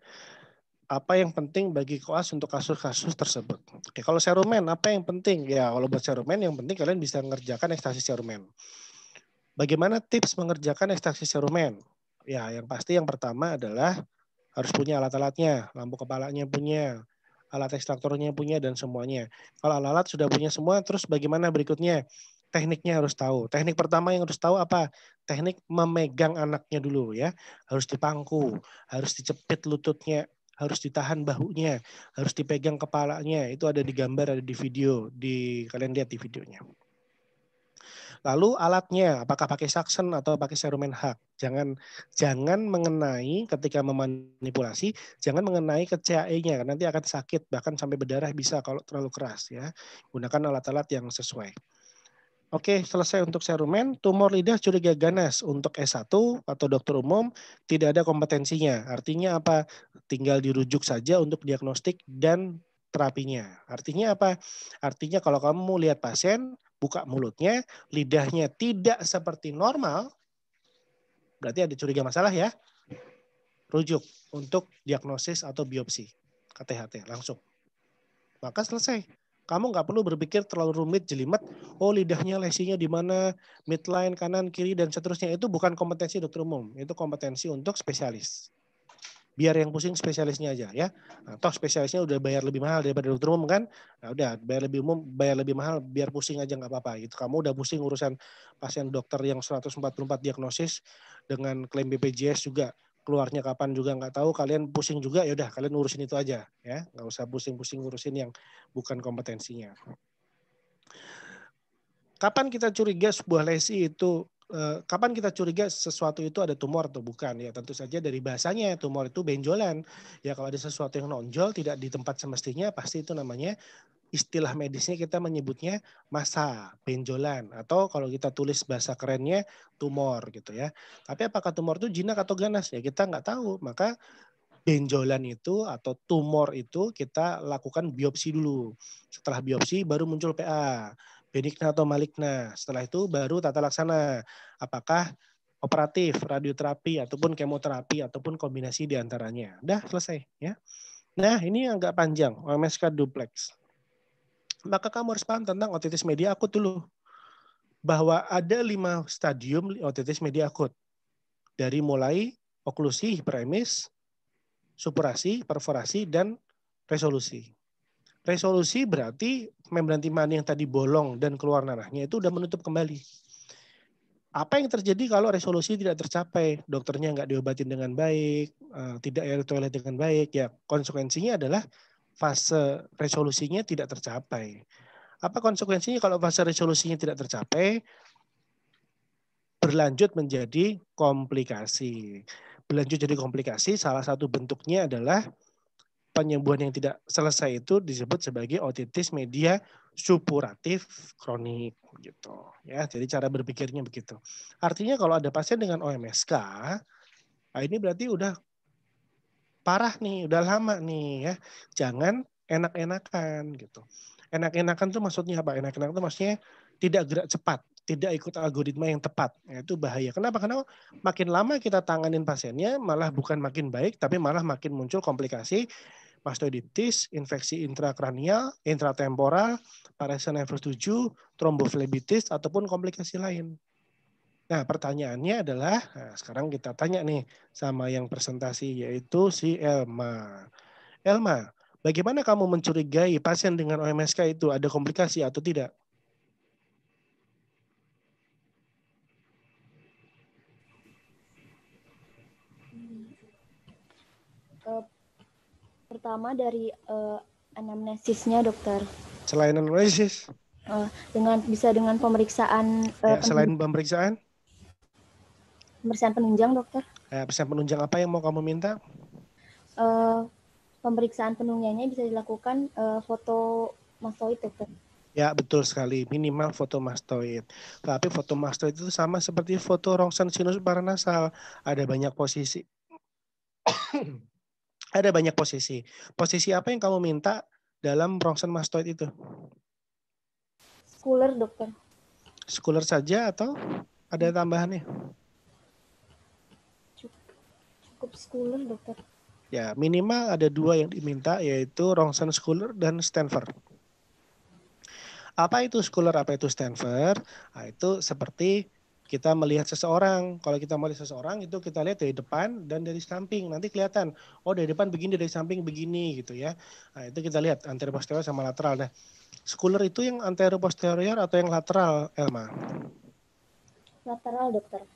[SPEAKER 1] apa yang penting bagi koas untuk kasus-kasus tersebut. Oke, kalau serumen apa yang penting? Ya, kalau buat serumen yang penting kalian bisa mengerjakan ekstraksi serumen. Bagaimana tips mengerjakan ekstraksi serumen? Ya, yang pasti yang pertama adalah harus punya alat-alatnya, lampu kepalanya punya, alat ekstraktornya punya dan semuanya. Kalau alat-alat sudah punya semua, terus bagaimana berikutnya? tekniknya harus tahu. Teknik pertama yang harus tahu apa? Teknik memegang anaknya dulu ya. Harus dipangku, harus dicepit lututnya harus ditahan bahunya, harus dipegang kepalanya. Itu ada di gambar, ada di video, di kalian lihat di videonya. Lalu alatnya, apakah pakai saksen atau pakai serumen hak? Jangan jangan mengenai ketika memanipulasi, jangan mengenai ke CAE-nya nanti akan sakit bahkan sampai berdarah bisa kalau terlalu keras ya. Gunakan alat-alat yang sesuai. Oke, selesai untuk serumen. Tumor lidah curiga ganas untuk S1 atau dokter umum tidak ada kompetensinya. Artinya apa? Tinggal dirujuk saja untuk diagnostik dan terapinya. Artinya apa? Artinya kalau kamu lihat pasien, buka mulutnya, lidahnya tidak seperti normal, berarti ada curiga masalah ya. Rujuk untuk diagnosis atau biopsi. KTHT langsung. Maka selesai. Kamu nggak perlu berpikir terlalu rumit, jelimet. Oh lidahnya lesinya di mana, midline kanan kiri dan seterusnya itu bukan kompetensi dokter umum, itu kompetensi untuk spesialis. Biar yang pusing spesialisnya aja ya. Nah, spesialisnya udah bayar lebih mahal daripada dokter umum kan? Nah, udah bayar lebih umum, bayar lebih mahal, biar pusing aja nggak apa-apa. Gitu. Kamu udah pusing urusan pasien dokter yang 144 diagnosis dengan klaim BPJS juga keluarnya kapan juga nggak tahu kalian pusing juga ya udah kalian urusin itu aja ya nggak usah pusing-pusing ngurusin yang bukan kompetensinya kapan kita curiga sebuah lesi itu eh, kapan kita curiga sesuatu itu ada tumor atau bukan ya tentu saja dari bahasanya tumor itu benjolan ya kalau ada sesuatu yang nonjol tidak di tempat semestinya pasti itu namanya istilah medisnya kita menyebutnya masa benjolan atau kalau kita tulis bahasa kerennya tumor gitu ya. Tapi apakah tumor itu jinak atau ganas ya kita nggak tahu. Maka benjolan itu atau tumor itu kita lakukan biopsi dulu. Setelah biopsi baru muncul PA, benigna atau maligna. Setelah itu baru tata laksana. Apakah operatif, radioterapi ataupun kemoterapi ataupun kombinasi diantaranya. Dah selesai ya. Nah ini agak panjang, OMSK duplex maka kamu harus paham tentang otitis media akut dulu. Bahwa ada lima stadium otitis media akut. Dari mulai oklusi, hiperemis, supurasi, perforasi, dan resolusi. Resolusi berarti membran timan yang tadi bolong dan keluar nanahnya itu sudah menutup kembali. Apa yang terjadi kalau resolusi tidak tercapai? Dokternya nggak diobatin dengan baik, eh, tidak air toilet dengan baik, ya konsekuensinya adalah fase resolusinya tidak tercapai. Apa konsekuensinya kalau fase resolusinya tidak tercapai? Berlanjut menjadi komplikasi. Berlanjut jadi komplikasi, salah satu bentuknya adalah penyembuhan yang tidak selesai itu disebut sebagai otitis media supuratif kronik gitu ya jadi cara berpikirnya begitu artinya kalau ada pasien dengan OMSK ah, ini berarti udah parah nih, udah lama nih ya. Jangan enak-enakan gitu. Enak-enakan tuh maksudnya apa? Enak-enakan tuh maksudnya tidak gerak cepat, tidak ikut algoritma yang tepat. Nah, itu bahaya. Kenapa? Karena makin lama kita tanganin pasiennya, malah bukan makin baik, tapi malah makin muncul komplikasi mastoiditis, infeksi intrakranial, intratemporal, parasita nervus 7, tromboflebitis, ataupun komplikasi lain. Nah, pertanyaannya adalah, nah sekarang kita tanya nih sama yang presentasi yaitu si Elma. Elma, bagaimana kamu mencurigai pasien dengan OMSK itu ada komplikasi atau tidak? Eh, pertama dari uh, anamnesisnya dokter. Selain anamnesis? Uh, dengan
[SPEAKER 4] bisa dengan pemeriksaan. Uh, ya, selain
[SPEAKER 1] pemeriksaan?
[SPEAKER 4] pemeriksaan penunjang dokter.
[SPEAKER 1] Eh, pemeriksaan penunjang apa yang mau kamu minta?
[SPEAKER 4] Uh, pemeriksaan penunjangnya bisa dilakukan uh, foto mastoid dokter.
[SPEAKER 1] Ya betul sekali minimal foto mastoid. Tapi foto mastoid itu sama seperti foto rongsen sinus paranasal. Ada banyak posisi. ada banyak posisi. Posisi apa yang kamu minta dalam rongsen mastoid itu? Skuler dokter. Skuler saja atau ada tambahannya? cukup Schooler, dokter? Ya, minimal ada dua yang diminta, yaitu Rongsen Schooler dan Stanford. Apa itu Schooler, apa itu Stanford? Nah, itu seperti kita melihat seseorang. Kalau kita melihat seseorang itu kita lihat dari depan dan dari samping. Nanti kelihatan, oh dari depan begini, dari samping begini gitu ya. Nah, itu kita lihat antero posterior sama lateral. Nah, Schooler itu yang antero posterior atau yang lateral, Elma? Lateral, dokter.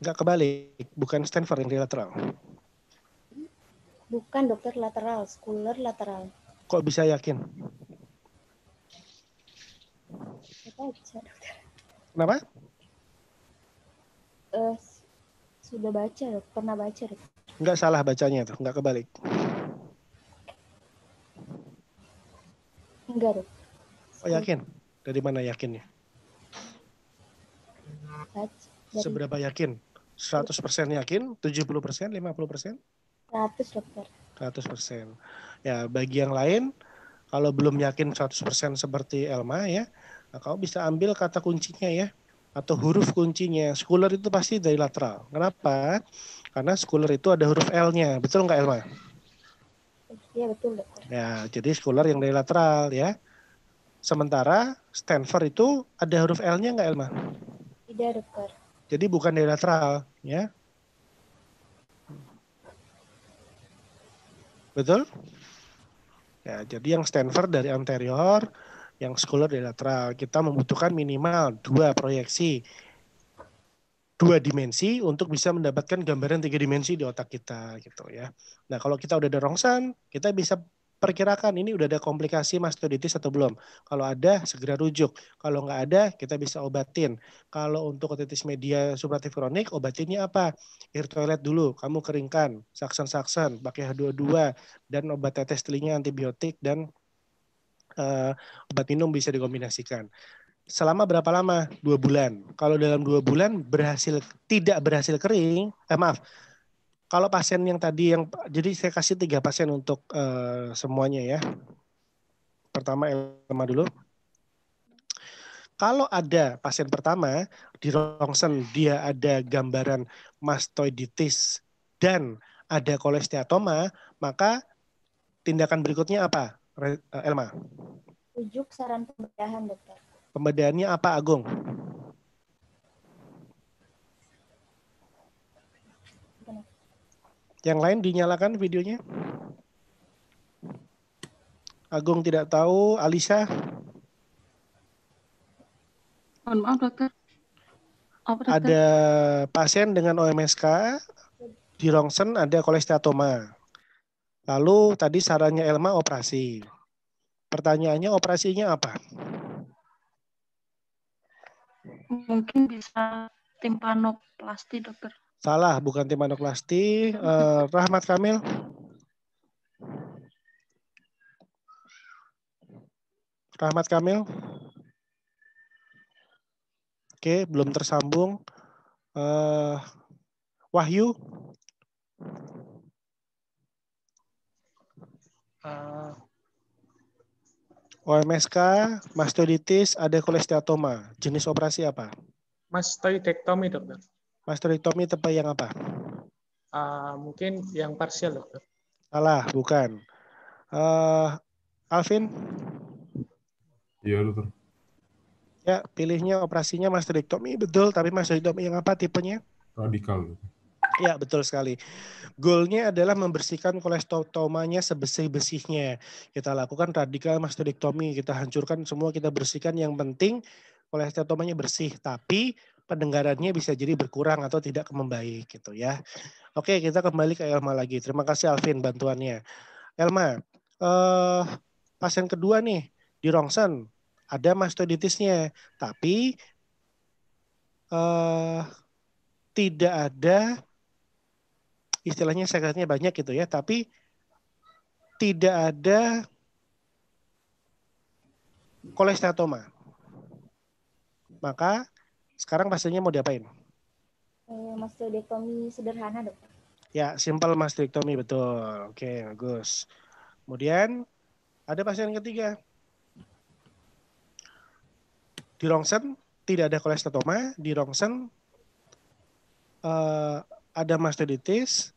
[SPEAKER 1] Enggak kebalik, bukan Stanford yang di lateral.
[SPEAKER 4] Bukan dokter lateral, skuler lateral.
[SPEAKER 1] Kok bisa yakin?
[SPEAKER 4] Baca, dokter. Kenapa? Uh, sudah baca, dok. pernah baca. Dok.
[SPEAKER 1] Enggak salah bacanya tuh, enggak kebalik. Enggak, dok. Oh, yakin? Dari mana yakinnya?
[SPEAKER 2] Baca. Dari...
[SPEAKER 1] Seberapa yakin? 100% yakin, 70%, 50%? 100 dokter. 100 persen. Ya bagi yang lain kalau belum yakin 100 persen seperti Elma ya, nah, kamu bisa ambil kata kuncinya ya atau huruf kuncinya. Sekuler itu pasti dari lateral. Kenapa? Karena sekuler itu ada huruf L-nya. Betul nggak Elma?
[SPEAKER 3] Iya betul dokter.
[SPEAKER 1] Ya jadi sekuler yang dari lateral ya. Sementara Stanford itu ada huruf L-nya nggak Elma? Tidak dokter. Jadi bukan dari lateral ya. Betul? Ya, jadi yang Stanford dari anterior, yang scholar dari lateral. Kita membutuhkan minimal dua proyeksi dua dimensi untuk bisa mendapatkan gambaran tiga dimensi di otak kita gitu ya. Nah kalau kita udah ada rongsan, kita bisa perkirakan ini udah ada komplikasi mastoiditis atau belum. Kalau ada, segera rujuk. Kalau nggak ada, kita bisa obatin. Kalau untuk otitis media supratif kronik, obatinnya apa? Air toilet dulu, kamu keringkan, saksan-saksan, pakai H22, dan obat tetes telinga antibiotik, dan uh, obat minum bisa dikombinasikan. Selama berapa lama? Dua bulan. Kalau dalam dua bulan berhasil tidak berhasil kering, eh maaf, kalau pasien yang tadi yang jadi saya kasih tiga pasien untuk uh, semuanya ya. Pertama Elma dulu. Kalau ada pasien pertama di rongsen dia ada gambaran mastoiditis dan ada kolesteatoma, maka tindakan berikutnya apa? Elma.
[SPEAKER 4] Rujuk saran pembedahan, Dokter.
[SPEAKER 1] Pembedahannya apa, Agung? Yang lain dinyalakan videonya. Agung tidak tahu, Alisa. Mohon maaf dokter. Oh, Ada pasien dengan OMSK di rongsen ada kolesteatoma. Lalu tadi sarannya Elma operasi. Pertanyaannya operasinya apa?
[SPEAKER 4] Mungkin bisa timpanoplasti dokter.
[SPEAKER 1] Salah, bukan timanoplasti. Uh, eh, Rahmat Kamil. Rahmat Kamil. Oke, belum tersambung. Uh, Wahyu. Uh. Eh. OMSK, mastoiditis, ada kolesteatoma. Jenis operasi apa? Mastoidektomi, dokter. Mastektomi tepat yang apa? Uh, mungkin yang parsial, dokter. Salah, bukan. Uh, Alvin? Iya, dokter. Ya, pilihnya operasinya mastektomi betul, tapi mastektomi yang apa tipenya? Radikal. Ya, betul sekali. Goalnya adalah membersihkan tomanya sebesih-besihnya. Kita lakukan radikal mastodektomi, kita hancurkan semua, kita bersihkan yang penting tomanya bersih. Tapi pendengarannya bisa jadi berkurang atau tidak membaik gitu ya. Oke, kita kembali ke Elma lagi. Terima kasih Alvin bantuannya. Elma, eh, pasien kedua nih di Rongsen ada mastoiditisnya, tapi eh, tidak ada istilahnya sekretnya banyak gitu ya, tapi tidak ada kolestatoma. Maka sekarang pasiennya mau diapain?
[SPEAKER 4] Eh, mastektomi sederhana dok.
[SPEAKER 1] Ya, simple mastektomi betul. Oke, bagus. Kemudian ada pasien ketiga. Di rongsen tidak ada kolestatoma, di rongsen uh, ada mastoiditis.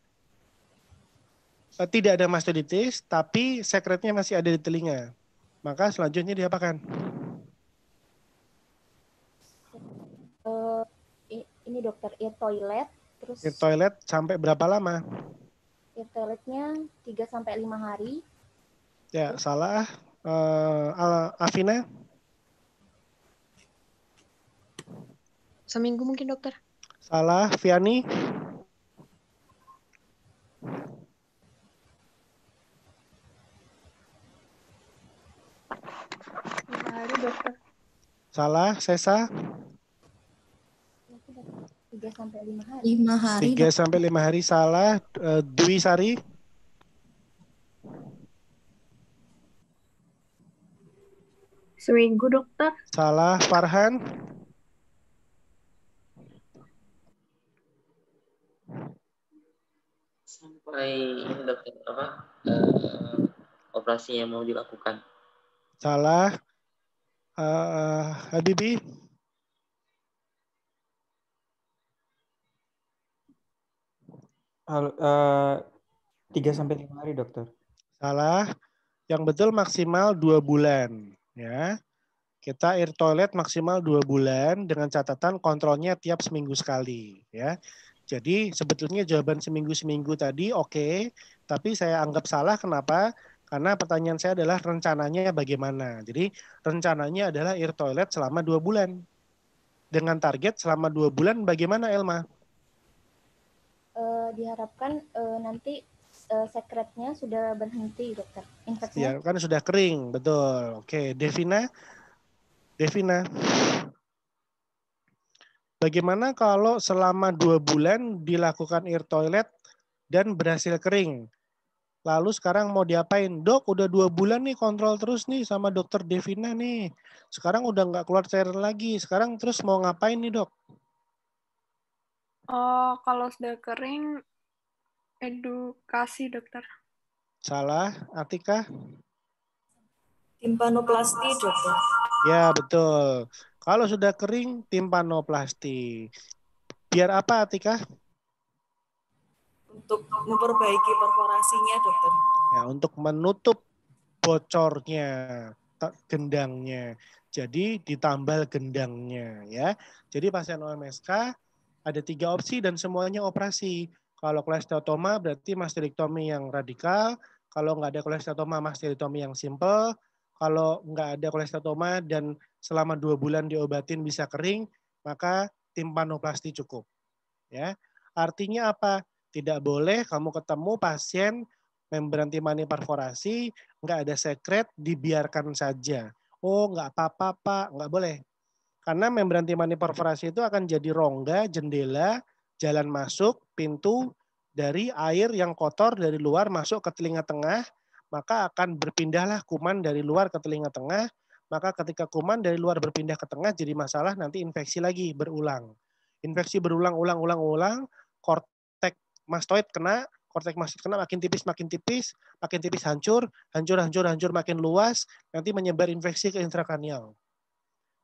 [SPEAKER 1] Uh, eh, tidak ada mastoiditis, tapi sekretnya masih ada di telinga. Maka selanjutnya diapakan?
[SPEAKER 3] ini dokter ear toilet terus ear
[SPEAKER 1] toilet sampai berapa lama ear toiletnya 3 sampai lima hari ya terus. salah uh, eh, Afina
[SPEAKER 4] seminggu mungkin dokter
[SPEAKER 1] salah Viani
[SPEAKER 3] hari dokter
[SPEAKER 1] salah Sesa
[SPEAKER 4] 3 sampai 5 hari. 5 hari. 3 sampai
[SPEAKER 1] 5 hari salah. Eh, Dwi Sari. Seminggu, dokter. Salah. Farhan.
[SPEAKER 4] Sampai ini dokter apa? Uh, operasi yang mau dilakukan.
[SPEAKER 1] Salah. Uh, Habibi. Eh, tiga sampai lima hari dokter. Salah. Yang betul maksimal dua bulan ya. Kita air toilet maksimal dua bulan dengan catatan kontrolnya tiap seminggu sekali ya. Jadi sebetulnya jawaban seminggu-seminggu tadi oke, okay, tapi saya anggap salah kenapa? Karena pertanyaan saya adalah rencananya bagaimana. Jadi rencananya adalah air toilet selama dua bulan. Dengan target selama dua bulan bagaimana Elma?
[SPEAKER 4] uh, diharapkan uh, nanti uh, eh, sekretnya sudah berhenti dokter.
[SPEAKER 1] Infeksinya. Iya, kan sudah kering, betul. Oke, Devina, Devina. Bagaimana kalau selama dua bulan dilakukan air toilet dan berhasil kering? Lalu sekarang mau diapain? Dok, udah dua bulan nih kontrol terus nih sama dokter Devina nih. Sekarang udah nggak keluar cairan lagi. Sekarang terus mau ngapain nih dok?
[SPEAKER 3] Oh, kalau sudah kering,
[SPEAKER 4] edukasi dokter.
[SPEAKER 1] Salah, Atika?
[SPEAKER 4] Timpanoplasti, dokter.
[SPEAKER 1] Ya, betul. Kalau sudah kering, timpanoplasti. Biar apa, Atika?
[SPEAKER 3] Untuk memperbaiki perforasinya, dokter.
[SPEAKER 1] Ya, untuk menutup bocornya, gendangnya. Jadi ditambal gendangnya ya. Jadi pasien OMSK ada tiga opsi dan semuanya operasi. Kalau kolesteotoma berarti mastektomi yang radikal, kalau nggak ada kolesteotoma mastektomi yang simple, kalau nggak ada kolesteotoma dan selama dua bulan diobatin bisa kering, maka timpanoplasti cukup. Ya, artinya apa? Tidak boleh kamu ketemu pasien membran timpani perforasi, nggak ada sekret, dibiarkan saja. Oh, nggak apa-apa, Nggak boleh. Karena membran timani perforasi itu akan jadi rongga, jendela, jalan masuk, pintu dari air yang kotor dari luar masuk ke telinga tengah, maka akan berpindahlah kuman dari luar ke telinga tengah, maka ketika kuman dari luar berpindah ke tengah jadi masalah nanti infeksi lagi berulang. Infeksi berulang-ulang-ulang-ulang, kortek mastoid kena, korteks mastoid kena makin tipis, makin tipis, makin tipis hancur, hancur, hancur, hancur, makin luas, nanti menyebar infeksi ke intrakranial.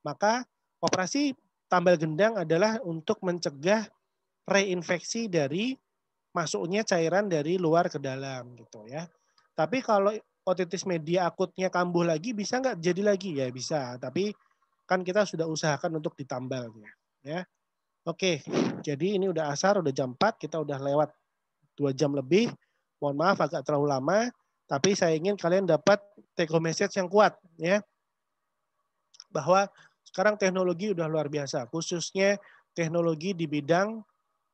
[SPEAKER 1] Maka Operasi tambal gendang adalah untuk mencegah reinfeksi dari masuknya cairan dari luar ke dalam gitu ya. Tapi kalau otitis media akutnya kambuh lagi bisa nggak jadi lagi ya bisa. Tapi kan kita sudah usahakan untuk ditambalnya ya. Oke, jadi ini udah asar, udah jam 4, kita udah lewat dua jam lebih. Mohon maaf agak terlalu lama, tapi saya ingin kalian dapat take home message yang kuat ya. Bahwa sekarang teknologi udah luar biasa, khususnya teknologi di bidang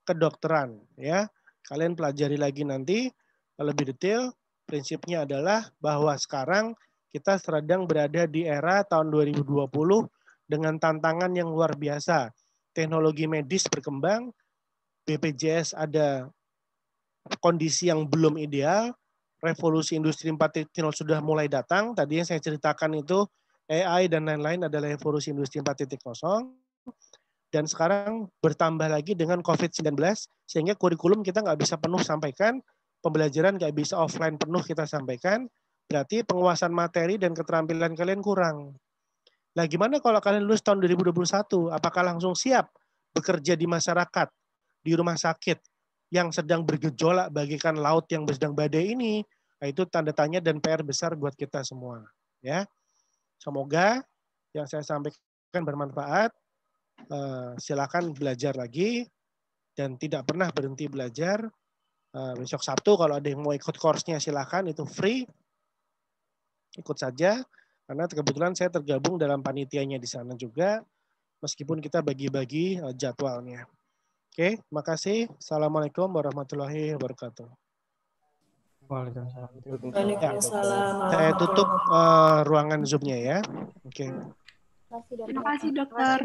[SPEAKER 1] kedokteran ya. Kalian pelajari lagi nanti lebih detail. Prinsipnya adalah bahwa sekarang kita sedang berada di era tahun 2020 dengan tantangan yang luar biasa. Teknologi medis berkembang, BPJS ada kondisi yang belum ideal, revolusi industri 4.0 sudah mulai datang. Tadi yang saya ceritakan itu AI dan lain-lain adalah evolusi industri 4.0 dan sekarang bertambah lagi dengan COVID-19 sehingga kurikulum kita nggak bisa penuh sampaikan, pembelajaran nggak bisa offline penuh kita sampaikan, berarti penguasaan materi dan keterampilan kalian kurang. Nah, gimana kalau kalian lulus tahun 2021? Apakah langsung siap bekerja di masyarakat, di rumah sakit yang sedang bergejolak bagikan laut yang sedang badai ini? Nah, itu tanda tanya dan PR besar buat kita semua, ya. Semoga yang saya sampaikan bermanfaat. Eh, silakan belajar lagi dan tidak pernah berhenti belajar. Eh, besok Sabtu kalau ada yang mau ikut course-nya silakan, itu free. Ikut saja karena kebetulan saya tergabung dalam panitianya di sana juga meskipun kita bagi-bagi eh, jadwalnya. Oke, makasih. Assalamualaikum warahmatullahi wabarakatuh. Waalaikumsalam. Saya tutup uh, ruangan zoomnya ya. Oke. Okay. Terima kasih, Dokter.